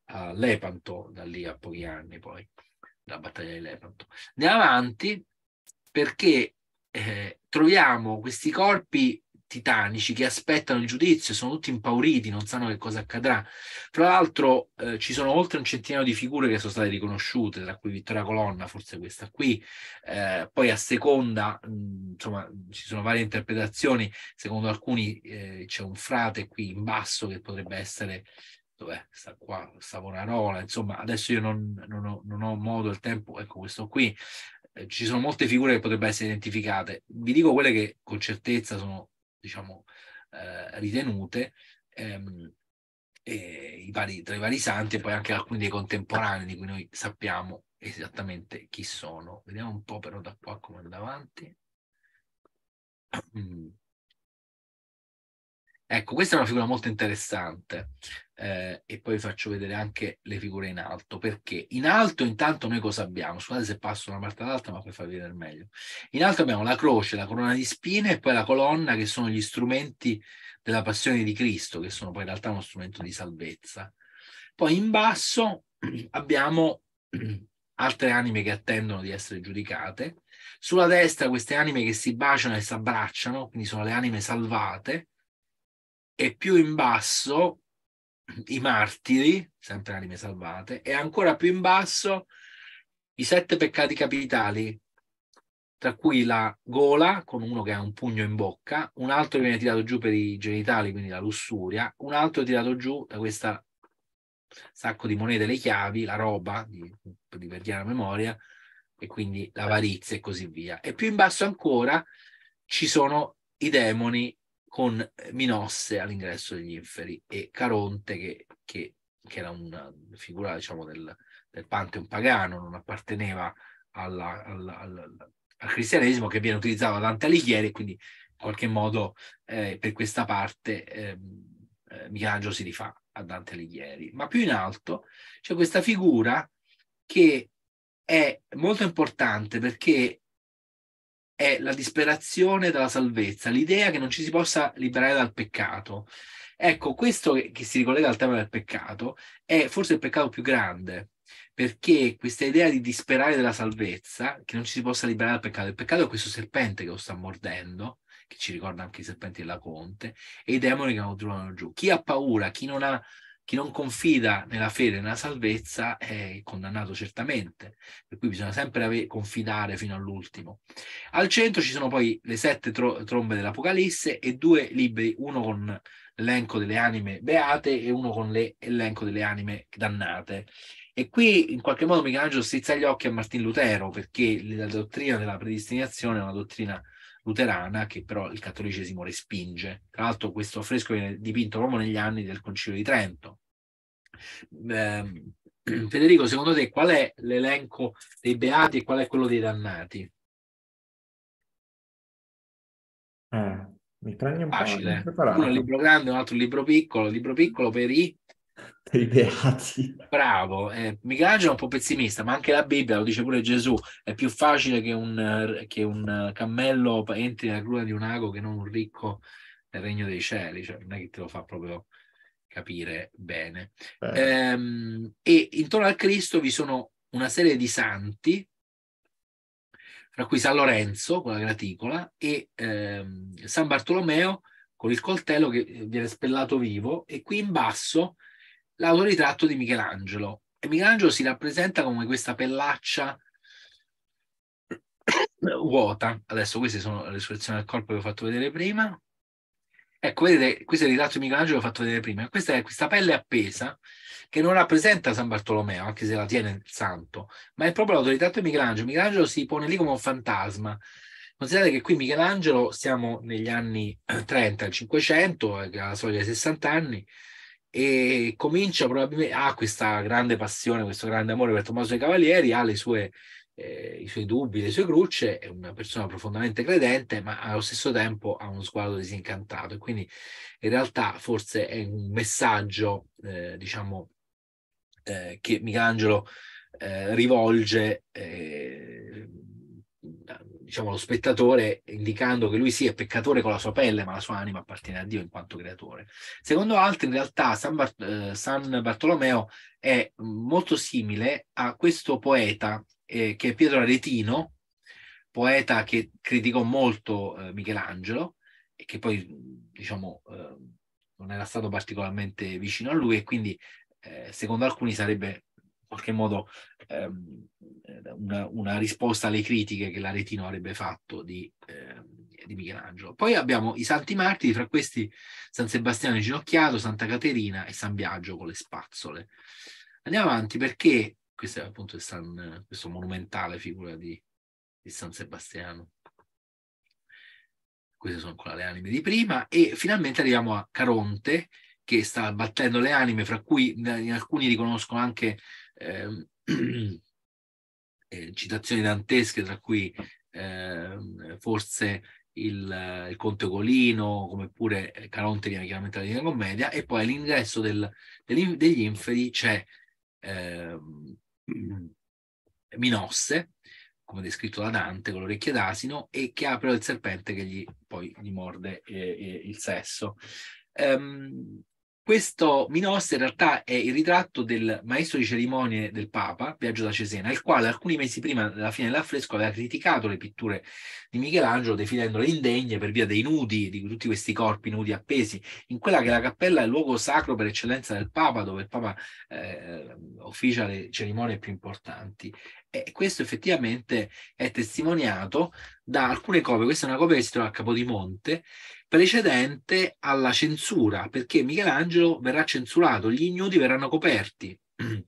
a Lepanto, da lì a pochi anni poi, la battaglia di Lepanto. Andiamo avanti perché eh, troviamo questi corpi titanici che aspettano il giudizio, sono tutti impauriti, non sanno che cosa accadrà. Fra l'altro eh, ci sono oltre un centinaio di figure che sono state riconosciute, tra cui Vittoria Colonna, forse questa qui, eh, poi a seconda, mh, insomma, ci sono varie interpretazioni, secondo alcuni eh, c'è un frate qui in basso che potrebbe essere dov'è? Sta qua, Savonarola, insomma, adesso io non, non, ho, non ho modo, il tempo, ecco questo qui, eh, ci sono molte figure che potrebbero essere identificate. Vi dico quelle che con certezza sono diciamo, eh, ritenute ehm, i vari, tra i vari santi e poi anche alcuni dei contemporanei di cui noi sappiamo esattamente chi sono. Vediamo un po' però da qua come andava avanti. Mm. Ecco, questa è una figura molto interessante eh, e poi vi faccio vedere anche le figure in alto, perché in alto intanto noi cosa abbiamo? Scusate se passo da una parte all'altra, ma per farvi vedere meglio. In alto abbiamo la croce, la corona di spine e poi la colonna che sono gli strumenti della passione di Cristo, che sono poi in realtà uno strumento di salvezza. Poi in basso (clears throat) abbiamo (clears throat) altre anime che attendono di essere giudicate. Sulla destra queste anime che si baciano e si abbracciano, quindi sono le anime salvate e più in basso i martiri, sempre anime salvate, e ancora più in basso i sette peccati capitali, tra cui la gola, con uno che ha un pugno in bocca, un altro che viene tirato giù per i genitali, quindi la lussuria, un altro tirato giù da questo sacco di monete, le chiavi, la roba, di, di per chiara memoria, e quindi l'avarizia e così via. E più in basso ancora ci sono i demoni con eh, Minosse all'ingresso degli inferi e Caronte che, che, che era una figura diciamo, del, del, Pantheon pagano, non apparteneva alla, alla, alla, al cristianesimo che viene utilizzato da Dante Alighieri, quindi in qualche modo eh, per questa parte ehm, eh, Michelangelo si rifà a Dante Alighieri. Ma più in alto c'è questa figura che è molto importante perché è la disperazione dalla salvezza, l'idea che non ci si possa liberare dal peccato. Ecco, questo che si ricollega al tema del peccato è forse il peccato più grande, perché questa idea di disperare della salvezza, che non ci si possa liberare dal peccato, il peccato è questo serpente che lo sta mordendo, che ci ricorda anche i serpenti della Conte, e i demoni che lo trovano giù. Chi ha paura, chi non ha chi non confida nella fede e nella salvezza è condannato certamente, per cui bisogna sempre ave- confidare fino all'ultimo. Al centro ci sono poi le sette tro- trombe dell'Apocalisse e due libri, uno con l'elenco delle anime beate e uno con le- l'elenco delle anime dannate. E qui in qualche modo Michelangelo strizza gli occhi a Martin Lutero perché la dottrina della predestinazione è una dottrina luterana che però il cattolicesimo respinge. Tra l'altro questo affresco viene dipinto proprio negli anni del Concilio di Trento. Eh, Federico, secondo te qual è l'elenco dei beati e qual è quello dei dannati? Eh, mi prendi un Facile. po' preparato. Uno è un libro grande, un altro libro piccolo. libro piccolo per i per i beati. Bravo, eh, Michelangelo è un po' pessimista, ma anche la Bibbia lo dice pure Gesù, è più facile che un, che un cammello entri nella cruna di un ago che non un ricco nel regno dei cieli, cioè non è che te lo fa proprio capire bene. Eh. Ehm, e intorno al Cristo vi sono una serie di santi, tra cui San Lorenzo con la graticola e ehm, San Bartolomeo con il coltello che viene spellato vivo e qui in basso l'autoritratto di Michelangelo. E Michelangelo si rappresenta come questa pellaccia (coughs) vuota. Adesso queste sono le soluzioni del corpo che ho fatto vedere prima. Ecco, vedete, questo è il ritratto di Michelangelo che ho fatto vedere prima. Questa è questa pelle appesa che non rappresenta San Bartolomeo, anche se la tiene il santo, ma è proprio l'autoritratto di Michelangelo. Michelangelo si pone lì come un fantasma. Considerate che qui Michelangelo, siamo negli anni 30, (coughs) il 500, eh, alla soglia dei 60 anni, e comincia probabilmente, ha questa grande passione, questo grande amore per Tommaso e Cavalieri, ha le sue eh, i suoi dubbi, le sue crucce, è una persona profondamente credente, ma allo stesso tempo ha uno sguardo disincantato. E quindi in realtà forse è un messaggio, eh, diciamo, eh, che Michelangelo eh, rivolge eh, diciamo, lo spettatore indicando che lui sì è peccatore con la sua pelle, ma la sua anima appartiene a Dio in quanto creatore. Secondo altri, in realtà, San, Bart- eh, San Bartolomeo è molto simile a questo poeta eh, che è Pietro Aretino, poeta che criticò molto eh, Michelangelo e che poi, diciamo, eh, non era stato particolarmente vicino a lui e quindi, eh, secondo alcuni, sarebbe in qualche modo ehm, eh, una, una, risposta alle critiche che L'aretino avrebbe fatto di, ehm, di, Michelangelo. Poi abbiamo i santi martiri, fra questi San Sebastiano inginocchiato, Santa Caterina e San Biagio con le spazzole. Andiamo avanti perché questo è appunto San, questo monumentale figura di, di San Sebastiano queste sono ancora le anime di prima, e finalmente arriviamo a Caronte che sta battendo le anime, fra cui in alcuni riconoscono anche eh, (clears throat) Eh, citazioni dantesche, tra cui eh, forse il, il, Conte Ugolino, come pure eh, Caronte viene chiaramente la Divina Commedia, e poi all'ingresso del, degli inferi c'è eh, (clears throat) Minosse, come descritto da Dante, con le orecchie d'asino, e che apre il serpente che gli, poi gli morde eh, eh il sesso. Um, questo Minos in realtà è il ritratto del maestro di cerimonie del Papa, Biagio da Cesena, il quale alcuni mesi prima della fine dell'affresco aveva criticato le pitture di Michelangelo, definendole indegne per via dei nudi, di tutti questi corpi nudi appesi, in quella che la cappella è il luogo sacro per eccellenza del Papa, dove il Papa eh, officia le cerimonie più importanti. E questo effettivamente è testimoniato da alcune copie, questa è una copia che si trova a Capodimonte, precedente alla censura, perché Michelangelo verrà censurato, gli ignudi verranno coperti. (clears throat)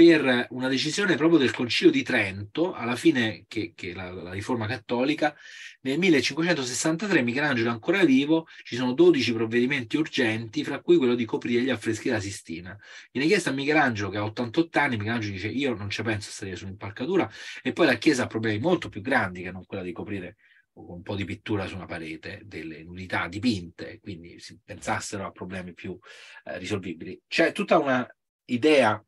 Per una decisione proprio del Concilio di Trento, alla fine che, che la, la riforma cattolica, nel 1563 Michelangelo è ancora vivo, ci sono 12 provvedimenti urgenti, fra cui quello di coprire gli affreschi della Sistina. Viene chiesto a Michelangelo, che ha 88 anni, Michelangelo dice io non ci penso a salire sull'impalcatura, e poi la Chiesa ha problemi molto più grandi che non quella di coprire un po' di pittura su una parete delle nudità dipinte, quindi si pensassero a problemi più eh, risolvibili. C'è tutta una idea,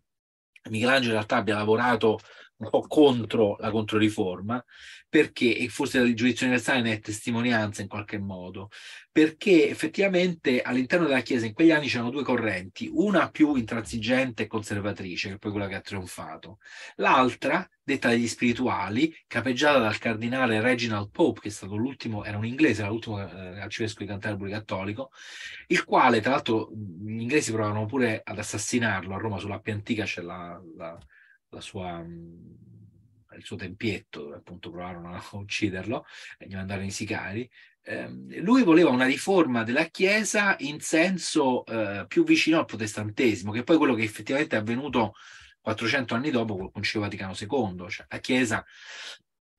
Michelangelo in realtà abbia lavorato un po' contro la controriforma, perché, e forse il giudizio universale ne è testimonianza in qualche modo, perché effettivamente all'interno della Chiesa in quegli anni c'erano due correnti, una più intransigente e conservatrice, che è poi quella che ha trionfato, l'altra, detta dagli spirituali, capeggiata dal cardinale Reginald Pope, che è stato l'ultimo, era un inglese, era l'ultimo eh, arcivescovo di Canterbury cattolico, il quale, tra l'altro, gli inglesi provavano pure ad assassinarlo, a Roma sulla più antica c'è la, la sua, mm, il suo tempietto, appunto provarono a (laughs) ucciderlo e eh, gli mandarono i sicari. Ehm, lui voleva una riforma della Chiesa in senso eh, più vicino al protestantesimo, che è poi quello che effettivamente è avvenuto 400 anni dopo col Concilio Vaticano II, cioè la Chiesa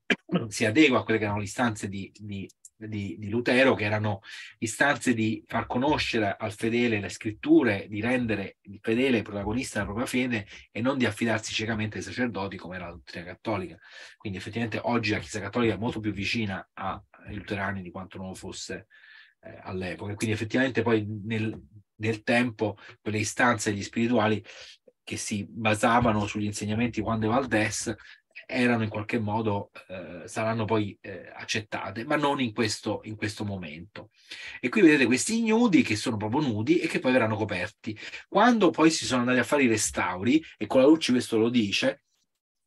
(clears throat) si adegua a quelle che erano le istanze di, di di, di, Lutero, che erano istanze di far conoscere al fedele le scritture, di rendere il fedele protagonista della propria fede e non di affidarsi ciecamente ai sacerdoti come era la dottrina cattolica. Quindi effettivamente oggi la Chiesa cattolica è molto più vicina ai luterani di quanto non lo fosse eh, all'epoca. Quindi effettivamente poi nel, nel tempo quelle istanze gli spirituali che si basavano sugli insegnamenti di Juan de Valdés erano in qualche modo, eh, saranno poi eh, accettate, ma non in questo, in questo, momento. E qui vedete questi ignudi che sono proprio nudi e che poi verranno coperti. Quando poi si sono andati a fare i restauri, e con la Lucci questo lo dice,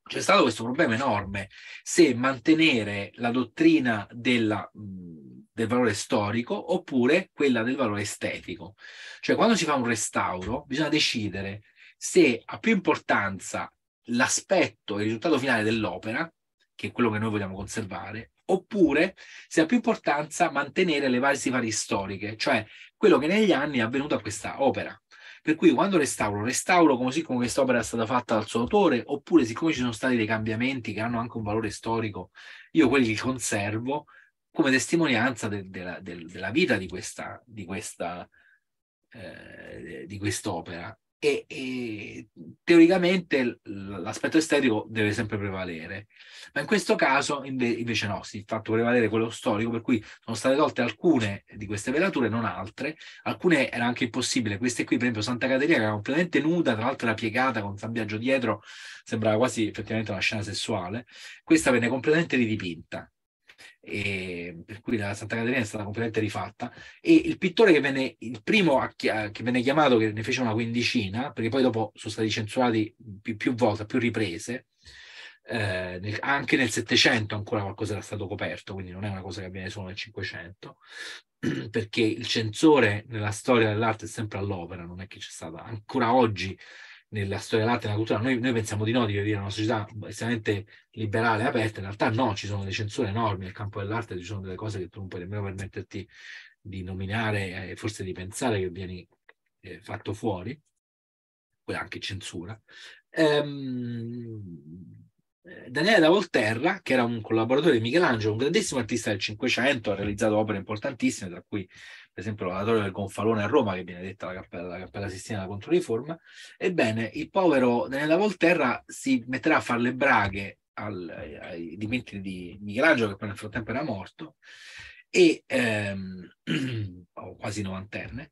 c'è stato questo problema enorme se mantenere la dottrina della, del valore storico oppure quella del valore estetico. Cioè quando si fa un restauro bisogna decidere se ha più importanza l'aspetto e il risultato finale dell'opera, che è quello che noi vogliamo conservare, oppure se ha più importanza mantenere le varie varie storiche, cioè quello che negli anni è avvenuto a questa opera. Per cui quando restauro, restauro così come quest'opera è stata fatta dal suo autore, oppure siccome ci sono stati dei cambiamenti che hanno anche un valore storico, io quelli li conservo come testimonianza de, de de, della vita di questa, di questa eh, di quest'opera e, e teoricamente l'aspetto estetico deve sempre prevalere, ma in questo caso invece no, si è fatto prevalere quello storico, per cui sono state tolte alcune di queste velature, non altre, alcune era anche impossibile, queste qui per esempio Santa Caterina che era completamente nuda, tra l'altro era piegata con un sabbiaggio dietro, sembrava quasi effettivamente una scena sessuale, questa venne completamente ridipinta, Ehm, per cui la Santa Caterina è stata completamente rifatta e il pittore che venne il primo a, che venne chiamato che ne fece una quindicina perché poi dopo sono stati censurati più, più volte più riprese eh, nel, anche nel Settecento ancora qualcosa era stato coperto quindi non è una cosa che avviene solo nel Cinquecento (clears throat) perché il censore nella storia dell'arte è sempre all'opera non è che c'è stata ancora oggi nella storia dell'arte e della cultura, noi, noi, pensiamo di no, di vivere in una società estremamente liberale e aperta, in realtà no, ci sono delle censure enormi nel campo dell'arte, ci sono delle cose che tu non puoi nemmeno permetterti di nominare e eh, forse di pensare che vieni eh, fatto fuori, poi anche censura. Ehm, eh, Daniele da Volterra, che era un collaboratore di Michelangelo, un grandissimo artista del Cinquecento, ha realizzato opere importantissime, tra cui per esempio l'oratorio del Gonfalone a Roma, che viene detta la cappella, la cappella Sistina della Controriforma, ebbene il povero Daniela Volterra si metterà a fare le braghe al, ai dimenti di Michelangelo, che poi nel frattempo era morto, e ehm, (clears throat) quasi novantenne,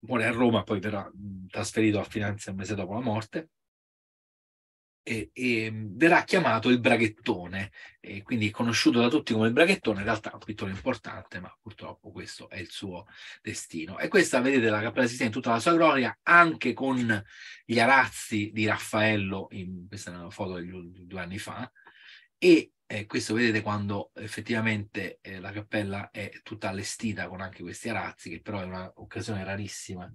muore a Roma, poi verrà trasferito a Firenze un mese dopo la morte, e, e verrà chiamato il Braghettone, quindi conosciuto da tutti come il Braghettone, in realtà è un pittore importante, ma purtroppo questo è il suo destino. E questa, vedete, la Cappella Sistina in tutta la sua gloria, anche con gli arazzi di Raffaello, in, questa è una foto di due anni fa, e eh, questo vedete quando effettivamente eh, la cappella è tutta allestita con anche questi arazzi, che però è un'occasione rarissima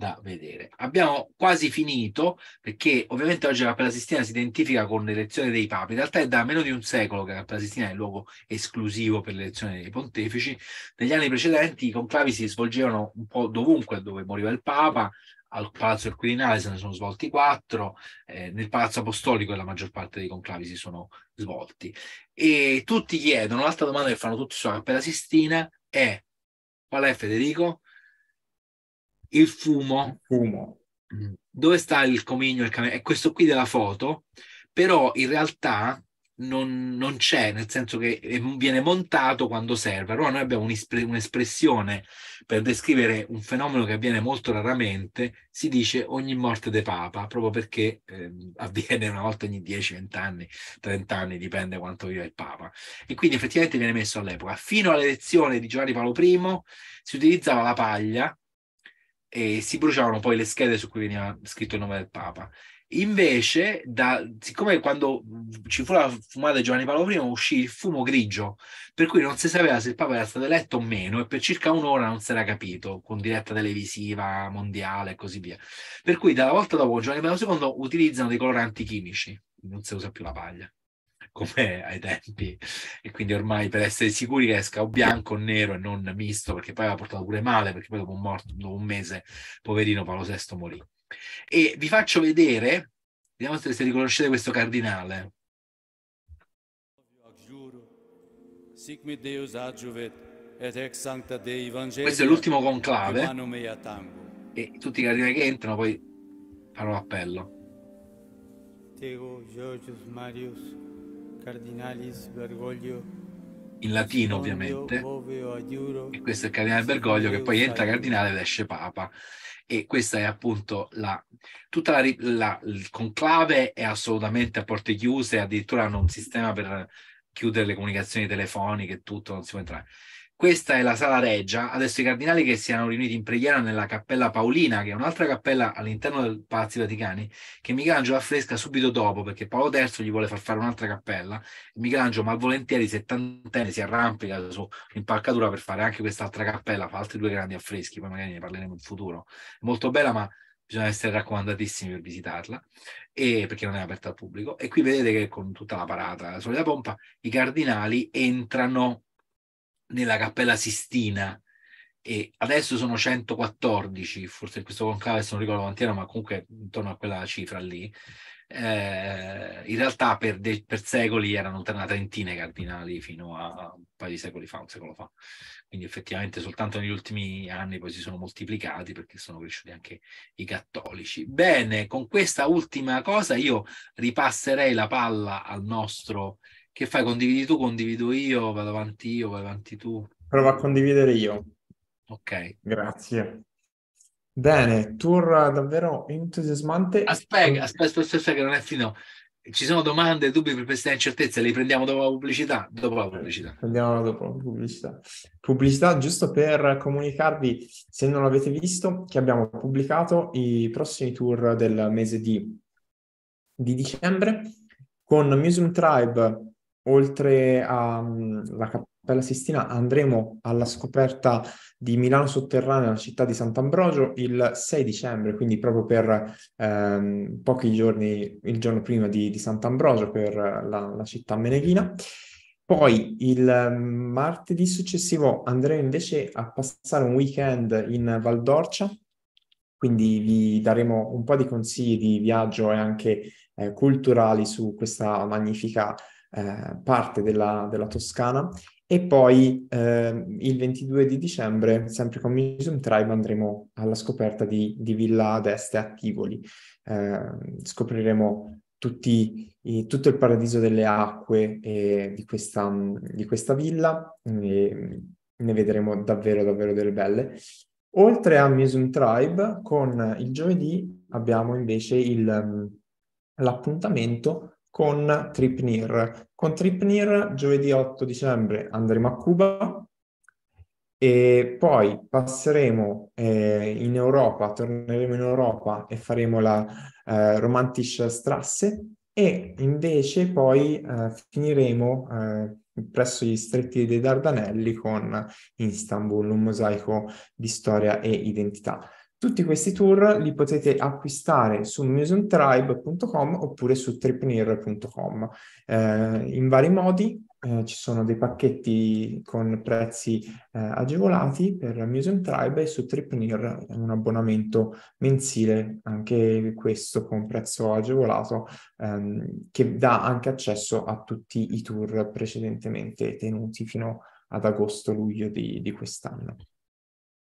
da vedere. Abbiamo quasi finito perché ovviamente oggi la Cappella Sistina si identifica con l'elezione dei papi. In realtà è da meno di un secolo che la Cappella Sistina è il luogo esclusivo per l'elezione dei pontefici. Negli anni precedenti i conclavi si svolgevano un po' dovunque dove moriva il papa, al Palazzo del Quirinale se ne sono svolti quattro, eh, nel Palazzo Apostolico la maggior parte dei conclavi si sono svolti. E tutti chiedono, l'altra domanda che fanno tutti sulla Cappella Sistina è qual è Federico? il fumo. Il fumo. Mm. Dove sta il comigno? Il è questo qui della foto, però in realtà non, non, c'è, nel senso che viene montato quando serve. Allora noi abbiamo un'espressione per descrivere un fenomeno che avviene molto raramente, si dice ogni morte de papa, proprio perché eh, (laughs) avviene una volta ogni 10, 20 anni, 30 anni, dipende quanto viva il papa. E quindi effettivamente viene messo all'epoca. Fino all'elezione di Giovanni Paolo I si utilizzava la paglia, e si bruciavano poi le schede su cui veniva scritto il nome del Papa. Invece, da, siccome quando ci fu la fumata di Giovanni Paolo I uscì il fumo grigio, per cui non si sapeva se il Papa era stato eletto o meno, e per circa un'ora non si era capito, con diretta televisiva mondiale e così via. Per cui, dalla volta dopo Giovanni Paolo II utilizzano dei coloranti chimici, non si usa più la paglia come ai tempi e quindi ormai per essere sicuri che esca o bianco o nero e non misto perché poi aveva portato pure male perché poi dopo un, morto, dopo un mese poverino Paolo VI morì e vi faccio vedere vediamo se, se riconoscete questo cardinale questo è l'ultimo conclave e tutti i cardinali che entrano poi fanno l'appello Tego Georgius Marius Cardinalis Bergoglio. in latino ovviamente, e questo è il cardinale Bergoglio che poi entra cardinale ed esce papa. E questa è appunto la... tutta la, la... il conclave è assolutamente a porte chiuse, addirittura hanno un sistema per chiudere le comunicazioni telefoniche e tutto, non si può entrare. Questa è la sala reggia. Adesso i cardinali che si erano riuniti in preghiera nella cappella Paolina, che è un'altra cappella all'interno del Palazzo Vaticani, che Michelangelo affresca subito dopo perché Paolo III gli vuole far fare un'altra cappella. Michelangelo malvolentieri, settantenne, si arrampica su sull'impalcatura per fare anche quest'altra cappella, fa altri due grandi affreschi, poi magari ne parleremo in futuro. È molto bella, ma bisogna essere raccomandatissimi per visitarla, e, perché non è aperta al pubblico. E qui vedete che con tutta la parata, la solita pompa, i cardinali entrano nella Cappella Sistina e adesso sono 114, forse in questo concave se non ricordo quanti erano, ma comunque intorno a quella cifra lì. Eh, in realtà per, de- per, secoli erano una trentina i cardinali fino a un paio di secoli fa, un secolo fa. Quindi effettivamente soltanto negli ultimi anni poi si sono moltiplicati perché sono cresciuti anche i cattolici. Bene, con questa ultima cosa io ripasserei la palla al nostro che fai? Condividi tu, condivido io, vado avanti io, vai avanti tu. Provo a condividere io. Ok. Grazie. Bene, tour davvero entusiasmante. Aspetta, aspetta, aspetta, che non è finito. Ci sono domande, dubbi per queste incertezze, li prendiamo dopo la pubblicità? Dopo la pubblicità. Prendiamo dopo la pubblicità. Pubblicità, giusto per comunicarvi, se non l'avete visto, che abbiamo pubblicato i prossimi tour del mese di, di dicembre con Museum Tribe oltre alla Cappella Sistina, andremo alla scoperta di Milano sotterranea, la città di Sant'Ambrogio, il 6 dicembre, quindi proprio per ehm, pochi giorni, il giorno prima di, di Sant'Ambrogio, per la, la città meneghina. Poi il martedì successivo andremo invece a passare un weekend in Valdorcia, quindi vi daremo un po' di consigli di viaggio e anche eh, culturali su questa magnifica città eh, parte della, della, Toscana e poi eh, il 22 di dicembre, sempre con Museum Tribe, andremo alla scoperta di, di Villa d'Este a Tivoli. Ehm, scopriremo tutti, tutto il paradiso delle acque eh, di, questa, di, questa, villa, e ne vedremo davvero, davvero delle belle. Oltre a Museum Tribe, con il giovedì abbiamo invece il, l'appuntamento con Tripnir. Con Tripnir giovedì 8 dicembre andremo a Cuba e poi passeremo eh, in Europa, torneremo in Europa e faremo la eh, Romantische Strasse e invece poi eh, finiremo eh, presso gli stretti dei Dardanelli con Istanbul, un mosaico di storia e identità. Tutti questi tour li potete acquistare su museumtribe.com oppure su tripnir.com. eh, in vari modi. Eh, ci sono dei pacchetti con prezzi eh, agevolati per Museum Tribe e su Tripnear un abbonamento mensile, anche questo con prezzo agevolato, ehm, che dà anche accesso a tutti i tour precedentemente tenuti fino ad agosto-luglio di, di quest'anno.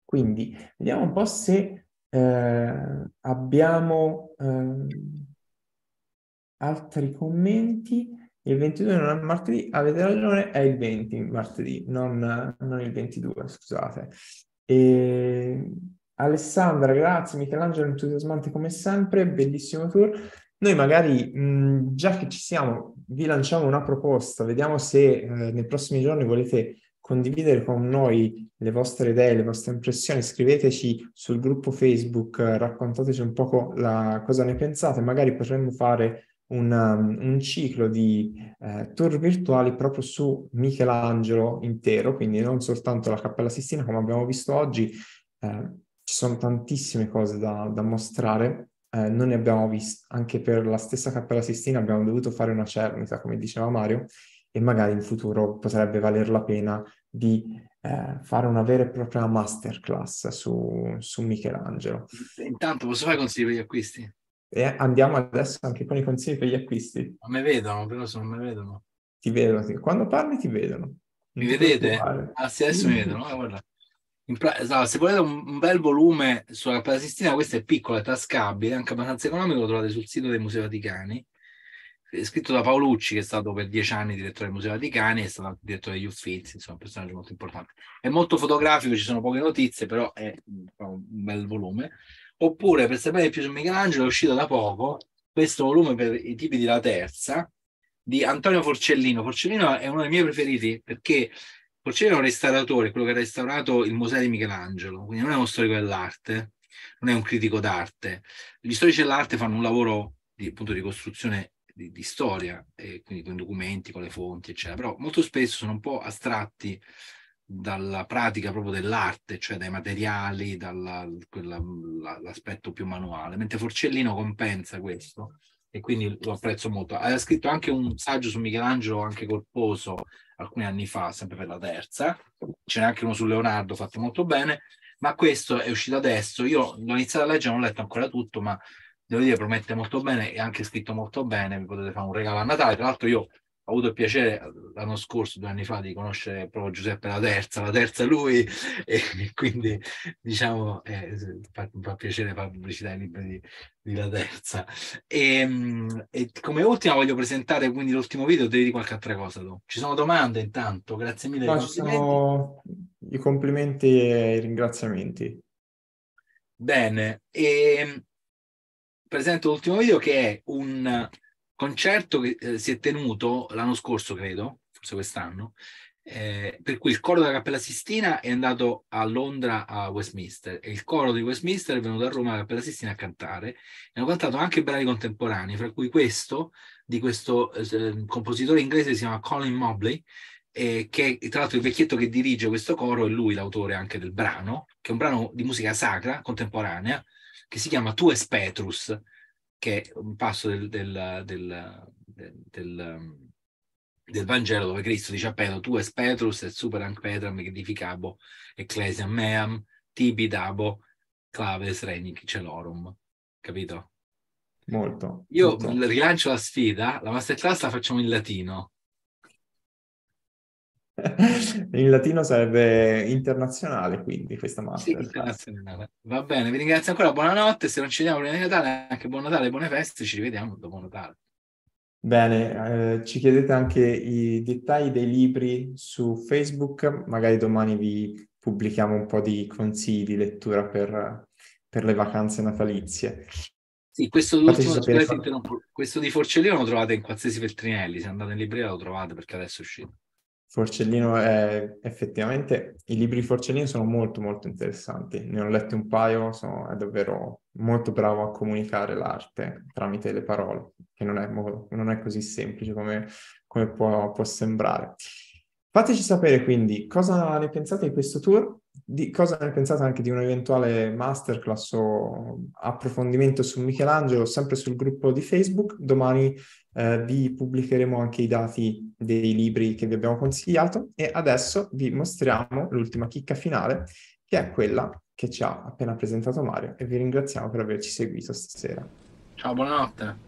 Quindi vediamo un po' se eh, abbiamo ehm, altri commenti. Il 22 non è martedì, avete ragione, è il 20 martedì, non, non il 22, scusate. E... Eh, Alessandra, grazie, Michelangelo, entusiasmante come sempre, bellissimo tour. Noi magari, mh, già che ci siamo, vi lanciamo una proposta, vediamo se eh, nei prossimi giorni volete condividere con noi le vostre idee, le vostre impressioni, scriveteci sul gruppo Facebook, raccontateci un po' la, cosa ne pensate, magari potremmo fare un, um, un ciclo di eh, tour virtuali proprio su Michelangelo intero, quindi non soltanto la Cappella Sistina come abbiamo visto oggi, eh, ci sono tantissime cose da, da mostrare. Eh, non ne abbiamo viste, anche per la stessa Cappella Sistina abbiamo dovuto fare una cernita, come diceva Mario, e magari in futuro potrebbe valer la pena di eh, fare una vera e propria masterclass su, su Michelangelo. Intanto posso fare consigli per gli acquisti? E andiamo adesso anche con i consigli per gli acquisti. Non mi vedono, però se non mi vedono. Ti vedono, ti... quando parli ti vedono. mi ti vedete? Ah, sì, adesso mi vedono. Eh, pra... se volete un, bel volume sulla Cappella Sistina, questa è piccola, tascabile, anche abbastanza economico, lo trovate sul sito dei Musei Vaticani scritto da Paolucci, che è stato per dieci anni direttore del Museo Vaticani, è stato anche direttore degli Uffizi, insomma, un personaggio molto importante. È molto fotografico, ci sono poche notizie, però è un bel volume. Oppure, per sapere di più su Michelangelo, è uscito da poco questo volume per i tipi di La Terza, di Antonio Forcellino. Forcellino è uno dei miei preferiti perché Forcellino è un restauratore, quello che ha restaurato il Museo di Michelangelo, quindi non è uno storico dell'arte, non è un critico d'arte. Gli storici dell'arte fanno un lavoro di, appunto, di costruzione di, di storia, quindi con i documenti, con le fonti, eccetera, però molto spesso sono un po' astratti dalla pratica proprio dell'arte, cioè dai materiali, dall'aspetto più manuale, mentre Forcellino compensa questo e quindi lo apprezzo molto. Ha scritto anche un saggio su Michelangelo, anche colposo, alcuni anni fa, sempre per la terza. Ce n'è anche uno su Leonardo, fatto molto bene, ma questo è uscito adesso. Io l'ho iniziato a leggere, non ho letto ancora tutto, ma devo dire promette molto bene, e anche scritto molto bene, Mi potete fare un regalo a Natale. Tra l'altro io ho avuto il piacere l'anno scorso, due anni fa, di conoscere proprio Giuseppe la terza, la terza lui, e (laughs) quindi diciamo eh, fa, fa, piacere fare pubblicità ai libri di, di, La terza. E, ehm, e, come ultima voglio presentare quindi l'ultimo video, devi dire qualche altra cosa tu. Ci sono domande intanto, grazie mille. No, ci sono i complimenti e i ringraziamenti. Bene, e ehm, presento l'ultimo video che è un eh, concerto che eh, si è tenuto l'anno scorso, credo, forse quest'anno, eh, per cui il coro della Cappella Sistina è andato a Londra a Westminster e il coro di Westminster è venuto a Roma alla Cappella Sistina a cantare e hanno cantato anche brani contemporanei, fra cui questo di questo eh, compositore inglese che si chiama Colin Mobley, eh, che tra l'altro il vecchietto che dirige questo coro è lui l'autore anche del brano, che è un brano di musica sacra contemporanea, che si chiama Tu es Petrus, che è un passo del, del, del, del, um, Vangelo dove Cristo dice a Pedro, Tu es Petrus et super anc petram edificabo ecclesiam meam tibi dabo claves renic celorum. Capito? Molto. Io molto. rilancio la sfida, la masterclass la facciamo in latino. (laughs) In latino sarebbe internazionale, quindi questa masterclass. Sì, internazionale. Va bene, vi ringrazio ancora, buonanotte, se non ci vediamo prima di Natale, anche buon Natale, buone feste, ci rivediamo dopo Natale. Bene, eh, ci chiedete anche i dettagli dei libri su Facebook, magari domani vi pubblichiamo un po' di consigli di lettura per, per le vacanze natalizie. Sì, questo, sapere... questo di Forcellino lo trovate in qualsiasi Feltrinelli, se andate in libreria lo trovate perché adesso è uscito. Forcellino è effettivamente, i libri di Forcellino sono molto molto interessanti, ne ho letti un paio, sono, è davvero molto bravo a comunicare l'arte tramite le parole, che non è, non è così semplice come, come può, può sembrare. Fateci sapere quindi cosa ne pensate di questo tour, di, cosa ne pensate anche di un eventuale masterclass o approfondimento su Michelangelo, sempre sul gruppo di Facebook. Domani eh, vi pubblicheremo anche i dati dei libri che vi abbiamo consigliato e adesso vi mostriamo l'ultima chicca finale, che è quella che ci ha appena presentato Mario e vi ringraziamo per averci seguito stasera. Ciao, buonanotte.